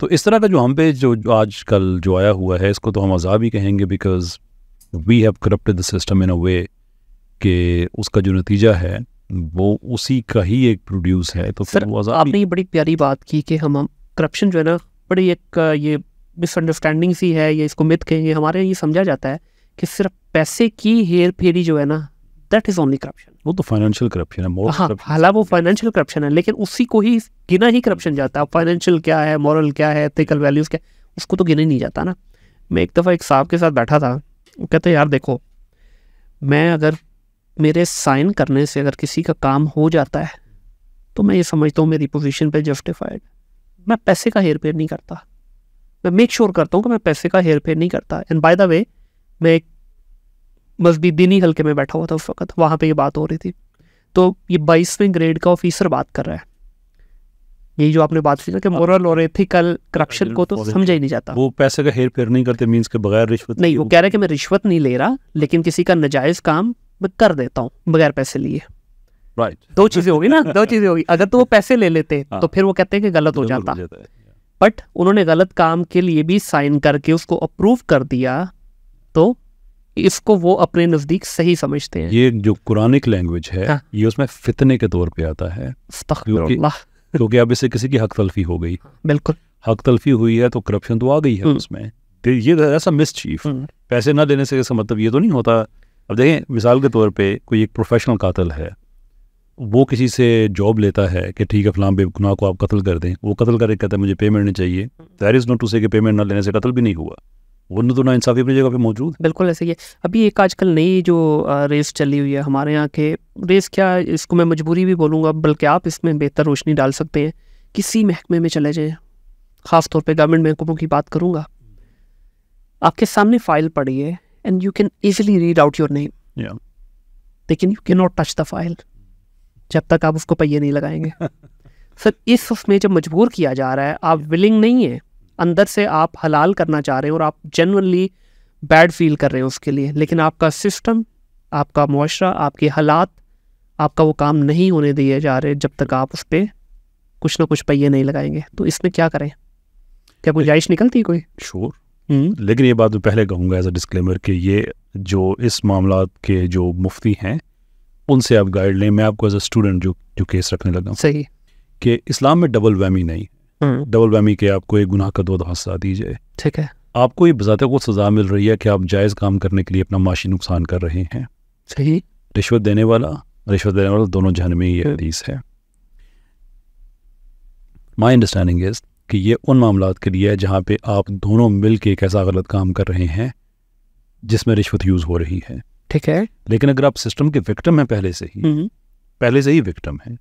A: तो इस तरह का जो हम पे जो, आज कल जो आया हुआ है इसको तो हम अजाब ही कहेंगे because we have corrupt the system in a way कि उसका जो नतीजा है वो उसी का ही एक प्रोड्यूस है तो सर वो आपने ये
B: बड़ी प्यारी बात की कि हम करप्शन जो है ना बड़ी एक ये मिसअंडरस्टैंडिंग सी है या इसको मिथ कहेंगे हमारे ये समझा जाता है कि सिर्फ पैसे की हेर फेरी जो है ना दैट इज ओनली करप्शन
A: वो तो फाइनेंशियल करप्शन है मोरल हाँ
B: हालांकि वो फाइनेंशियल करप्शन है लेकिन उसी को ही गिना ही करप्शन जाता है फाइनेंशियल क्या है मॉरल क्या है एथिकल वैल्यूज क्या उसको तो गिना ही नहीं जाता ना मैं एक दफ़ा एक साहब के साथ बैठा था वो कहते यार देखो मैं अगर मेरे साइन करने से अगर किसी का काम हो जाता है तो मैं ये समझता हूँ मेरी पोजिशन पे जस्टिफाइड मैं पैसे का हेर फेर नहीं करता मैं मेक श्योर sure करता हूँ कि मैं पैसे का हेर फेर नहीं करता एंड बाय द वे मैं एक मस्जिद दीनी हल्के में बैठा हुआ था उस वक्त वहाँ पे ये बात हो रही थी तो ये बाईसवें ग्रेड का ऑफिसर बात कर रहा है यही जो आपने बात की ना कि मॉरल और एथिकल
A: करप्शन को तो समझा ही नहीं जाता वो पैसे का हेर फेर नहीं करते मींस के बगैर रिश्वत नहीं वो कह रहे
B: कि मैं रिश्वत नहीं ले रहा लेकिन किसी का नजायज़ काम मैं कर देता हूँ बगैर पैसे लिए राइट दो चीज़ें होगी ना दो चीज़ें होगी अगर तो वो पैसे ले लेते हाँ. तो फिर वो कहते हैं कि गलत हो जाता बट उन्होंने गलत काम के लिए भी साइन करके उसको अप्रूव कर दिया तो इसको वो अपने नज़दीक सही समझते हैं
A: ये जो कुरानिक लैंग्वेज है हाँ? ये उसमें फितने के तौर पे आता है क्योंकि अब इसे किसी की हक तलफी हो गई बिल्कुल हक तलफी हुई है तो करप्शन तो आ गई है हम्म। उसमें तो ये ऐसा मिस हम्म। चीफ पैसे ना देने से ऐसा मतलब ये तो नहीं होता अब देखें मिसाल के तौर पे कोई एक प्रोफेशनल कातल है वो किसी से जॉब लेता है कि ठीक है फलाम बेगुना को आप कत्ल कर दें वो कत्ल करके कहता है मुझे पेमेंट नहीं चाहिए there is not to say payment ना लेने से कत्ल भी नहीं हुआ वरना तो नाइंसाफ़ी अपनी जगह पे मौजूद
B: बिल्कुल ऐसे ही है अभी एक आजकल नई जो रेस चली हुई है हमारे यहाँ के रेस क्या इसको मैं मजबूरी भी बोलूँगा बल्कि आप इसमें बेहतर रोशनी डाल सकते हैं किसी महकमे में चले जाएँ ख़ास तौर पर गवर्नमेंट महकमों की बात करूँगा आपके सामने फाइल पड़ी है and you can easily read out your
A: name
B: लेकिन you can not touch the file जब तक आप उसको पहिए नहीं लगाएंगे सर इस उसमें जब मजबूर किया जा रहा है आप विलिंग नहीं है अंदर से आप हलाल करना चाह रहे हो और आप जनरली बैड फील कर रहे हो उसके लिए लेकिन आपका सिस्टम आपका मुआरा आपके हालात आपका वो काम नहीं होने दिए जा रहे जब तक आप उस पर कुछ ना कुछ पहिए नहीं लगाएंगे तो इसमें क्या करें क्या गुंजाइश निकलती है कोई
A: श्योर हम्म? लेकिन ये बात मैं पहले कहूँगा एज अ डिस्क्लेमर कि ये जो इस मामला के जो मुफ्ती हैं उनसे आप गाइड लें मैं आपको एज अ स्टूडेंट जो जो केस रखने लगा सही कि इस्लाम में डबल वैमी नहीं हम्म। डबल बैमी के आपको एक गुनाह का दो दफा सजा दी जाए ठीक है आपको ये बजाते को सजा मिल रही है कि आप जायज़ काम करने के लिए अपना माशी नुकसान कर रहे हैं सही रिश्वत देने वाला रिश्वत देने वाला दोनों जहन में ये हम्म। हदीस है माई अंडरस्टैंडिंग इज़ कि ये उन मामला के लिए है जहाँ पे आप दोनों मिल के एक ऐसा गलत काम कर रहे हैं जिसमें रिश्वत यूज़ हो रही है ठीक है लेकिन अगर आप सिस्टम के विक्टम हैं पहले से ही हम्म। पहले से ही विक्टम है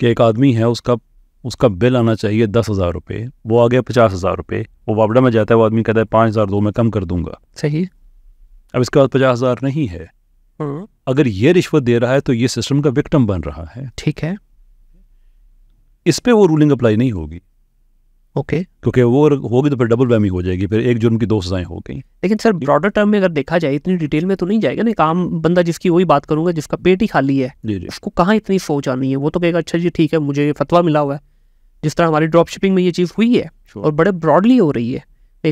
A: कि एक आदमी है उसका उसका बिल आना चाहिए दस हज़ार रुपये वो आ गया पचास हज़ार रुपये वो वापडा में जाता है वो आदमी कहता है पाँच हज़ार दो मैं कम कर दूंगा सही अब इसके बाद पचास हज़ार नहीं है हम्म। अगर ये रिश्वत दे रहा है तो ये सिस्टम का विक्टम बन रहा है ठीक है इस पर वो रूलिंग अप्लाई नहीं होगी ओके okay. क्योंकि वो होगी तो फिर डबल वैमी हो जाएगी फिर एक जुर्म की दो सजाएं हो गई लेकिन
B: सर ब्रॉडर टर्म में अगर देखा जाए इतनी डिटेल में तो नहीं जाएगा ना एक आम बंदा जिसकी वही बात करूंगा जिसका पेट ही खाली है जी जी उसको कहाँ इतनी सोच आनी है वो तो कहेगा अच्छा जी ठीक है मुझे फतवा मिला हुआ है जिस तरह हमारी ड्रॉप शिपिंग में ये चीज़ हुई है sure. और बड़े ब्रॉडली हो रही है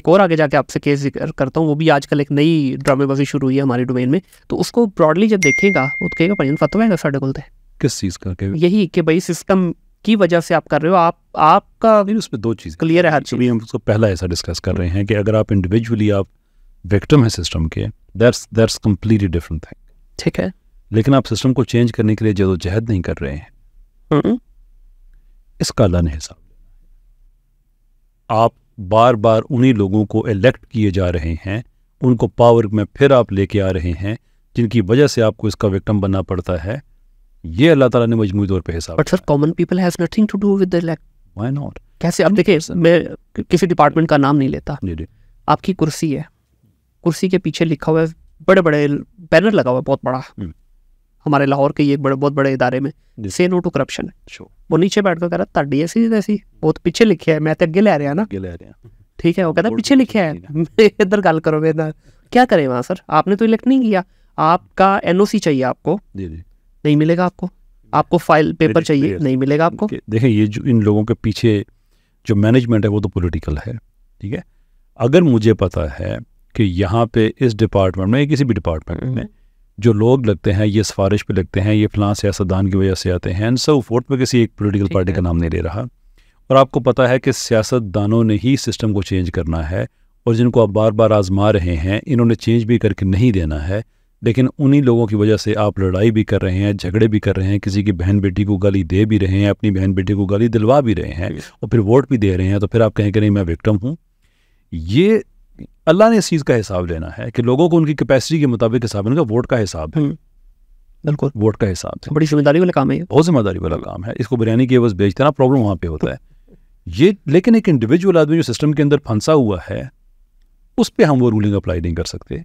B: एक और आगे जाके आपसे केस जिक्र करता हूँ वो भी आजकल एक नई ड्रामेबाजी शुरू हुई है हमारी डोमेन में तो उसको ब्रॉडली जब देखेगा वो तो कहेगा भाई फतवा है साढ़े कोल
A: किस चीज़ का यही कि भाई सिस्टम की वजह से आप कर रहे हो आप आपका नहीं उसमें दो चीज़ क्लियर है हर चीज़ तो हम उसको पहला ऐसा डिस्कस कर रहे हैं कि अगर आप इंडिविजुअली आप विक्टम है सिस्टम के that's that's completely different thing ठीक है लेकिन आप सिस्टम को चेंज करने के लिए जदोजहद नहीं कर रहे हैं हम्म। इसका लन हिसाब आप बार बार उन्हीं लोगों को इलेक्ट किए जा रहे हैं उनको पावर में फिर आप लेके आ रहे हैं जिनकी वजह से आपको इसका विक्टम बनना पड़ता है ये अल्लाह ताला ने मजमू तौर पर हिसाब sir common people has nothing to do with elect why not
B: कैसे आप देखिए मैं किसी डिपार्टमेंट का नाम नहीं लेता जी जी आपकी कुर्सी है कुर्सी के पीछे लिखा हुआ है बड़े बड़े बैनर लगा हुआ है बहुत बड़ा हम्म। हमारे लाहौर के ये बड़े बहुत बड़े इदारे में से नो टू करप्शन है वो नीचे बैठ कर कह रहा था डीएससी जैसी बहुत पीछे लिखे है मैं तो अगे ले रहा ना अगे रहा ठीक है वो कहता पीछे लिखे है इधर गल करो मेरे ना क्या करें वहाँ सर आपने तो इलेक्ट नहीं किया आपका एनओसी चाहिए आपको जी जी नहीं मिलेगा आपको आपको फाइल पेपर चाहिए नहीं मिलेगा आपको
A: देखें ये जो इन लोगों के पीछे जो मैनेजमेंट है वो तो पॉलिटिकल है ठीक है अगर मुझे पता है कि यहाँ पे इस डिपार्टमेंट में किसी भी डिपार्टमेंट में हम्म। जो लोग लगते हैं ये सिफारिश पे लगते हैं ये फ़लाँ सियासतदान की वजह से आते हैं एंड सो वोट में किसी एक पोलिटिकल पार्टी का नाम नहीं ले रहा और आपको पता है कि सियासतदानों ने ही सिस्टम को चेंज करना है और जिनको आप बार बार आजमा रहे हैं इन्होंने चेंज भी करके नहीं देना है लेकिन उन्हीं लोगों की वजह से आप लड़ाई भी कर रहे हैं झगड़े भी कर रहे हैं किसी की बहन बेटी को गाली दे भी रहे हैं अपनी बहन बेटी को गाली दिलवा भी रहे हैं और फिर वोट भी दे रहे हैं तो फिर आप कहें कि नहीं मैं विक्टम हूँ ये अल्लाह ने इस चीज़ का हिसाब लेना है कि लोगों को उनकी कैपेसिटी के मुताबिक हिसाब उनका वोट का हिसाब है हम्म। बिल्कुल वोट का हिसाब है बड़ी जिम्मेदारी वाला काम है बहुत जिम्मेदारी वाला काम है इसको बिरयानी की बस बेचते ना प्रॉब्लम वहाँ पर होता है ये लेकिन एक इंडिविजुअल आदमी जो सिस्टम के अंदर फंसा हुआ है उस पर हम वो रूलिंग अप्लाई नहीं कर सकते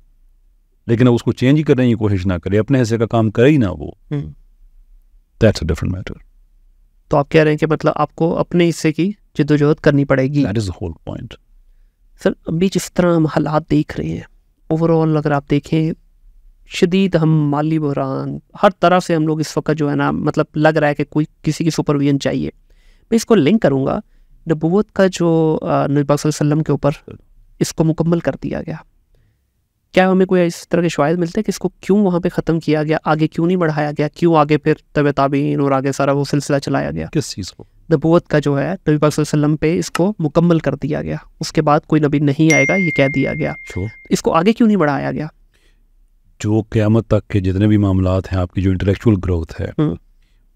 A: लेकिन अब उसको चेंज ही करने की कोशिश ना करे अपने हिस्से का काम करे ही ना वो दैट्स अ डिफरेंट मैटर
B: तो आप कह रहे हैं कि मतलब आपको अपने हिस्से की जिद्दोजहद करनी
A: पड़ेगी that is the whole point
B: sir अभी जिस तरह हम हालात देख रहे हैं ओवरऑल अगर आप देखें शदीद हम माली बहरान हर तरह से हम लोग इस वक्त जो है ना मतलब लग रहा है कि कोई किसी की सुपरविजन चाहिए मैं इसको लिंक करूँगा नबूत का जो नबी के ऊपर इसको मुकम्मल कर दिया गया क्या हमें कोई इस तरह के शवायद मिलते हैं कि इसको क्यों वहाँ पे ख़त्म किया गया आगे क्यों नहीं बढ़ाया गया क्यों आगे फिर तब और आगे सारा वो सिलसिला चलाया गया किस चीज़ को नबूत का जो है नबी पाक वसल्लम पे इसको मुकम्मल कर दिया गया उसके बाद कोई नबी नहीं आएगा ये कह दिया गया इसको आगे क्यों नहीं बढ़ाया गया
A: जो क़्यामत तक के जितने भी मामला हैं आपकी जो इंटेलेक्चुअल ग्रोथ है हम्म।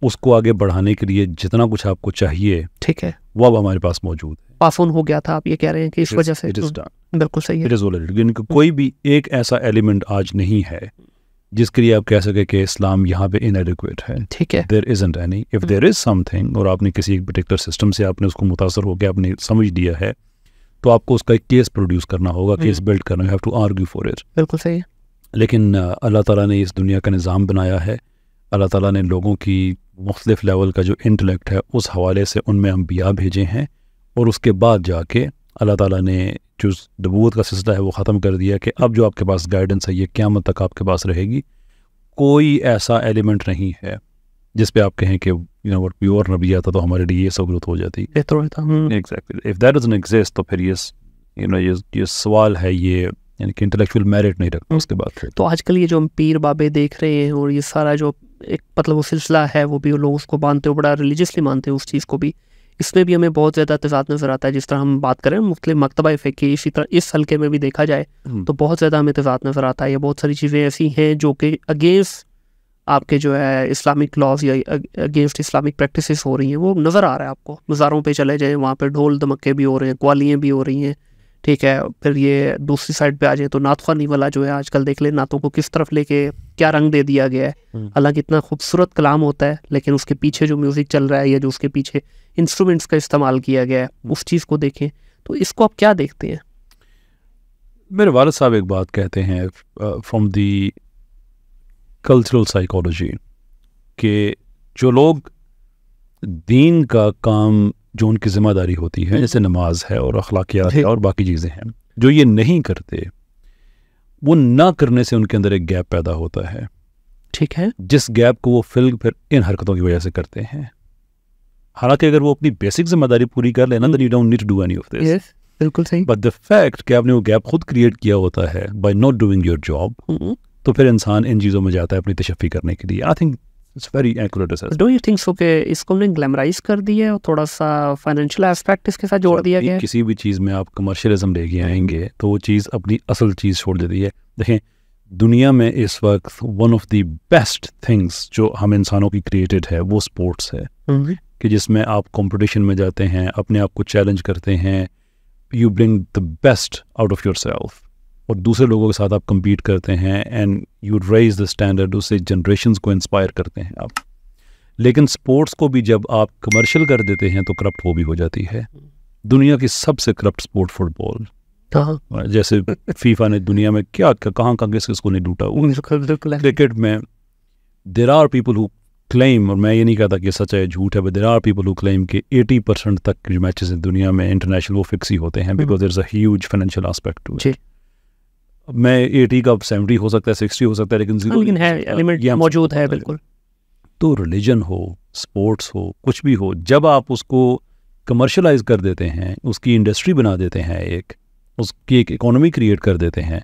A: उसको आगे बढ़ाने के लिए जितना कुछ आपको चाहिए ठीक है वो अब हमारे पास मौजूद
B: है पास ऑन हो गया था आप ये कह रहे हैं कि इस वजह से
A: बिल्कुल सही है कोई भी एक ऐसा एलिमेंट आज नहीं है जिसके लिए आप कह सके कि इस्लाम यहाँ पे इनएडिकुएट है ठीक है there is any if there is something और आपने किसी एक पर्टिकुलर सिस्टम से आपने उसको मुतासर होकर आपने समझ दिया है तो आपको उसका एक केस प्रोड्यूस करना होगा केस हम्म। बिल्ड करना have to argue for it बिल्कुल सही लेकिन अल्लाह ताला ने इस दुनिया का निज़ाम बनाया है अल्लाह ताला ने लोगों की मुख्तलिफ़ लेवल का जो इंटेलेक्ट है उस हवाले से उनमें हम बिया भेजे हैं और उसके बाद जाके अल्लाह ताला ने जो नबूत का सिलसिला है वो ख़त्म कर दिया कि अब जो आपके पास गाइडेंस है ये क्यामत तक आपके पास रहेगी कोई ऐसा एलिमेंट नहीं है जिस पे आप कहें कि यू नो वट प्योर नबी आता तो हमारे लिए ये सहूलत हो जाती बेहतर होता exactly if that is exist तो फिर ये यू नो ये ये सवाल है ये यानी कि इंटेलेक्चुअल मेरिट नहीं रखता उसके बाद तो
B: आजकल ये जो हम पीर बाबे देख रहे हैं और ये सारा जो एक मतलब वो सिलसिला है वो भी लोग उसको मानते हो बड़ा रिलीजियसली मानते हैं उस चीज़ को भी इसमें भी हमें बहुत ज़्यादा तजाद नज़र आता है जिस तरह हम बात करें मुख्तलि मकतबा की इसी तरह इस हल्के में भी देखा जाए हम्म। तो बहुत ज़्यादा हमें तजाद नज़र आता है या बहुत सारी चीज़ें ऐसी हैं जो कि अगेंस्ट आपके जो है इस्लामिक लॉज या अगेंस्ट इस्लामिक प्रैक्टिसेस हो रही हैं वो नज़र आ रहा है आपको मज़ारों पे चले जाएँ वहाँ पे ढोल धमक्के भी हो रहे हैं क्वालियाँ भी हो रही हैं ठीक है फिर ये दूसरी साइड पे आ जाए तो नातखानी वाला जो है आजकल देख ले नातों को किस तरफ लेके क्या रंग दे दिया गया है हम्म। हालांकि इतना खूबसूरत कलाम होता है लेकिन उसके पीछे जो म्यूज़िक चल रहा है या जो उसके पीछे इंस्ट्रूमेंट्स का इस्तेमाल किया गया है हम्म। उस चीज़ को देखें तो इसको आप क्या देखते हैं
A: मेरे वाल साहब एक बात कहते हैं फ्रॉम दी कल्चरल साइकोलॉजी के जो लोग दीन का काम जो उनकी ज़िम्मेदारी होती है जैसे नमाज है और अखलाकियात है और बाकी चीज़ें हैं जो ये नहीं करते वो ना करने से उनके अंदर एक गैप पैदा होता है ठीक है जिस गैप को वो फिल फिर इन हरकतों की वजह से करते हैं हालांकि अगर वो अपनी बेसिक जिम्मेदारी पूरी कर लेना you don't need to do any of this बिल्कुल सही बट द फैक्ट कि आपने वो गैप खुद क्रिएट किया होता है by not doing your job तो फिर इंसान इन चीज़ों में जाता है अपनी तशफ़ी करने के लिए I think it's very accurate sir
B: do you think so के इसको ने ग्लैमराइज कर दिया है और थोड़ा सा फाइनेंशियल एस्पेक्ट इसके साथ जोड़ दिया गया है
A: किसी भी चीज़ में आप कमर्शियलिज्म लेके आएंगे तो वो चीज़ अपनी असल चीज़ छोड़ देती है देखें दुनिया में इस वक्त one of the best things जो हम इंसानों की क्रिएटेड है वो स्पोर्ट्स है हम्म। कि जिसमें आप कंपटीशन में जाते हैं अपने आप को चैलेंज करते हैं you bring the best out of yourself और दूसरे लोगों के साथ आप कम्पीट करते हैं and you raise the standard उससे जनरेशन को इंस्पायर करते हैं आप लेकिन स्पोर्ट्स को भी जब आप कमर्शियल कर देते हैं तो करप्ट वो भी हो जाती है दुनिया की सबसे करप्ट स्पोर्ट फुटबॉल जैसे फीफा ने दुनिया में क्या क्या कहाँ कहाँ किस किस को नहीं लूटा क्रिकेट में there are people who claim और मैं ये नहीं कहता कि सच है झूठ है but there are people who claim कि 80 परसेंट तक जो मैचेस हैं दुनिया में इंटरनेशनल वो फिक्स ही होते हैं because there is a financial aspect too मैं एटी का सेवेंटी हो सकता है सिक्सटी हो सकता है लेकिन जीरो हाँ, लेकिन है एलिमेंट मौजूद है बिल्कुल तो रिलीजन हो स्पोर्ट्स हो कुछ भी हो जब आप उसको कमर्शलाइज कर देते हैं उसकी इंडस्ट्री बना देते हैं एक उसकी एक इकोनॉमी क्रिएट कर देते हैं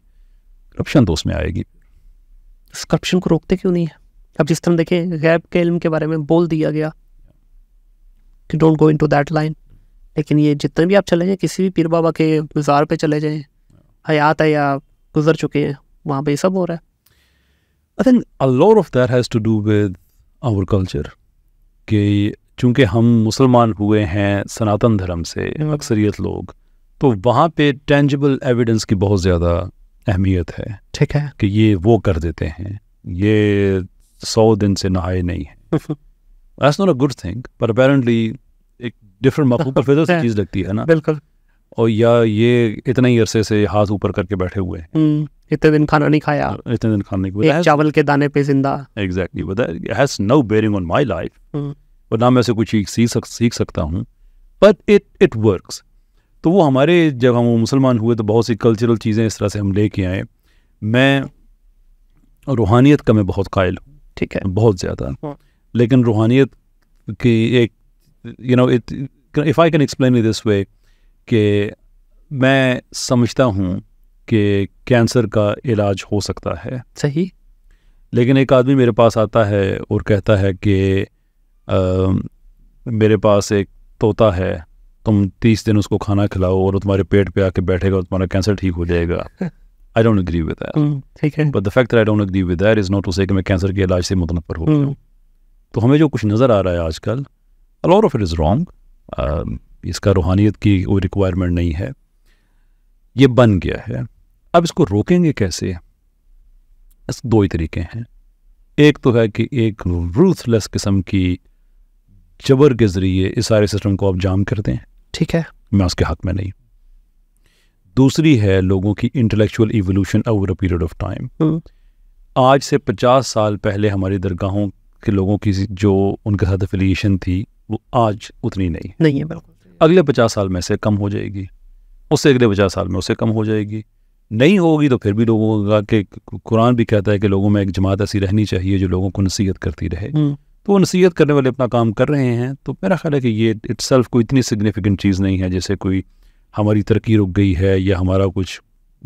A: करप्शन तो उसमें आएगी उस
B: करप्शन को रोकते क्यों नहीं है अब जिस तरह देखें गैप के इल्म के बारे में बोल दिया गया कि don't go into that line लेकिन ये जितने भी आप चले जाएँ किसी भी पीर बाबा के बाज़ार पे चले जाएँ हयात है या गुजर चुके हैं वहाँ पर ये सब हो रहा है
A: I think a lot of that has to do with our culture कि चूँकि हम मुसलमान हुए हैं सनातन धर्म से हम्म। अक्सरियत लोग तो वहाँ पे टेंजिबल एविडेंस की बहुत ज़्यादा अहमियत है ठीक है कि ये वो कर देते हैं ये सौ दिन से नहाए नहीं है that's not a good thing पर अपेरेंटली एक डिफरेंट मफहूम पर फिर चीज़ लगती है ना बिल्कुल और या ये इतने ही अरसे से हाथ ऊपर करके बैठे हुए हैं
B: हम्म, इतने दिन खाना नहीं खाया हाँ,
A: इतने दिन खाना नहीं खाया चावल के दाने पे जिंदा exactly has no bearing on my life और ना मैं से कुछ सीख सक, सीख सकता हूँ बट इट इट वर्क्स तो वो हमारे जब हम मुसलमान हुए तो बहुत सी कल्चरल चीज़ें इस तरह से हम लेके आए मैं रूहानियत का मैं बहुत कायल हूँ ठीक है बहुत ज़्यादा हाँ। लेकिन रूहानियत की एक you know it if I can explain this way कि मैं समझता हूँ कि कैंसर का इलाज हो सकता है सही लेकिन एक आदमी मेरे पास आता है और कहता है कि आ, मेरे पास एक तोता है तुम तीस दिन उसको खाना खिलाओ और तुम्हारे पेट पे आके बैठेगा और तुम्हारा कैंसर ठीक हो जाएगा आई डोंट एग्री विद ठीक है but the fact I don't agree with is not to say मैं कैंसर के इलाज से मुतनफर हो गया हूँ हम्म। तो हमें जो कुछ नज़र आ रहा है आजकल a lot of it is wrong इसका रूहानियत की कोई रिक्वायरमेंट नहीं है ये बन गया है अब इसको रोकेंगे कैसे इस दो ही तरीके हैं एक तो है कि एक रूथलेस किस्म की जबर के ज़रिए इस सारे सिस्टम को आप जाम कर दें ठीक है मैं उसके हक में नहीं दूसरी है लोगों की intellectual evolution over a period of time आज से पचास साल पहले हमारी दरगाहों के लोगों की जो उनके साथ एफिलिएशन थी वो आज उतनी नहीं नहीं है बिल्कुल अगले पचास साल में से कम हो जाएगी उससे अगले पचास साल में उससे कम हो जाएगी नहीं होगी तो फिर भी लोगों का कि कुरान भी कहता है कि लोगों में एक जमात ऐसी रहनी चाहिए जो लोगों को नसीहत करती रहे हम्म। तो वो नसीहत करने वाले अपना काम कर रहे हैं तो मेरा ख्याल है कि ये इट्स कोई इतनी सिग्निफिकेंट चीज़ नहीं है जैसे कोई हमारी तरक्की रुक गई है या हमारा कुछ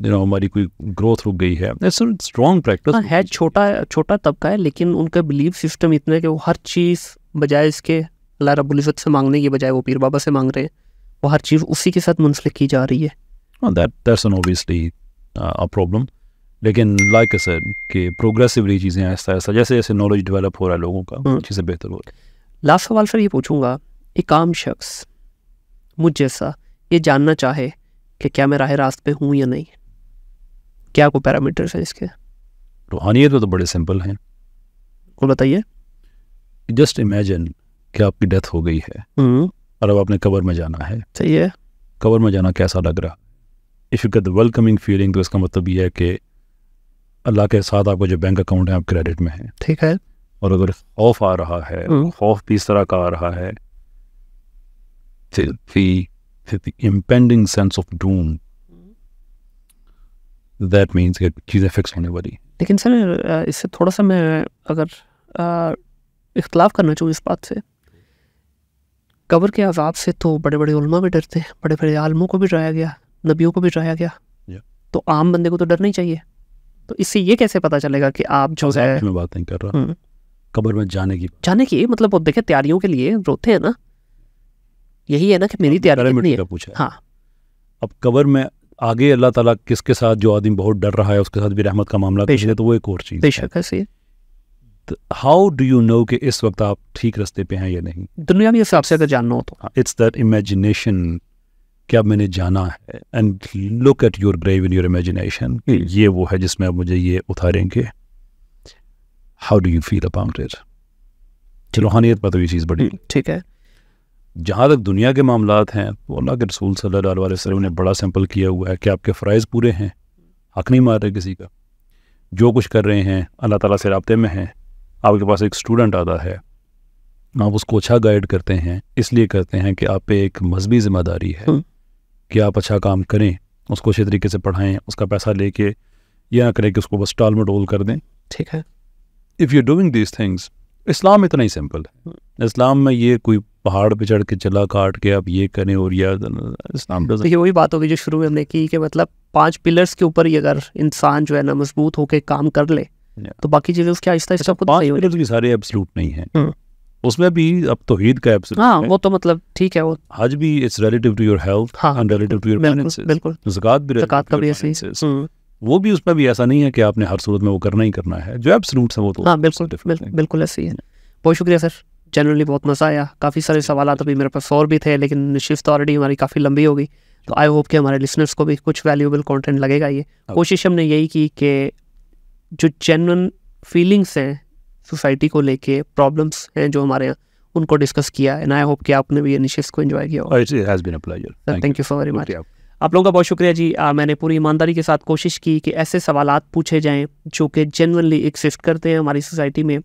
A: यू नो हमारी कोई ग्रोथ रुक गई है स्ट्रॉन्ग प्रैक्टिस हाँ, है छोटा छोटा तबका है लेकिन उनका बिलीव सिस्टम इतना है कि वो हर चीज़
B: बजाय इसके अल्लाह रबुल्ज़त से मांगने के बजाय वो पीर बाबा से मांग रहे हैं
A: वो हर चीज़ उसी के साथ मुंसलिक की जा रही है that that's an obviously a problem लेकिन लाइक सर कि प्रोग्रेसिवली चीज़ें ऐसा ऐसा जैसे जैसे नॉलेज डेवलप हो रहा है लोगों का हम्म। चीज़ें बेहतर हो
B: रही लास्ट सवाल सर ये पूछूंगा एक आम शख्स मुझ जैसा ये जानना चाहे कि क्या मैं राह रास्त पे हूँ या नहीं क्या कोई पैरामीटर्स हैं इसके
A: रूहानियत तो, तो तो बड़े सिंपल हैं बताइए जस्ट इमेजन कि आपकी डेथ हो गई है हम्म। और अब आपने कबर में जाना है सही है कबर में जाना कैसा लग रहा if you get welcoming feeling तो इसका मतलब यह है कि अल्लाह के साथ आपका जो बैंक अकाउंट है आप क्रेडिट में है ठीक है और अगर खौफ आ रहा है हम्म। खौफ भी इस तरह का आ रहा है impending sense of doom that means चीज़ें फिक्स होने वाली
B: लेकिन सर इससे थोड़ा सा मैं अगर इख्तलाफ करना चाहूँ इस बात से कब्र के अजाब से तो बड़े बड़े उलमा भी डरते हैं बड़े बड़े आलमों को भी डराया गया नबियों को भी डराया गया तो आम बंदे को तो डर नहीं चाहिए तो इससे ये कैसे पता चलेगा कि आप जो है मैं बात
A: नहीं कर रहा हम्म। कब्र में जाने की
B: जाने की मतलब देखे तैयारियों के लिए रोते हैं ना यही है ना कि मेरी हाँ, तैयारी
A: पूछा हाँ अब कब्र में आगे अल्लाह ताला किसके साथ जो आदमी बहुत डर रहा है उसके साथ भी रहमत का मामला तो वो एक और चीज़ है हाउ डू यू नो कि इस वक्त आप ठीक रास्ते पे हैं या नहीं दुनिया में हिसाब से अगर तो जानना हो तो इट्स दैट इमेजिनेशन क्या मैंने जाना है and look at your grave in your imagination ये वो है जिसमें आप मुझे ये उतारेंगे how do you feel about it रूहानियत पर तो ये चीज़ बड़ी hmm, ठीक है जहाँ तक दुनिया के मामला हैं तो अल्लाह के रसूल सल्लल्लाहु अलैहि वसल्लम ने बड़ा सिंपल किया हुआ है कि आपके फ़राइज़ पूरे हैं हक नहीं मार रहे किसी का जो कुछ कर रहे हैं अल्लाह ताला से रबते में हैं आपके पास एक स्टूडेंट आता है आप उसको अच्छा गाइड करते हैं इसलिए करते हैं कि आप पे एक मजहबी जिम्मेदारी है हम्म। कि आप अच्छा काम करें उसको अच्छे तरीके से पढ़ाएं उसका पैसा लेके या ना करें कि उसको बस टाल मटोल कर दें ठीक है if you doing these things Islam इतना ही सिंपल है इस्लाम हम्म। में ये कोई पहाड़ पे चढ़ के चला काट के आप ये करें और या इस्लाम तो ये वही
B: बात होगी जो शुरू में हमने की कि मतलब पांच पिलर्स के ऊपर ही अगर इंसान जो है ना मजबूत होकर काम कर ले तो बाकी चीजें उसके आहिस्ता आहिस्ता
A: सारे एब्सोल्यूट नहीं है हम्म। उसमें भी अब तो ईद का एब्सोल्यूट हाँ, वो तो मतलब ठीक है वो हज भी it's relative to your health and relative to your finances बिल्कुल तो ज़कात भी ज़कात का भी ऐसे ही हम्म। वो भी उसमें भी ऐसा नहीं है कि आपने हर सूरत में वो करना ही करना है जो एब्सोल्यूट है वो तो हाँ
B: बिल्कुल बिल्कुल ऐसे ही है बहुत शुक्रिया सर जनरली बहुत मज़ा आया काफ़ी सारे सवाल अभी मेरे पास और भी थे लेकिन शिफ्ट ऑलरेडी तो हमारी काफ़ी लंबी होगी तो आई होप कि हमारे लिसनर्स को भी कुछ वैल्यूबल कंटेंट लगेगा ये कोशिश हमने यही की कि जो जेनवन फीलिंग्स हैं सोसाइटी को लेके प्रॉब्लम्स हैं जो हमारे यहाँ उनको डिस्कस किया एंड आई होप कि आपने भी इनिशियस को एंजॉय
A: किया thank you so very much
B: आप लोगों का बहुत शुक्रिया जी आ, मैंने पूरी ईमानदारी के साथ कोशिश की कि ऐसे सवाल पूछे जाएं जो कि जेनवनली एग्जिस्ट करते हैं हमारी सोसाइटी में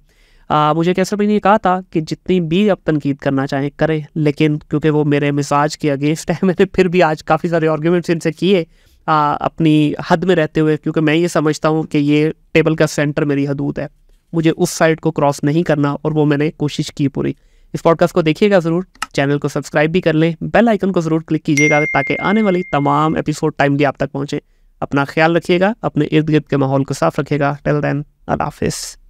B: आ, मुझे कैसर भाई ने कहा था कि जितनी भी आप तनकीद करना चाहें करें लेकिन क्योंकि वो मेरे मिजाज के अगेंस्ट है मैंने फिर भी आज काफ़ी सारे आर्ग्यूमेंट्स इनसे किए आ, अपनी हद में रहते हुए क्योंकि मैं ये समझता हूँ कि ये टेबल का सेंटर मेरी हदूद है मुझे उस साइड को क्रॉस नहीं करना और वो मैंने कोशिश की पूरी इस पॉडकास्ट को देखिएगा ज़रूर चैनल को सब्सक्राइब भी कर लें बेल आइकन को ज़रूर क्लिक कीजिएगा ताकि आने वाली तमाम एपिसोड टाइमली आप तक पहुँचें अपना ख्याल रखिएगा अपने इर्द गिर्द के माहौल को साफ रखिएगा टेल दैन अल्लाह हाफिज़